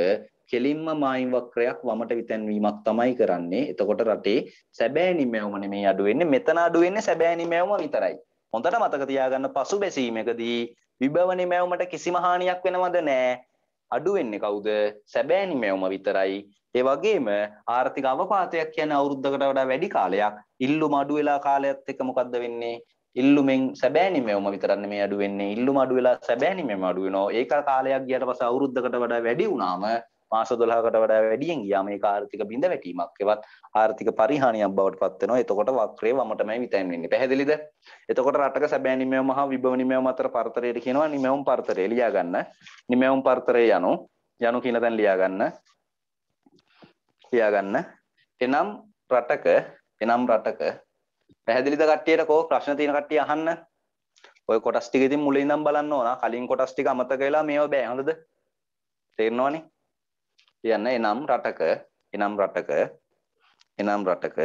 කෙලින්ම මායිම් වක්‍රයක් වමට විතැන්වීමක් තමයි කරන්නේ. එතකොට රටේ සැබෑ නිමැවුම නෙමෙයි අඩු වෙන්නේ. මෙතන අඩු වෙන්නේ සැබෑ නිමැවුම විතරයි. හොඳට මතක තියාගන්න පසුබැසීමකදී විභව නිමැවුමට කිසිම හානියක් වෙනවද නැහැ. අඩු වෙන්නේ කවුද? සැබෑ නිමැවුම විතරයි. ඒ වගේම ආර්ථික අවපාතයක් කියන අවුරුද්දකට වඩා වැඩි කාලයක් ඉල්ලුම අඩු වෙලා කාලයත් එක්ක මොකද්ද වෙන්නේ? ඉල්ලුමෙන් සැබෑනිමෙවම විතරක් නෙමෙයි අඩු වෙන්නේ. ඉල්ලුම අඩු වෙලා සැබෑනිමෙම අඩු වෙනවා. ඒක කාලයක් ගියට පස්සේ අවුරුද්දකට වඩා වැඩි වුණාම මාස 12කට වඩා වැඩියෙන් ගියා මේ ආර්ථික බිඳ වැටීමක් එවත් ආර්ථික පරිහානියක් බවට පත් වෙනවා එතකොට වක්‍රය වමටමයි විතැන් වෙන්නේ පැහැදිලිද එතකොට රටක සැබෑ නිමැවුම හා විභව නිමැවුම අතර පරතරයට කියනවා නිමැවුම් පරතරය ලියා ගන්න නිමැවුම් පරතරය යනු යනු කියන තැන ලියා ගන්න ලියා ගන්න එනම් රටක එනම් රටක පැහැදිලිද කට්ටියට කෝ ප්‍රශ්න තියෙන කට්ටිය අහන්න ඔය කොටස් ටික ඉතින් මුලින් ඉඳන් බලන්න ඕන කලින් කොටස් ටික අමතක වෙලා මේව බෑ හොඳද තේරෙනවනේ කියන්න එනම් රටක එනම් රටක එනම් රටක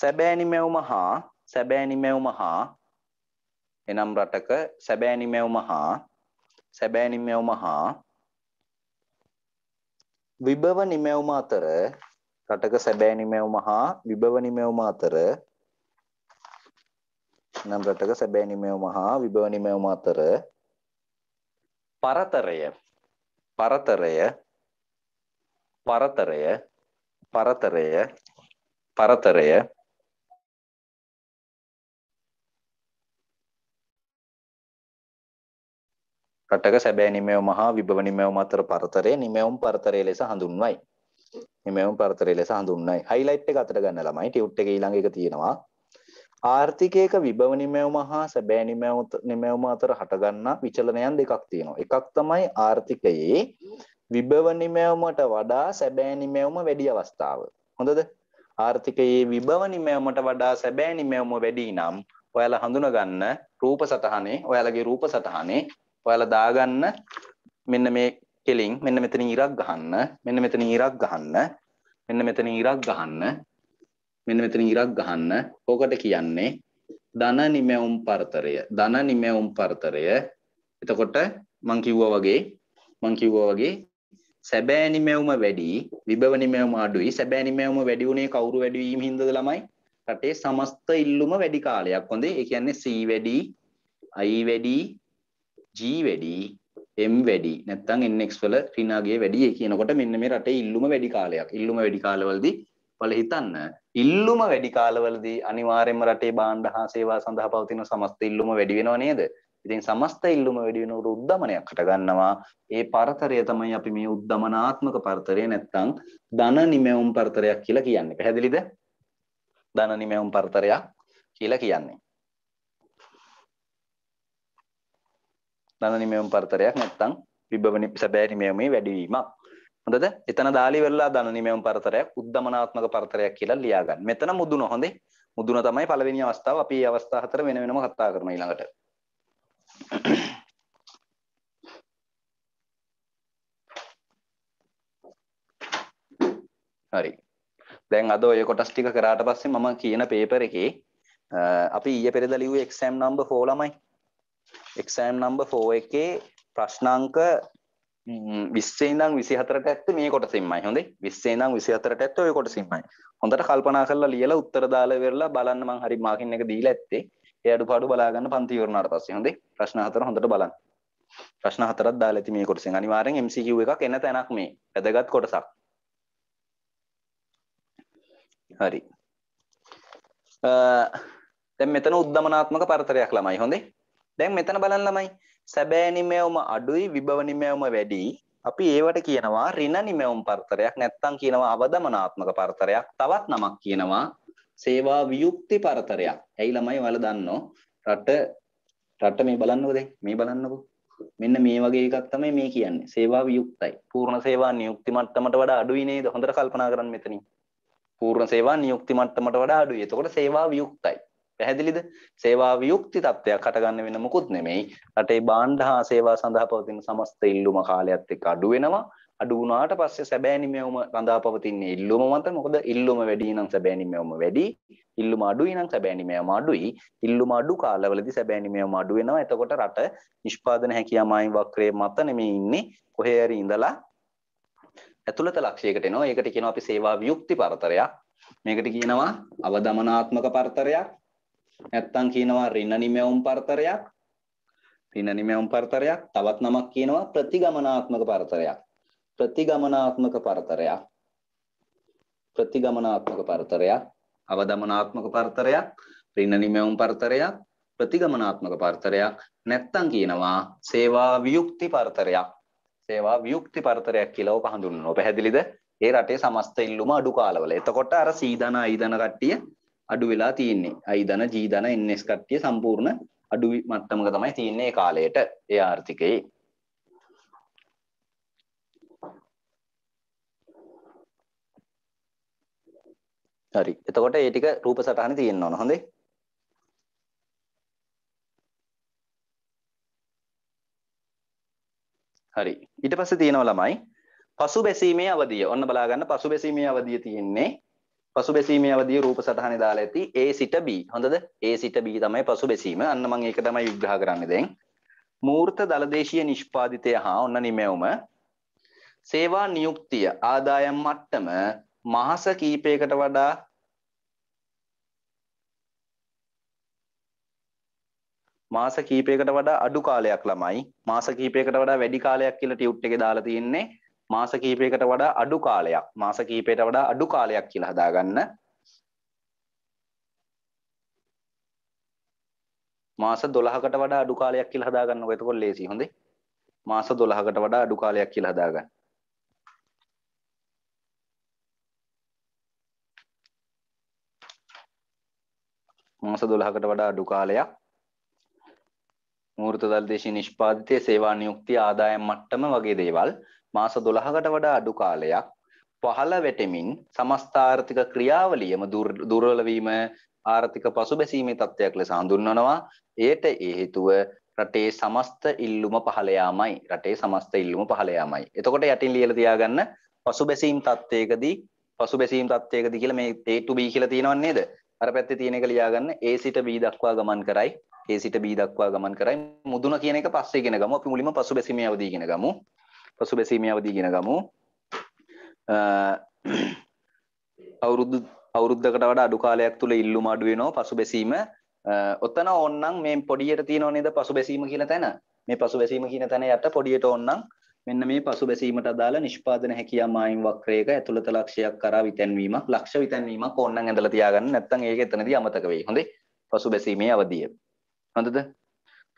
සැබෑනි මෙවුම හා සැබෑනි මෙවුම හා එනම් රටක සැබෑනි මෙවුම හා සැබෑනි මෙවුම හා විභව නිමැවුම අතර රටක සැබෑ නිමැවුම හා විභව නිමැවුම අතර නම් රටක සැබෑ නිමැවුම හා විභව නිමැවුම අතර පරතරය පරතරය පරතරය පරතරය පරතරය රටක සැබෑ නිමෙව් මහා විභව නිමෙව් අතර පරතරය නිමෙවුම් පරතරය ලෙස හඳුන්වයි. නිමෙවුම් පරතරය ලෙස හඳුන්වයි. හයිලයිට් එක අතට ගන්න ළමයි ටියුට් එකේ ඊළඟ එක තියෙනවා. ආර්ථිකයක විභව නිමැවුම හා සැබෑ නිමැවුම අතර හටගන්නා විචලනයන් දෙකක් තියෙනවා. එකක් තමයි ආර්ථිකයේ විභව නිමැවුමට වඩා සැබෑ නිමැවුම වැඩි අවස්ථාව. හොඳද? ආර්ථිකයේ විභව නිමැවුමට වඩා සැබෑ නිමැවුම වැඩි නම් ඔයාලා හඳුනගන්න රූප සටහනේ, ඔයාලගේ රූප සටහනේ ඔයාලා දාගන්න මෙන්න මේ කෙලින් මෙන්න මෙතන ඉරක් ගහන්න, මෙන්න මෙතන ඉරක් ගහන්න, මෙන්න මෙතන ඉරක් ගහන්න මෙන්න මෙතන ඉරක් ගහන්න. ඕකට කියන්නේ ධන නිමැවුම් පරතරය. ධන නිමැවුම් පරතරය. එතකොට මං කිව්වා වගේ මං කිව්වා වගේ සැබෑ නිමැවුම වැඩි, විභව නිමැවුම අඩුයි. සැබෑ නිමැවුම වැඩි උනේ කවුරු වැඩි වීම හින්දාද ළමයි? රටේ සමස්ත ඉල්ලුම වැඩි කාලයක්. හොඳේ. ඒ කියන්නේ C වැඩි, I වැඩි, G වැඩි, M වැඩි. නැත්තම් NX වල ඍණාගේ වැඩි. ඒ කියනකොට මෙන්න මේ රටේ ඉල්ලුම වැඩි කාලයක්. ඉල්ලුම වැඩි කාලවලදී වල හිතන්න ඉල්ලුම වැඩි කාලවලදී අනිවාර්යයෙන්ම රටේ භාණ්ඩ හා සේවා සඳහා පවතින සමස්ත ඉල්ලුම වැඩි වෙනව නේද? ඉතින් සමස්ත ඉල්ලුම වැඩි වෙන උද්දමනයක් හටගන්නවා. ඒ පරතරය තමයි අපි මේ උද්දමනාත්මක පරතරය නැත්තම් ධන නිමැවුම් පරතරයක් කියලා කියන්නේ. පැහැදිලිද? ධන නිමැවුම් පරතරයක් කියලා කියන්නේ. ධන නිමැවුම් පරතරයක් නැත්තම් විභවනි සැබෑ නිමැවුමේ වැඩිවීමක්. හොඳද? එතන දාලි වෙලා දන නිමෙම් පරතරයක් උද්දමනාත්මක පරතරයක් කියලා ලියා ගන්න. මෙතන මුදුන හොඳේ. මුදුන තමයි පළවෙනි අවස්ථාව. අපි මේ අවස්ථා හතර වෙන වෙනම කතා කරමු ඊළඟට. හරි. දැන් අද ඔය කොටස් ටික කරාට පස්සේ මම කියන පේපර් එකේ අපි ඊයේ පෙරේද ලිව්වේ exam number 4 ළමයි. exam number 4 එකේ ප්‍රශ්න අංක විස්සේනම් විසි හතරට ඇත්ත මේ කොට සිම්මයි හොඳේ විස්සේනම් විසි හතරට ඇත්ත ඔය කොට සිම්මයි හොඳට කල්පනා කරලා ලියලා උත්තර දාලා වෙරලා බලන්න මං හරි මාකින් එක දීලා ඇත්තේ ඒ අඩුපාඩු බලා ගන්න පන්ති ඉවරනාට පස්සේ හොඳේ ප්‍රශ්න හතර හොඳට බලන්න ප්‍රශ්න හතරක් දාලා ඇති මේ කොටසෙන් අනිවාර්යෙන් MCQ එකක් එන තැනක් මේ වැදගත් කොටසක් හරි දැන් මෙතන උද්දමනාත්මක පරතරයක් ළමයි හොඳේ දැන් මෙතන බලන්න ළමයි සැබෑ නිමැවුම අඩුයි විභව නිමැවුම වැඩි. අපි ඒවට කියනවා ඍණ නිමැවුම් පරතරයක් නැත්නම් කියනවා අවදමනාත්මක පරතරයක්. තවත් නමක් කියනවා සේවා වියුක්ති පරතරයක්. ඇයි ළමයි ඔයාලා දන්නෝ? රට රට මේ බලන්නකෝ දැන්. මේ බලන්නකෝ. මෙන්න මේ වගේ එකක් තමයි මේ කියන්නේ. සේවා වියුක්තයි. පූර්ණ සේවා නියුක්ති මට්ටමට වඩා අඩුයි නේද? හොඳට කල්පනා කරන්න මෙතනින්. පූර්ණ සේවා නියුක්ති මට්ටමට වඩා අඩුයි. එතකොට සේවා වියුක්තයි. පැහැදිලිද? සේවා වියුක්ති තත්ත්වයක් හටගන්න වෙන මුකුත් නෙමෙයි. රටේ භාණ්ඩ හා සේවා සඳහා පවතින සමස්ත ඉල්ලුම කාලයත් එක්ක අඩු වෙනවා. අඩු වුණාට පස්සේ සැබෑ නිමැවුම රඳා පවතින්නේ ඉල්ලුම මත. මොකද ඉල්ලුම වැඩි නම් සැබෑ නිමැවුම වැඩි. ඉල්ලුම අඩුයි නම් සැබෑ නිමැවුම අඩුයි. ඉල්ලුම අඩු කාලවලදී සැබෑ නිමැවුම අඩු වෙනවා. එතකොට රට නිෂ්පාදන හැකියාව මායිම් වක්‍රයේ මත නෙමෙයි ඉන්නේ. කොහේ හරි ඉඳලා ඇතුළත ලක්ෂයකට එනවා. ඒකට කියනවා අපි සේවා වියුක්ති පරතරයක්. මේකට කියනවා අවදමනාත්මක පරතරයක්. නැත්තම් කියනවා රින නිමැවුම් පරතරයක්. රින නිමැවුම් පරතරයක් තවත් නමක් කියනවා ප්‍රතිගමනාත්මක පරතරයක්. ප්‍රතිගමනාත්මක පරතරයක්. ප්‍රතිගමනාත්මක පරතරයක් අවදමනාත්මක පරතරයක් රින නිමැවුම් පරතරයක් ප්‍රතිගමනාත්මක පරතරයක් නැත්තම් කියනවා සේවා වියුක්ති පරතරයක් සේවා වියුක්ති පරතරයක් කියලා ඔක හඳුන්වනවා පැහැදිලිද ඒ රටේ සමස්ත ඉල්ලුම අඩු කාලවල එතකොට අර සීදන අයිදන කට්ටිය අඩු වෙලා තියෙන්නේ. අයි ධන, ජී ධන, NS කට්ටිය සම්පූර්ණ අඩු මට්ටමක තමයි තියෙන්නේ මේ කාලයට ඒ ආර්ථිකයේ. හරි. එතකොට ඒ ටික රූප සටහනේ තියෙන්න ඕන. හොඳේ. හරි. ඊට පස්සේ තියෙනවා ළමයි පසුබැසීමේ අවධිය. ඔන්න බලා ගන්න පසුබැසීමේ අවධිය තියෙන්නේ පසු බැසීමේ අවදී රූප සටහනේ දාලා ඇති A සිට B. හොඳද? A සිට B තමයි පසු බැසීම. අන්න මම ඒක තමයි විග්‍රහ කරන්නේ දැන්. මූර්ත දලදේශීය නිෂ්පාදිතය හා ඔන්න නිමෙවම සේවා නියුක්තිය ආදායම් මට්ටම මාස කීපයකට වඩා මාස කීපයකට වඩා අඩු කාලයක් ළමයි මාස කීපයකට වඩා වැඩි කාලයක් කියලා ටියුට් එකේ දාලා තියෙන්නේ මාස කීපයකට වඩා අඩු කාලයක් මාස කීපයට වඩා අඩු කාලයක් කියලා හදාගන්න මාස 12කට වඩා අඩු කාලයක් කියලා හදාගන්නකො එතකොට ලේසි හොඳේ මාස 12කට වඩා අඩු කාලයක් කියලා හදාගන්න මාස 12කට වඩා අඩු කාලයක් මූර්ත දල් දේශී නිෂ්පාදිතය සේවා නියුක්ති ආදායම් මට්ටම වගේ දේවල් මාස 12කට වඩා අඩු කාලයක් පහළ වැටෙමින් සමස්ත ආර්ථික ක්‍රියාවලියම දුර්වල වීම ආර්ථික පසුබැසීමේ තත්ත්වයක් ලෙස හඳුන්වනවා. ඒට ඒ හේතුව රටේ සමස්ත ඉල්ලුම පහළ යාමයි. රටේ සමස්ත ඉල්ලුම පහළ යාමයි. එතකොට යටින් ලියලා තියාගන්න පසුබැසීම් තත්ත්වයකදී පසුබැසීම් තත්ත්වයකදී කියලා මේ A to B කියලා තියෙනව නේද? අර පැත්තේ තියෙන එක ලියාගන්න A සිට B දක්වා ගමන් කරයි. A සිට B දක්වා ගමන් කරයි. මුදුන කියන එක පස්සේ ඉගෙන ගමු. අපි මුලින්ම පසුබැසීමේ අවදි ඉගෙන ගමු. පසු බැසීමේ අවදී ගෙන ගමු අවුරුදු අවුරුද්ධකට වඩා අඩු කාලයක් තුළ ඉල්ලුම අඩු වෙනවා පසු බැසීම ඔතන ඕන්නම් මේ පොඩියට තියෙනව නේද පසු බැසීම කියන තැන මේ පසු බැසීම කියන තැන යට පොඩියට ඕන්නම් මෙන්න මේ පසු බැසීමට අදාළ නිෂ්පාදන හැකියා මායිම් වක්‍රයක ඇතුළත ලක්ෂයක් කරා විතැන්වීමක් ලක්ෂ විතැන්වීමක් ඕන්නම් ඇඳලා තියාගන්න නැත්නම් ඒක එතනදී අමතක වෙයි හොඳේ පසු බැසීමේ අවධිය හොඳද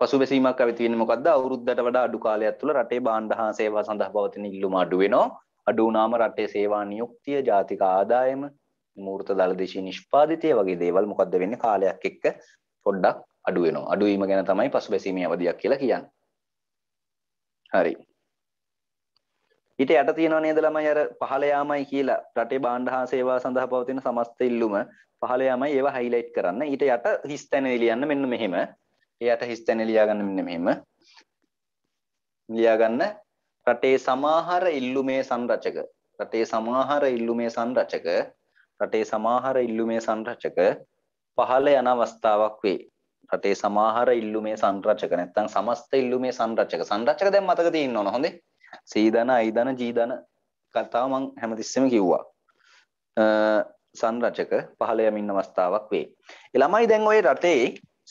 පසුබැසීමක් ඇවිතින්නේ මොකද්ද? අවුරුද්දට වඩා අඩු කාලයක් තුළ රටේ භාණ්ඩ හා සේවා සඳහා පවතින ඉල්ලුම අඩු වෙනවා. අඩු වුණාම රටේ සේවා නියුක්තිය, ජාතික ආදායම, මූර්ත දලදේශීය නිෂ්පාදිතය වගේ දේවල් මොකද්ද වෙන්නේ කාලයක් එක්ක පොඩ්ඩක් අඩු වෙනවා. අඩු වීම ගැන තමයි පසුබැසීමේ අවධියක් කියලා කියන්නේ. හරි. ඊට යට තියෙනව නේද ළමයි අර පහළ යාමයි කියලා රටේ භාණ්ඩ හා සේවා සඳහා පවතින සමස්ත ඉල්ලුම පහළ යාමයි ඒව හයිලයිට් කරන්න. ඊට යට හිස් තැන එලියන්න මෙන්න මෙහෙම. එයාට හිස් තැන ලියාගන්න මෙන්න මෙහෙම. ලියාගන්න රටේ සමාහාර ඉල්ලුමේ සංරචක රටේ සමාහාර ඉල්ලුමේ සංරචක රටේ සමාහාර ඉල්ලුමේ සංරචක පහළ යන අවස්ථාවක් වේ. රටේ සමාහාර ඉල්ලුමේ සංරචක නැත්නම් සමස්ත ඉල්ලුමේ සංරචක සංරචක දැන් මතක තියෙන්න ඕන හොඳේ. සීදන අයිදන ජීදන කතාව මම හැමතිස්සෙම කිව්වා. සංරචක පහළ යමින් අවස්ථාවක් වේ. ළමයි දැන් ওই රටේ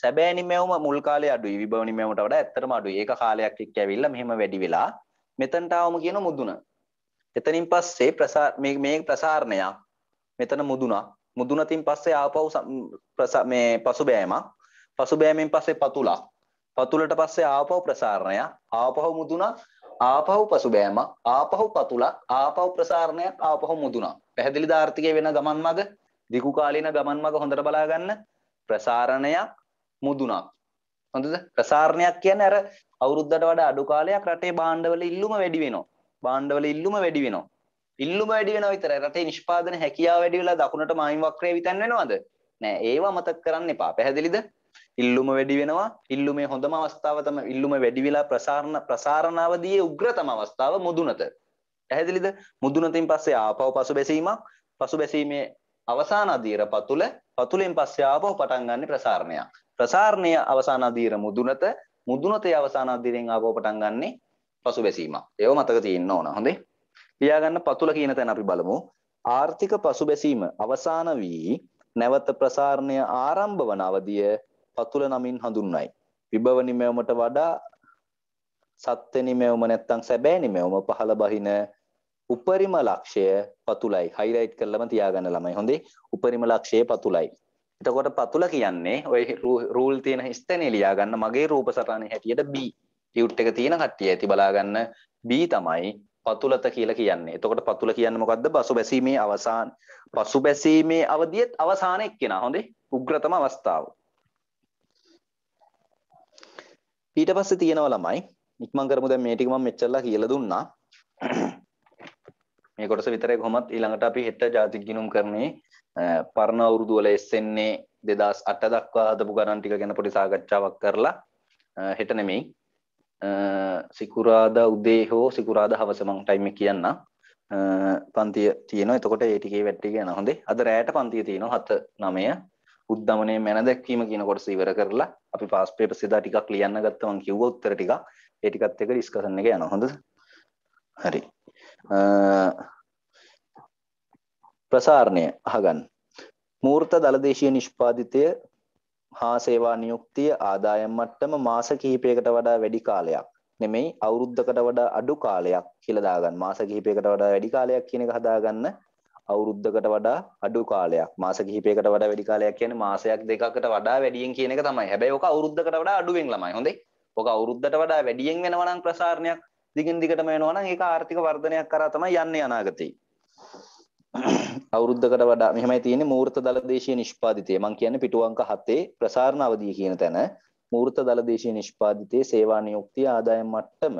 සැබෑ නිමැවුම මුල් කාලේ අඩුයි විභව නිමැවුමට වඩා ඇත්තටම අඩුයි. ඒක කාලයක් එක්ක ඇවිල්ලා මෙහෙම වැඩි වෙලා මෙතනට ආවම කියන මුදුන. එතනින් පස්සේ ප්‍රසාර මේ මේ ප්‍රසාරණයක්. මෙතන මුදුනක්. මුදුනතින් පස්සේ ආපහු මේ පසුබෑමක්. පසුබෑමෙන් පස්සේ පතුලක්. පතුලට පස්සේ ආපහු ප්‍රසාරණයක්. ආපහු මුදුනක්. ආපහු පසුබෑමක්. ආපහු පතුලක්. ආපහු ප්‍රසාරණයක්. ආපහු මුදුනක්. පැහැදිලිද ආර්ථිකය වෙන ගමන් මඟ? දිගු කාලීන ගමන් මඟ හොඳට බලා ගන්න. ප්‍රසාරණයක් මුදුනක්. හොඳද? ප්‍රසාරණයක් කියන්නේ අර අවුරුද්දට වඩා අඩු කාලයක් රටේ භාණ්ඩවල ඉල්ලුම වැඩි වෙනවා. භාණ්ඩවල ඉල්ලුම වැඩි වෙනවා. ඉල්ලුම වැඩි වෙනවා විතරයි. රටේ නිෂ්පාදන හැකියාව වැඩි වෙලා දකුණට මායිම් වක්‍රය විතන් වෙනවද? නෑ. ඒව මතක් කරන්න එපා. පැහැදිලිද? ඉල්ලුම වැඩි වෙනවා. ඉල්ලුමේ හොඳම අවස්ථාව තමයි ඉල්ලුම වැඩි වෙලා ප්‍රසාරණ ප්‍රසාරණාවදී උග්‍රතම අවස්ථාව මුදුනත. පැහැදිලිද? මුදුනතින් පස්සේ ආපහු පසුබැසීමක්. පසුබැසීමේ අවසාන අධීර පතුල පතුලෙන් පස්සේ ආපහු පටන් ගන්න ප්‍රසාරණයක්. ප්‍රසාරණය අවසාන අධීර මුදුනත මුදුනතේ අවසාන අධීරෙන් ආපහු පටන් ගන්නෙ පසුබැසීමක්. ඒව මතක තියෙන්න ඕන. හොඳේ. ලියාගන්න පතුල කියන තැන අපි බලමු. ආර්ථික පසුබැසීම අවසාන වී නැවත ප්‍රසාරණය ආරම්භ වන අවධිය පතුල නමින් හඳුන්වයි. විභව නිමැවුමට වඩා සත්‍ය නිමැවුම නැත්තම් සැබෑ නිමැවුම පහළ බහින උපරිම ලක්ෂය පතුලයි. හයිලයිට් කරලම තියාගන්න ළමයි. හොඳේ. උපරිම ලක්ෂය පතුලයි. එතකොට පතුල කියන්නේ ඔය රූල් තියෙන ස්තැනේ ලියා ගන්න මගේ රූප සටහනේ හැටියට B ටියුට් එක තියෙන කට්ටිය ඇති බලා ගන්න B තමයි පතුලත කියලා කියන්නේ. එතකොට පතුල කියන්නේ මොකද්ද? පසුබැසීමේ අවසාන පසුබැසීමේ අවධියෙත් අවසාන එක්කෙනා. හොඳේ. උග්‍රතම අවස්ථාව. ඊට පස්සේ තියෙනවා ළමයි ඉක්මන් කරමු දැන් මේ ටික මම මෙච්චරලා කියලා දුන්නා. මේ කොටස විතරේ කොහොමත් ඊළඟට අපි හෙට ජාතික ගිණුම් කරන්නේ පරණ අවුරුදු වල එස්සෙන්නේ දෙදස් අට දක්වා හදපු ගණන් ටික ගැන පොඩි සාකච්ඡාවක් කරලා හෙට නෙමෙයි සිකුරාදා උදේ හෝ සිකුරාදා හවස මං ටයිම් එක කියන්න පන්තිය තියෙනවා එතකොට ඒ ටිකේ වැට්ටි ගැන හොඳේ අද රැයට පන්තිය තියෙනවා හත නමය උද්ධමනය මැන දැක්වීම කියන කොටස ඉවර කරලා අපි පාස් පේපර් සෙදා ටිකක් ලියන්න ගත්තා මං කිව්වා උත්තර ටිකක් ඒ ටිකත් එක ඩිස්කෂන් එක යනවා හොඳද හරි ප්‍රසාරණය අහගන්න. මූර්ත දලදේශීය නිෂ්පාදිතය හා සේවා නියුක්තිය ආදායම් මට්ටම මාස කිහිපයකට වඩා වැඩි කාලයක් නෙමෙයි අවුරුද්දකට වඩා අඩු කාලයක් කියලා දාගන්න. මාස කිහිපයකට වඩා වැඩි කාලයක් කියන එක හදාගන්න. අවුරුද්දකට වඩා අඩු කාලයක්. මාස කිහිපයකට වඩා වැඩි කාලයක් කියන්නේ මාසයක් දෙකකට වඩා වැඩියෙන් කියන එක තමයි. හැබැයි ඔක අවුරුද්දකට වඩා අඩුවෙන් ළමයි. හොඳයි. ඔක අවුරුද්දට වඩා වැඩියෙන් වෙනවා නම් ප්‍රසාරණයක් දිගින් දිගටම වෙනවා නම් ඒක ආර්ථික වර්ධනයක් කරා තමයි යන්නේ අනාගතේ. අවුරුද්දකට වඩා මෙහෙමයි තියෙන්නේ මූර්ත දල දේශීය නිෂ්පාදිතය. මම කියන්නේ පිටු අංක 7 ප්‍රසාරණ අවධිය කියන තැන මූර්ත දල දේශීය නිෂ්පාදිතයේ සේවා නියුක්තිය ආදායම් මට්ටම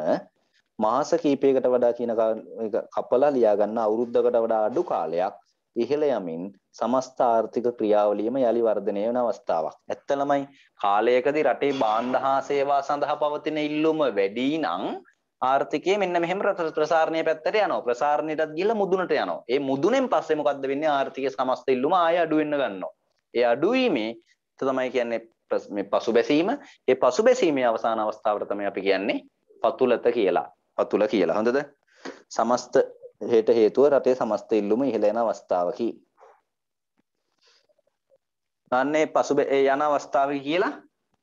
මාස කිහිපයකට වඩා කියන කපලා ලියා ගන්න අවුරුද්දකට වඩා අඩු කාලයක් ඉහළ යමින් සමස්ත ආර්ථික ක්‍රියාවලියම යලි වර්ධනය වන අවස්ථාවක්. ඇත්ත ළමයි කාලයකදී රටේ බාණ්ඩ හා සේවා සඳහා පවතින ඉල්ලුම වැඩි නම් ආර්ථිකය මෙන්න මෙහෙම ප්‍රසාරණය පැත්තට යනවා. ප්‍රසාරණයටත් ගිහිල්ලා මුදුනට යනවා. ඒ මුදුනෙන් පස්සේ මොකද්ද වෙන්නේ? ආර්ථිකයේ සමස්ත ඉල්ලුම ආය අඩු වෙන්න ගන්නවා. ඒ අඩු වීමේ තමයි කියන්නේ මේ පසුබැසීම. ඒ පසුබැසීමේ අවසාන අවස්ථාවට තමයි අපි කියන්නේ පතුලත කියලා. පතුල කියලා. හොඳද? සමස්ත හේට හේතුව රටේ සමස්ත ඉල්ලුම ඉහළ යන අවස්ථාවකි. අනේ පසුබ යන අවස්ථාවකි කියලා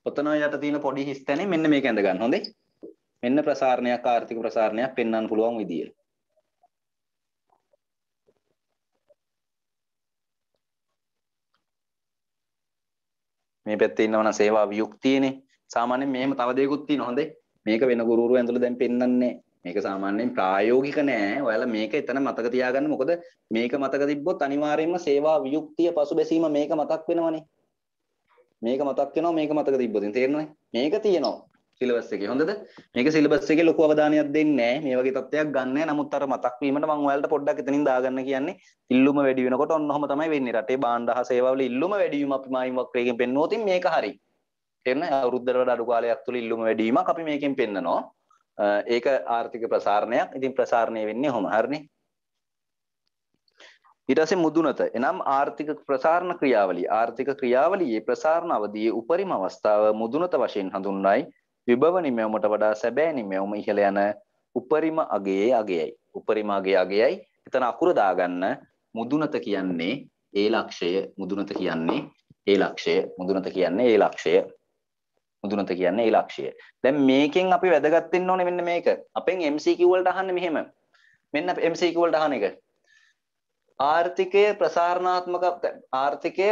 ඔතන යට තියෙන පොඩි හිස් තැනේ මෙන්න මේක ඇඳ ගන්න. හොඳේ? මෙන්න ප්‍රසාරණයක් ආර්ථික ප්‍රසාරණයක් පෙන්වන්න පුළුවන් විදිය. මේ පැත්තේ ඉන්නවනම් සේවා වියුක්තියනේ. සාමාන්‍යයෙන් මෙහෙම තව දෙයක්ත් තියෙන හොඳේ. මේක වෙන ගුරුවරු ඇඳලා දැන් පෙන්වන්නේ මේක සාමාන්‍යයෙන් ප්‍රායෝගික නෑ. ඔයාලා මේක එතන මතක තියාගන්න. මොකද මේක මතක තිබ්බොත් අනිවාර්යයෙන්ම සේවා වියුක්තිය පසුබැසීම මේක මතක් වෙනවනේ. මේක මතක් වෙනවා මේක මතක තිබ්බොත්. තේරෙනවද? මේක තියෙනවා. සිලබස් එකේ හොඳද මේක සිලබස් එකේ ලොකු අවධානයක් දෙන්නේ නැහැ මේ වගේ තත්ත්වයක් ගන්නෑ නමුත් අර මතක් වීමට මම ඔයාලට පොඩ්ඩක් එතනින් දාගන්න කියන්නේ ඉල්ලුම වැඩි වෙනකොට ඔන්න ඔහම තමයි වෙන්නේ රටේ භාණ්ඩ හා සේවාවල ඉල්ලුම වැඩි වීම අපි මායිම් වක්‍රයෙන් පෙන්වුවොත් මේක හරි එන්න අවුරුද්දකට වඩා අඩු කාලයක් තුල ඉල්ලුම වැඩි වීමක් අපි මේකෙන් පෙන්නනවා ඒක ආර්ථික ප්‍රසාරණයක්. ඉතින් ප්‍රසාරණය වෙන්නේ කොහොම හරිනේ? ඊට පස්සේ මුදුනත. එනම් ආර්ථික ප්‍රසාරණ ක්‍රියාවලිය. ආර්ථික ක්‍රියාවලියේ ප්‍රසාරණ අවධියේ උපරිම අවස්ථාව මුදුනත වශයෙන් හඳුන්වයි. විභව නිමයමට වඩා සැබෑ නිමයම ඉහළ යන උපරිම අගයේ අගයයි. උපරිම අගයේ අගයයි. එතන අකුර දාගන්න මුදුනත කියන්නේ ඒ ලක්ෂය මුදුනත කියන්නේ ඒ ලක්ෂය මුදුනත කියන්නේ ඒ ලක්ෂය මුදුනත කියන්නේ ඒ ලක්ෂය. දැන් මේකෙන් අපි වැදගත් වෙන්න ඕනේ මෙන්න මේක. අපෙන් MCQ වලට අහන්නේ මෙහෙම. මෙන්න MCQ වලට අහන එක. ආර්ථිකය ප්‍රසාරණාත්මක ආර්ථිකය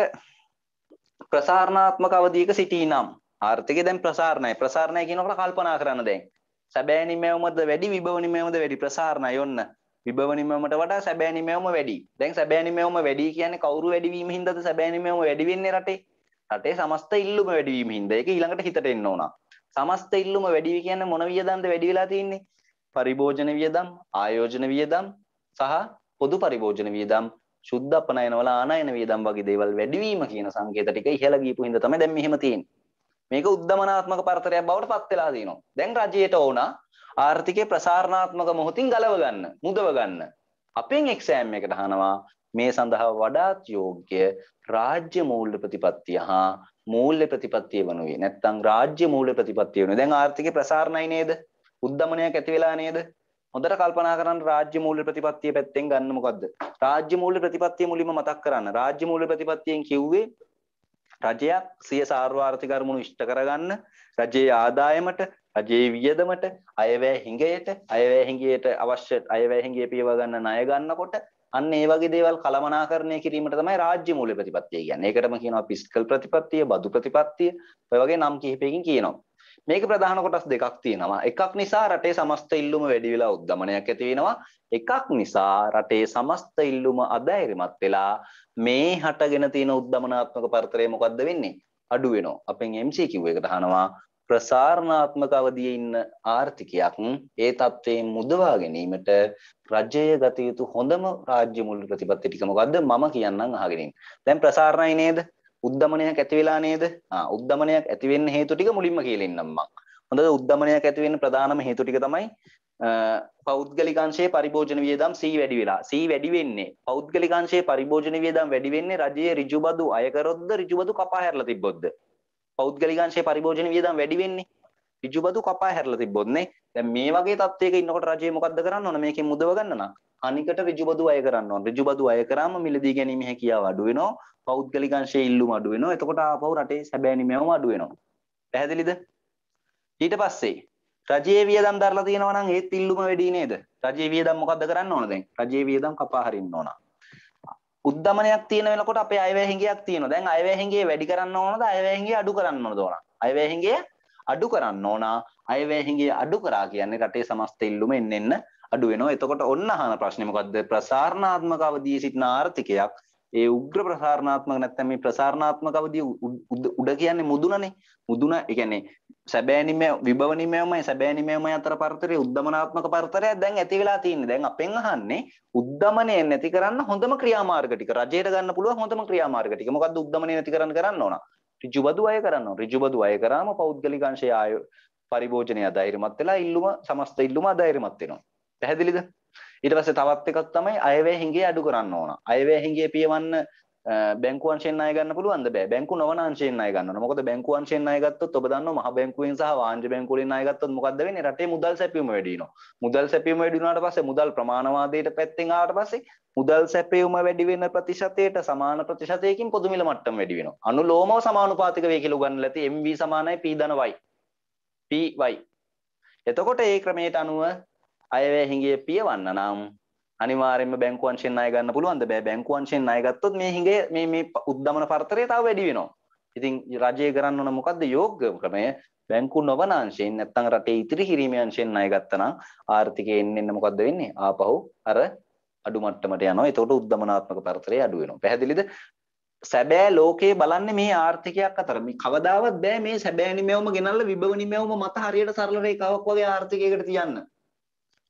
ප්‍රසාරණාත්මක අවධියක සිටී නම් ආර්ථිකය දැන් ප්‍රසාරණයි ප්‍රසාරණය කියනකොට කල්පනා කරන්න දැන් සැබෑ නිමැවුමද වැඩි විභව නිමැවුමද වැඩි ප්‍රසාරණයි ඔන්න විභව නිමැවුමට වඩා සැබෑ නිමැවුම වැඩි දැන් සැබෑ නිමැවුම වැඩි කියන්නේ කවුරු වැඩි වීම හින්දාද සැබෑ නිමැවුම වැඩි වෙන්නේ රටේ රටේ සමස්ත ඉල්ලුම වැඩි වීම හින්දා ඒක ඊළඟට හිතට එන්න ඕන සමස්ත ඉල්ලුම වැඩි වී කියන්නේ මොන වියදම්ද වැඩි වෙලා තියෙන්නේ පරිභෝජන වියදම් ආයෝජන වියදම් සහ පොදු පරිභෝජන වියදම් ශුද්ධ අපනයන වල ආනයන වියදම් වගේ දේවල් වැඩිවීම කියන සංකේත ටික ඉහළ ගියපු හින්දා තමයි දැන් මෙහෙම තියෙන්නේ මේක උද්දමනාත්මක පරතරයක් බවට පත් වෙලා තියෙනවා. දැන් රජයට ඕන ආර්ථිකේ ප්‍රසාරණාත්මක මොහොතින් ගලව ගන්න, මුදව ගන්න. අපෙන් එක්සෑම් එකට අහනවා මේ සඳහා වඩාත් යෝග්‍ය රාජ්‍ය මූල්‍ය ප්‍රතිපත්තිය හා මූල්‍ය ප්‍රතිපත්තිය වනුවේ. නැත්තම් රාජ්‍ය මූල්‍ය ප්‍රතිපත්තිය වනුවේ. දැන් ආර්ථිකේ ප්‍රසාරණයි නේද? උද්දමනයක් ඇති වෙලා නේද? හොඳට කල්පනා කරන්න රාජ්‍ය මූල්‍ය ප්‍රතිපත්තිය පැත්තෙන් ගන්න මොකද්ද? රාජ්‍ය මූල්‍ය ප්‍රතිපත්තිය මුලින්ම මතක් කරන්න. රාජ්‍ය මූල්‍ය ප්‍රතිපත්තියෙන් කිව්වේ රජයක් සිය සාර්වාර්ථික අරමුණු ඉෂ්ට කරගන්න රජයේ ආදායමට රජයේ වියදමට අයවැය හිඟයට අයවැය හිඟයට අවශ්‍ය අයවැය හිඟය පියව ගන්න ණය ගන්නකොට අන්න ඒ වගේ දේවල් කළමනාකරණය කිරීමට තමයි රාජ්‍ය මූල්‍ය ප්‍රතිපත්තිය කියන්නේ. ඒකටම කියනවා ෆිස්කල් ප්‍රතිපත්තිය, බදු ප්‍රතිපත්තිය, ඔය වගේ නම් කිහිපයකින් කියනවා. මේක ප්‍රධාන කොටස් දෙකක් තියෙනවා. එකක් නිසා රටේ සමස්ත ඉල්ලුම වැඩි වෙලා උද්දමනයක් ඇති වෙනවා. එකක් නිසා රටේ සමස්ත ඉල්ලුම අධෛර්යමත් වෙලා මේ හටගෙන තියෙන උද්දමනාත්මක පරතරය මොකද්ද වෙන්නේ? අඩු වෙනවා. අපෙන් MC කිව් එකට අහනවා ප්‍රසාරණාත්මක අවධියේ ඉන්න ආර්ථිකයක් ඒ தත්වයෙන් මුදවා ගැනීමට රජය ගත යුතු හොඳම රාජ්‍ය මුල් ප්‍රතිපත්ති ටික මොකද්ද? මම කියන්නම් අහගෙන ඉන්න. දැන් ප්‍රසාරණයි නේද? උද්දමනයක් ඇති වෙලා නේද? ආ උද්දමනයක් ඇති වෙන්න හේතු ටික මුලින්ම කියලා ඉන්නම් මම. හොඳද උද්දමනයක් ඇති වෙන්න ප්‍රධානම හේතු ටික තමයි පෞද්ගලිකංශයේ පරිභෝජන වියදම් C වැඩි වෙලා. C වැඩි වෙන්නේ පෞද්ගලිකංශයේ පරිභෝජන වියදම් වැඩි වෙන්නේ රජයේ ඍජුබදු අය කරොත්ද ඍජුබදු කපා හැරලා තිබ්බොත්ද? පෞද්ගලිකංශයේ පරිභෝජන වියදම් වැඩි වෙන්නේ. ඍජුබදු කපා හැරලා තිබ්බොත්නේ දැන් මේ වගේ තත්වයක ඉන්නකොට රජය මොකද්ද කරන්න ඕන මේකෙන් මුදව ගන්න නම් අනිකට ඍජුබදු අය කරන්න ඕන ඍජුබදු අය කරාම මිලදී ගැනීම හැකියාව අඩු වෙනවා පෞද්ගලික අංශයේ ඉල්ලුම අඩු වෙනවා එතකොට ආපහු රටේ සැබෑ නිමැවුම අඩු වෙනවා පැහැදිලිද ඊට පස්සේ රජයේ වියදම් දරලා තියෙනවා නම් ඒත් ඉල්ලුම වැඩි නේද? රජයේ වියදම් මොකද්ද කරන්න ඕන දැන්? රජයේ වියදම් කපා හරින්න ඕන. උද්දමනයක් තියෙන වෙනකොට අපේ අයවැය හිඟයක් තියෙනවා. දැන් අයවැය හිඟේ වැඩි කරන්න ඕනද? අයවැය හිඟේ අඩු කරන්න ඕනද ඕන? අයවැය හිඟේ අඩු කරන්න ඕනා අයවැයහිගේ අඩු කරා කියන්නේ රටේ සමස්ත ඉල්ලුම එන්න එන්න අඩු වෙනවා. එතකොට ඔන්න අහන ප්‍රශ්නේ මොකද්ද? ප්‍රසාරණාත්මක අවදී සිටින ආර්ථිකයක් ඒ උග්‍ර ප්‍රසාරණාත්මක නැත්නම් මේ ප්‍රසාරණාත්මක අවදී උඩ කියන්නේ මුදුනනේ. මුදුන ඒ කියන්නේ සැබෑනිමය විභවනිමයමයි සැබෑනිමයමයි අතර පරතරය උද්ධමනාත්මක පරතරය දැන් ඇති වෙලා තියෙන්නේ. දැන් අපෙන් අහන්නේ උද්ධමනය නැති කරන්න හොඳම ක්‍රියාමාර්ග ටික. රජයට ගන්න පුළුවන් හොඳම ක්‍රියාමාර්ග ටික. මොකද්ද උද්ධමනය නැති කරන්න කරන්න ඕන? ඍජුබදු අය කරනවා. ඍජුබදු අය කරාම පෞද්ගලික අංශය ආය පරිභෝජනය අධෛර්යමත් වෙලා ඉල්ලුම සමස්ත ඉල්ලුම අධෛර්යමත් වෙනවා. පැහැදිලිද? ඊට පස්සේ තවත් එකක් තමයි අයවැය හිඟේ අඩු කරන්න ඕන. අයවැය හිඟේ පියවන්න බැංකුවන්ශයෙන් අය ගන්න පුළුවන්ද බෑ බැංකු නොවනංශයෙන් අය ගන්න මොකද බැංකුවන්ශයෙන් අය ගත්තොත් ඔබ දන්නවා මහ බැංකුවෙන් සහ වාණිජ බැංකුවලින් අය ගත්තොත් මොකද්ද වෙන්නේ රටේ මුදල් සැපයීම වැඩි වෙනවා මුදල් සැපයීම වැඩි වුණාට පස්සේ මුදල් ප්‍රමාණවාදයට පැත්තෙන් ආවට පස්සේ මුදල් සැපයීම වැඩි වෙන ප්‍රතිශතයට සමාන ප්‍රතිශතයකින් පොදු මිල මට්ටම වැඩි වෙනවා අනුලෝමව සමානුපාතික වේ කියලා උගන්වලා තියෙයි MV සමානයි P ධන Y PY එතකොට ඒ ක්‍රමයට අනුව අයවැය හිඟිය පියවන්න නම් අනිවාරෙන්ම බැංකුවන්ශෙන් අය ගන්න පුළුවන්ද බෑ බැංකුවන්ශෙන් අයගත්තොත් මේ හිගේ මේ මේ උද්දමන පර්තරය තාව වැඩි වෙනවා ඉතින් රජය කරන්න ඕන මොකක්ද යෝග්‍ය ක්‍රමය බැංකු නොවන අංශයෙන් නැත්තම් රටේ ඉතිරි හිරීමේ අංශයෙන් අය ගත්තනම් ආර්ථිකය එන්න එන්න මොකද්ද වෙන්නේ ආපහු අර අඩු මට්ටමට යනවා එතකොට උද්දමනාත්මක පර්තරය අඩු වෙනවා පැහැදිලිද සැබෑ ලෝකේ බලන්නේ මේ ආර්ථිකයක් අතර මේ කවදාවත් බෑ මේ සැබෑ නිමැවුම ගෙනල්ලා විභව නිමැවුම මත හරියට සරල රේඛාවක් වගේ ආර්ථිකයකට තියන්න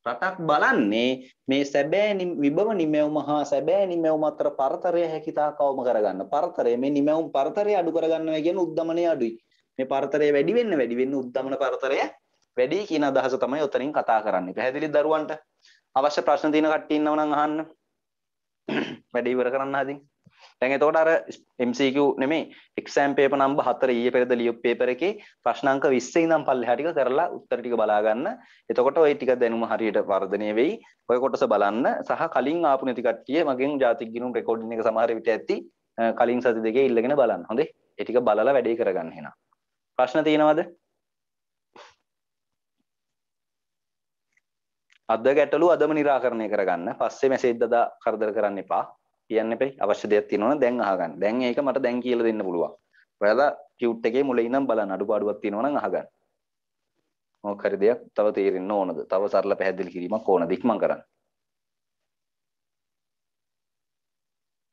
රටක් බලන්නේ මේ සැබෑ විභව නිමැවුම හා සැබෑ නිමැවුම අතර පරතරය හැකිතා කවම කරගන්න. පරතරය මේ නිමැවුම් පරතරය අඩු කරගන්නවා කියන උද්දමනය අඩුයි. මේ පරතරය වැඩි වෙන්න වැඩි වෙන්න උද්දමන පරතරය වැඩි කියන අදහස තමයි උතරින් කතා කරන්නේ. පැහැදිලිද දරුවන්ට? අවශ්‍ය ප්‍රශ්න තියෙන කට්ටිය ඉන්නව නම් අහන්න. වැඩේ ඉවර කරන්න හදින්. දැන් එතකොට අර MCQ නෙමෙයි exam paper number 4 ඊයේ පෙරේද ලියපු paper එකේ ප්‍රශ්න අංක 20 ඉඳන් පල්ලෙහා ටික කරලා උත්තර ටික බලා ගන්න. එතකොට ওই ටික දැනුම හරියට වර්ධනය වෙයි. ඔය කොටස බලන්න සහ කලින් ආපු නැති කට්ටිය මගෙන් ජාතිගිනුම් රෙකෝඩින් එක සමහර විට ඇති. කලින් සති දෙකේ ඉල්ලගෙන බලන්න. හොඳේ. ඒ ටික බලලා වැඩේ කරගන්න එහෙනම්. ප්‍රශ්න තියෙනවද? අද ගැටලු අදම නිරාකරණය කරගන්න. පස්සේ මැසේජ් දදා කරදර කරන්න එපා. කියන්න එපයි අවශ්‍ය දෙයක් තියෙනවනම් දැන් අහගන්න. දැන් ඒක මට දැන් කියලා දෙන්න පුළුවන්. ඔයාලා කියුට් එකේ මුලින් ඉඳන් බලන්න අඩුපාඩුවක් තියෙනවනම් අහගන්න. මොකක් හරි දෙයක් තව තේරෙන්න ඕනද? තව සරල පැහැදිලි කිරීමක් ඕනද? ඉක්මන් කරන්න.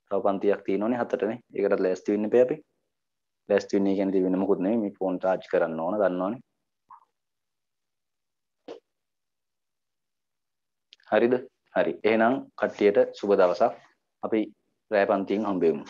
තව පන්තියක් තියෙනවනේ හතරනේ. ඒකටත් ලෑස්ති වෙන්න එපේ අපි. ලෑස්ති වෙන්නේ කියන්නේ තිබෙන්නේ මොකුත් නෙමෙයි. මේ ෆෝන් charge කරන්න ඕන දන්නවනේ. හරිද? හරි. එහෙනම් කට්ටියට සුබ දවසක්. අපි රෑ පන්තියෙන් හම්බෙමු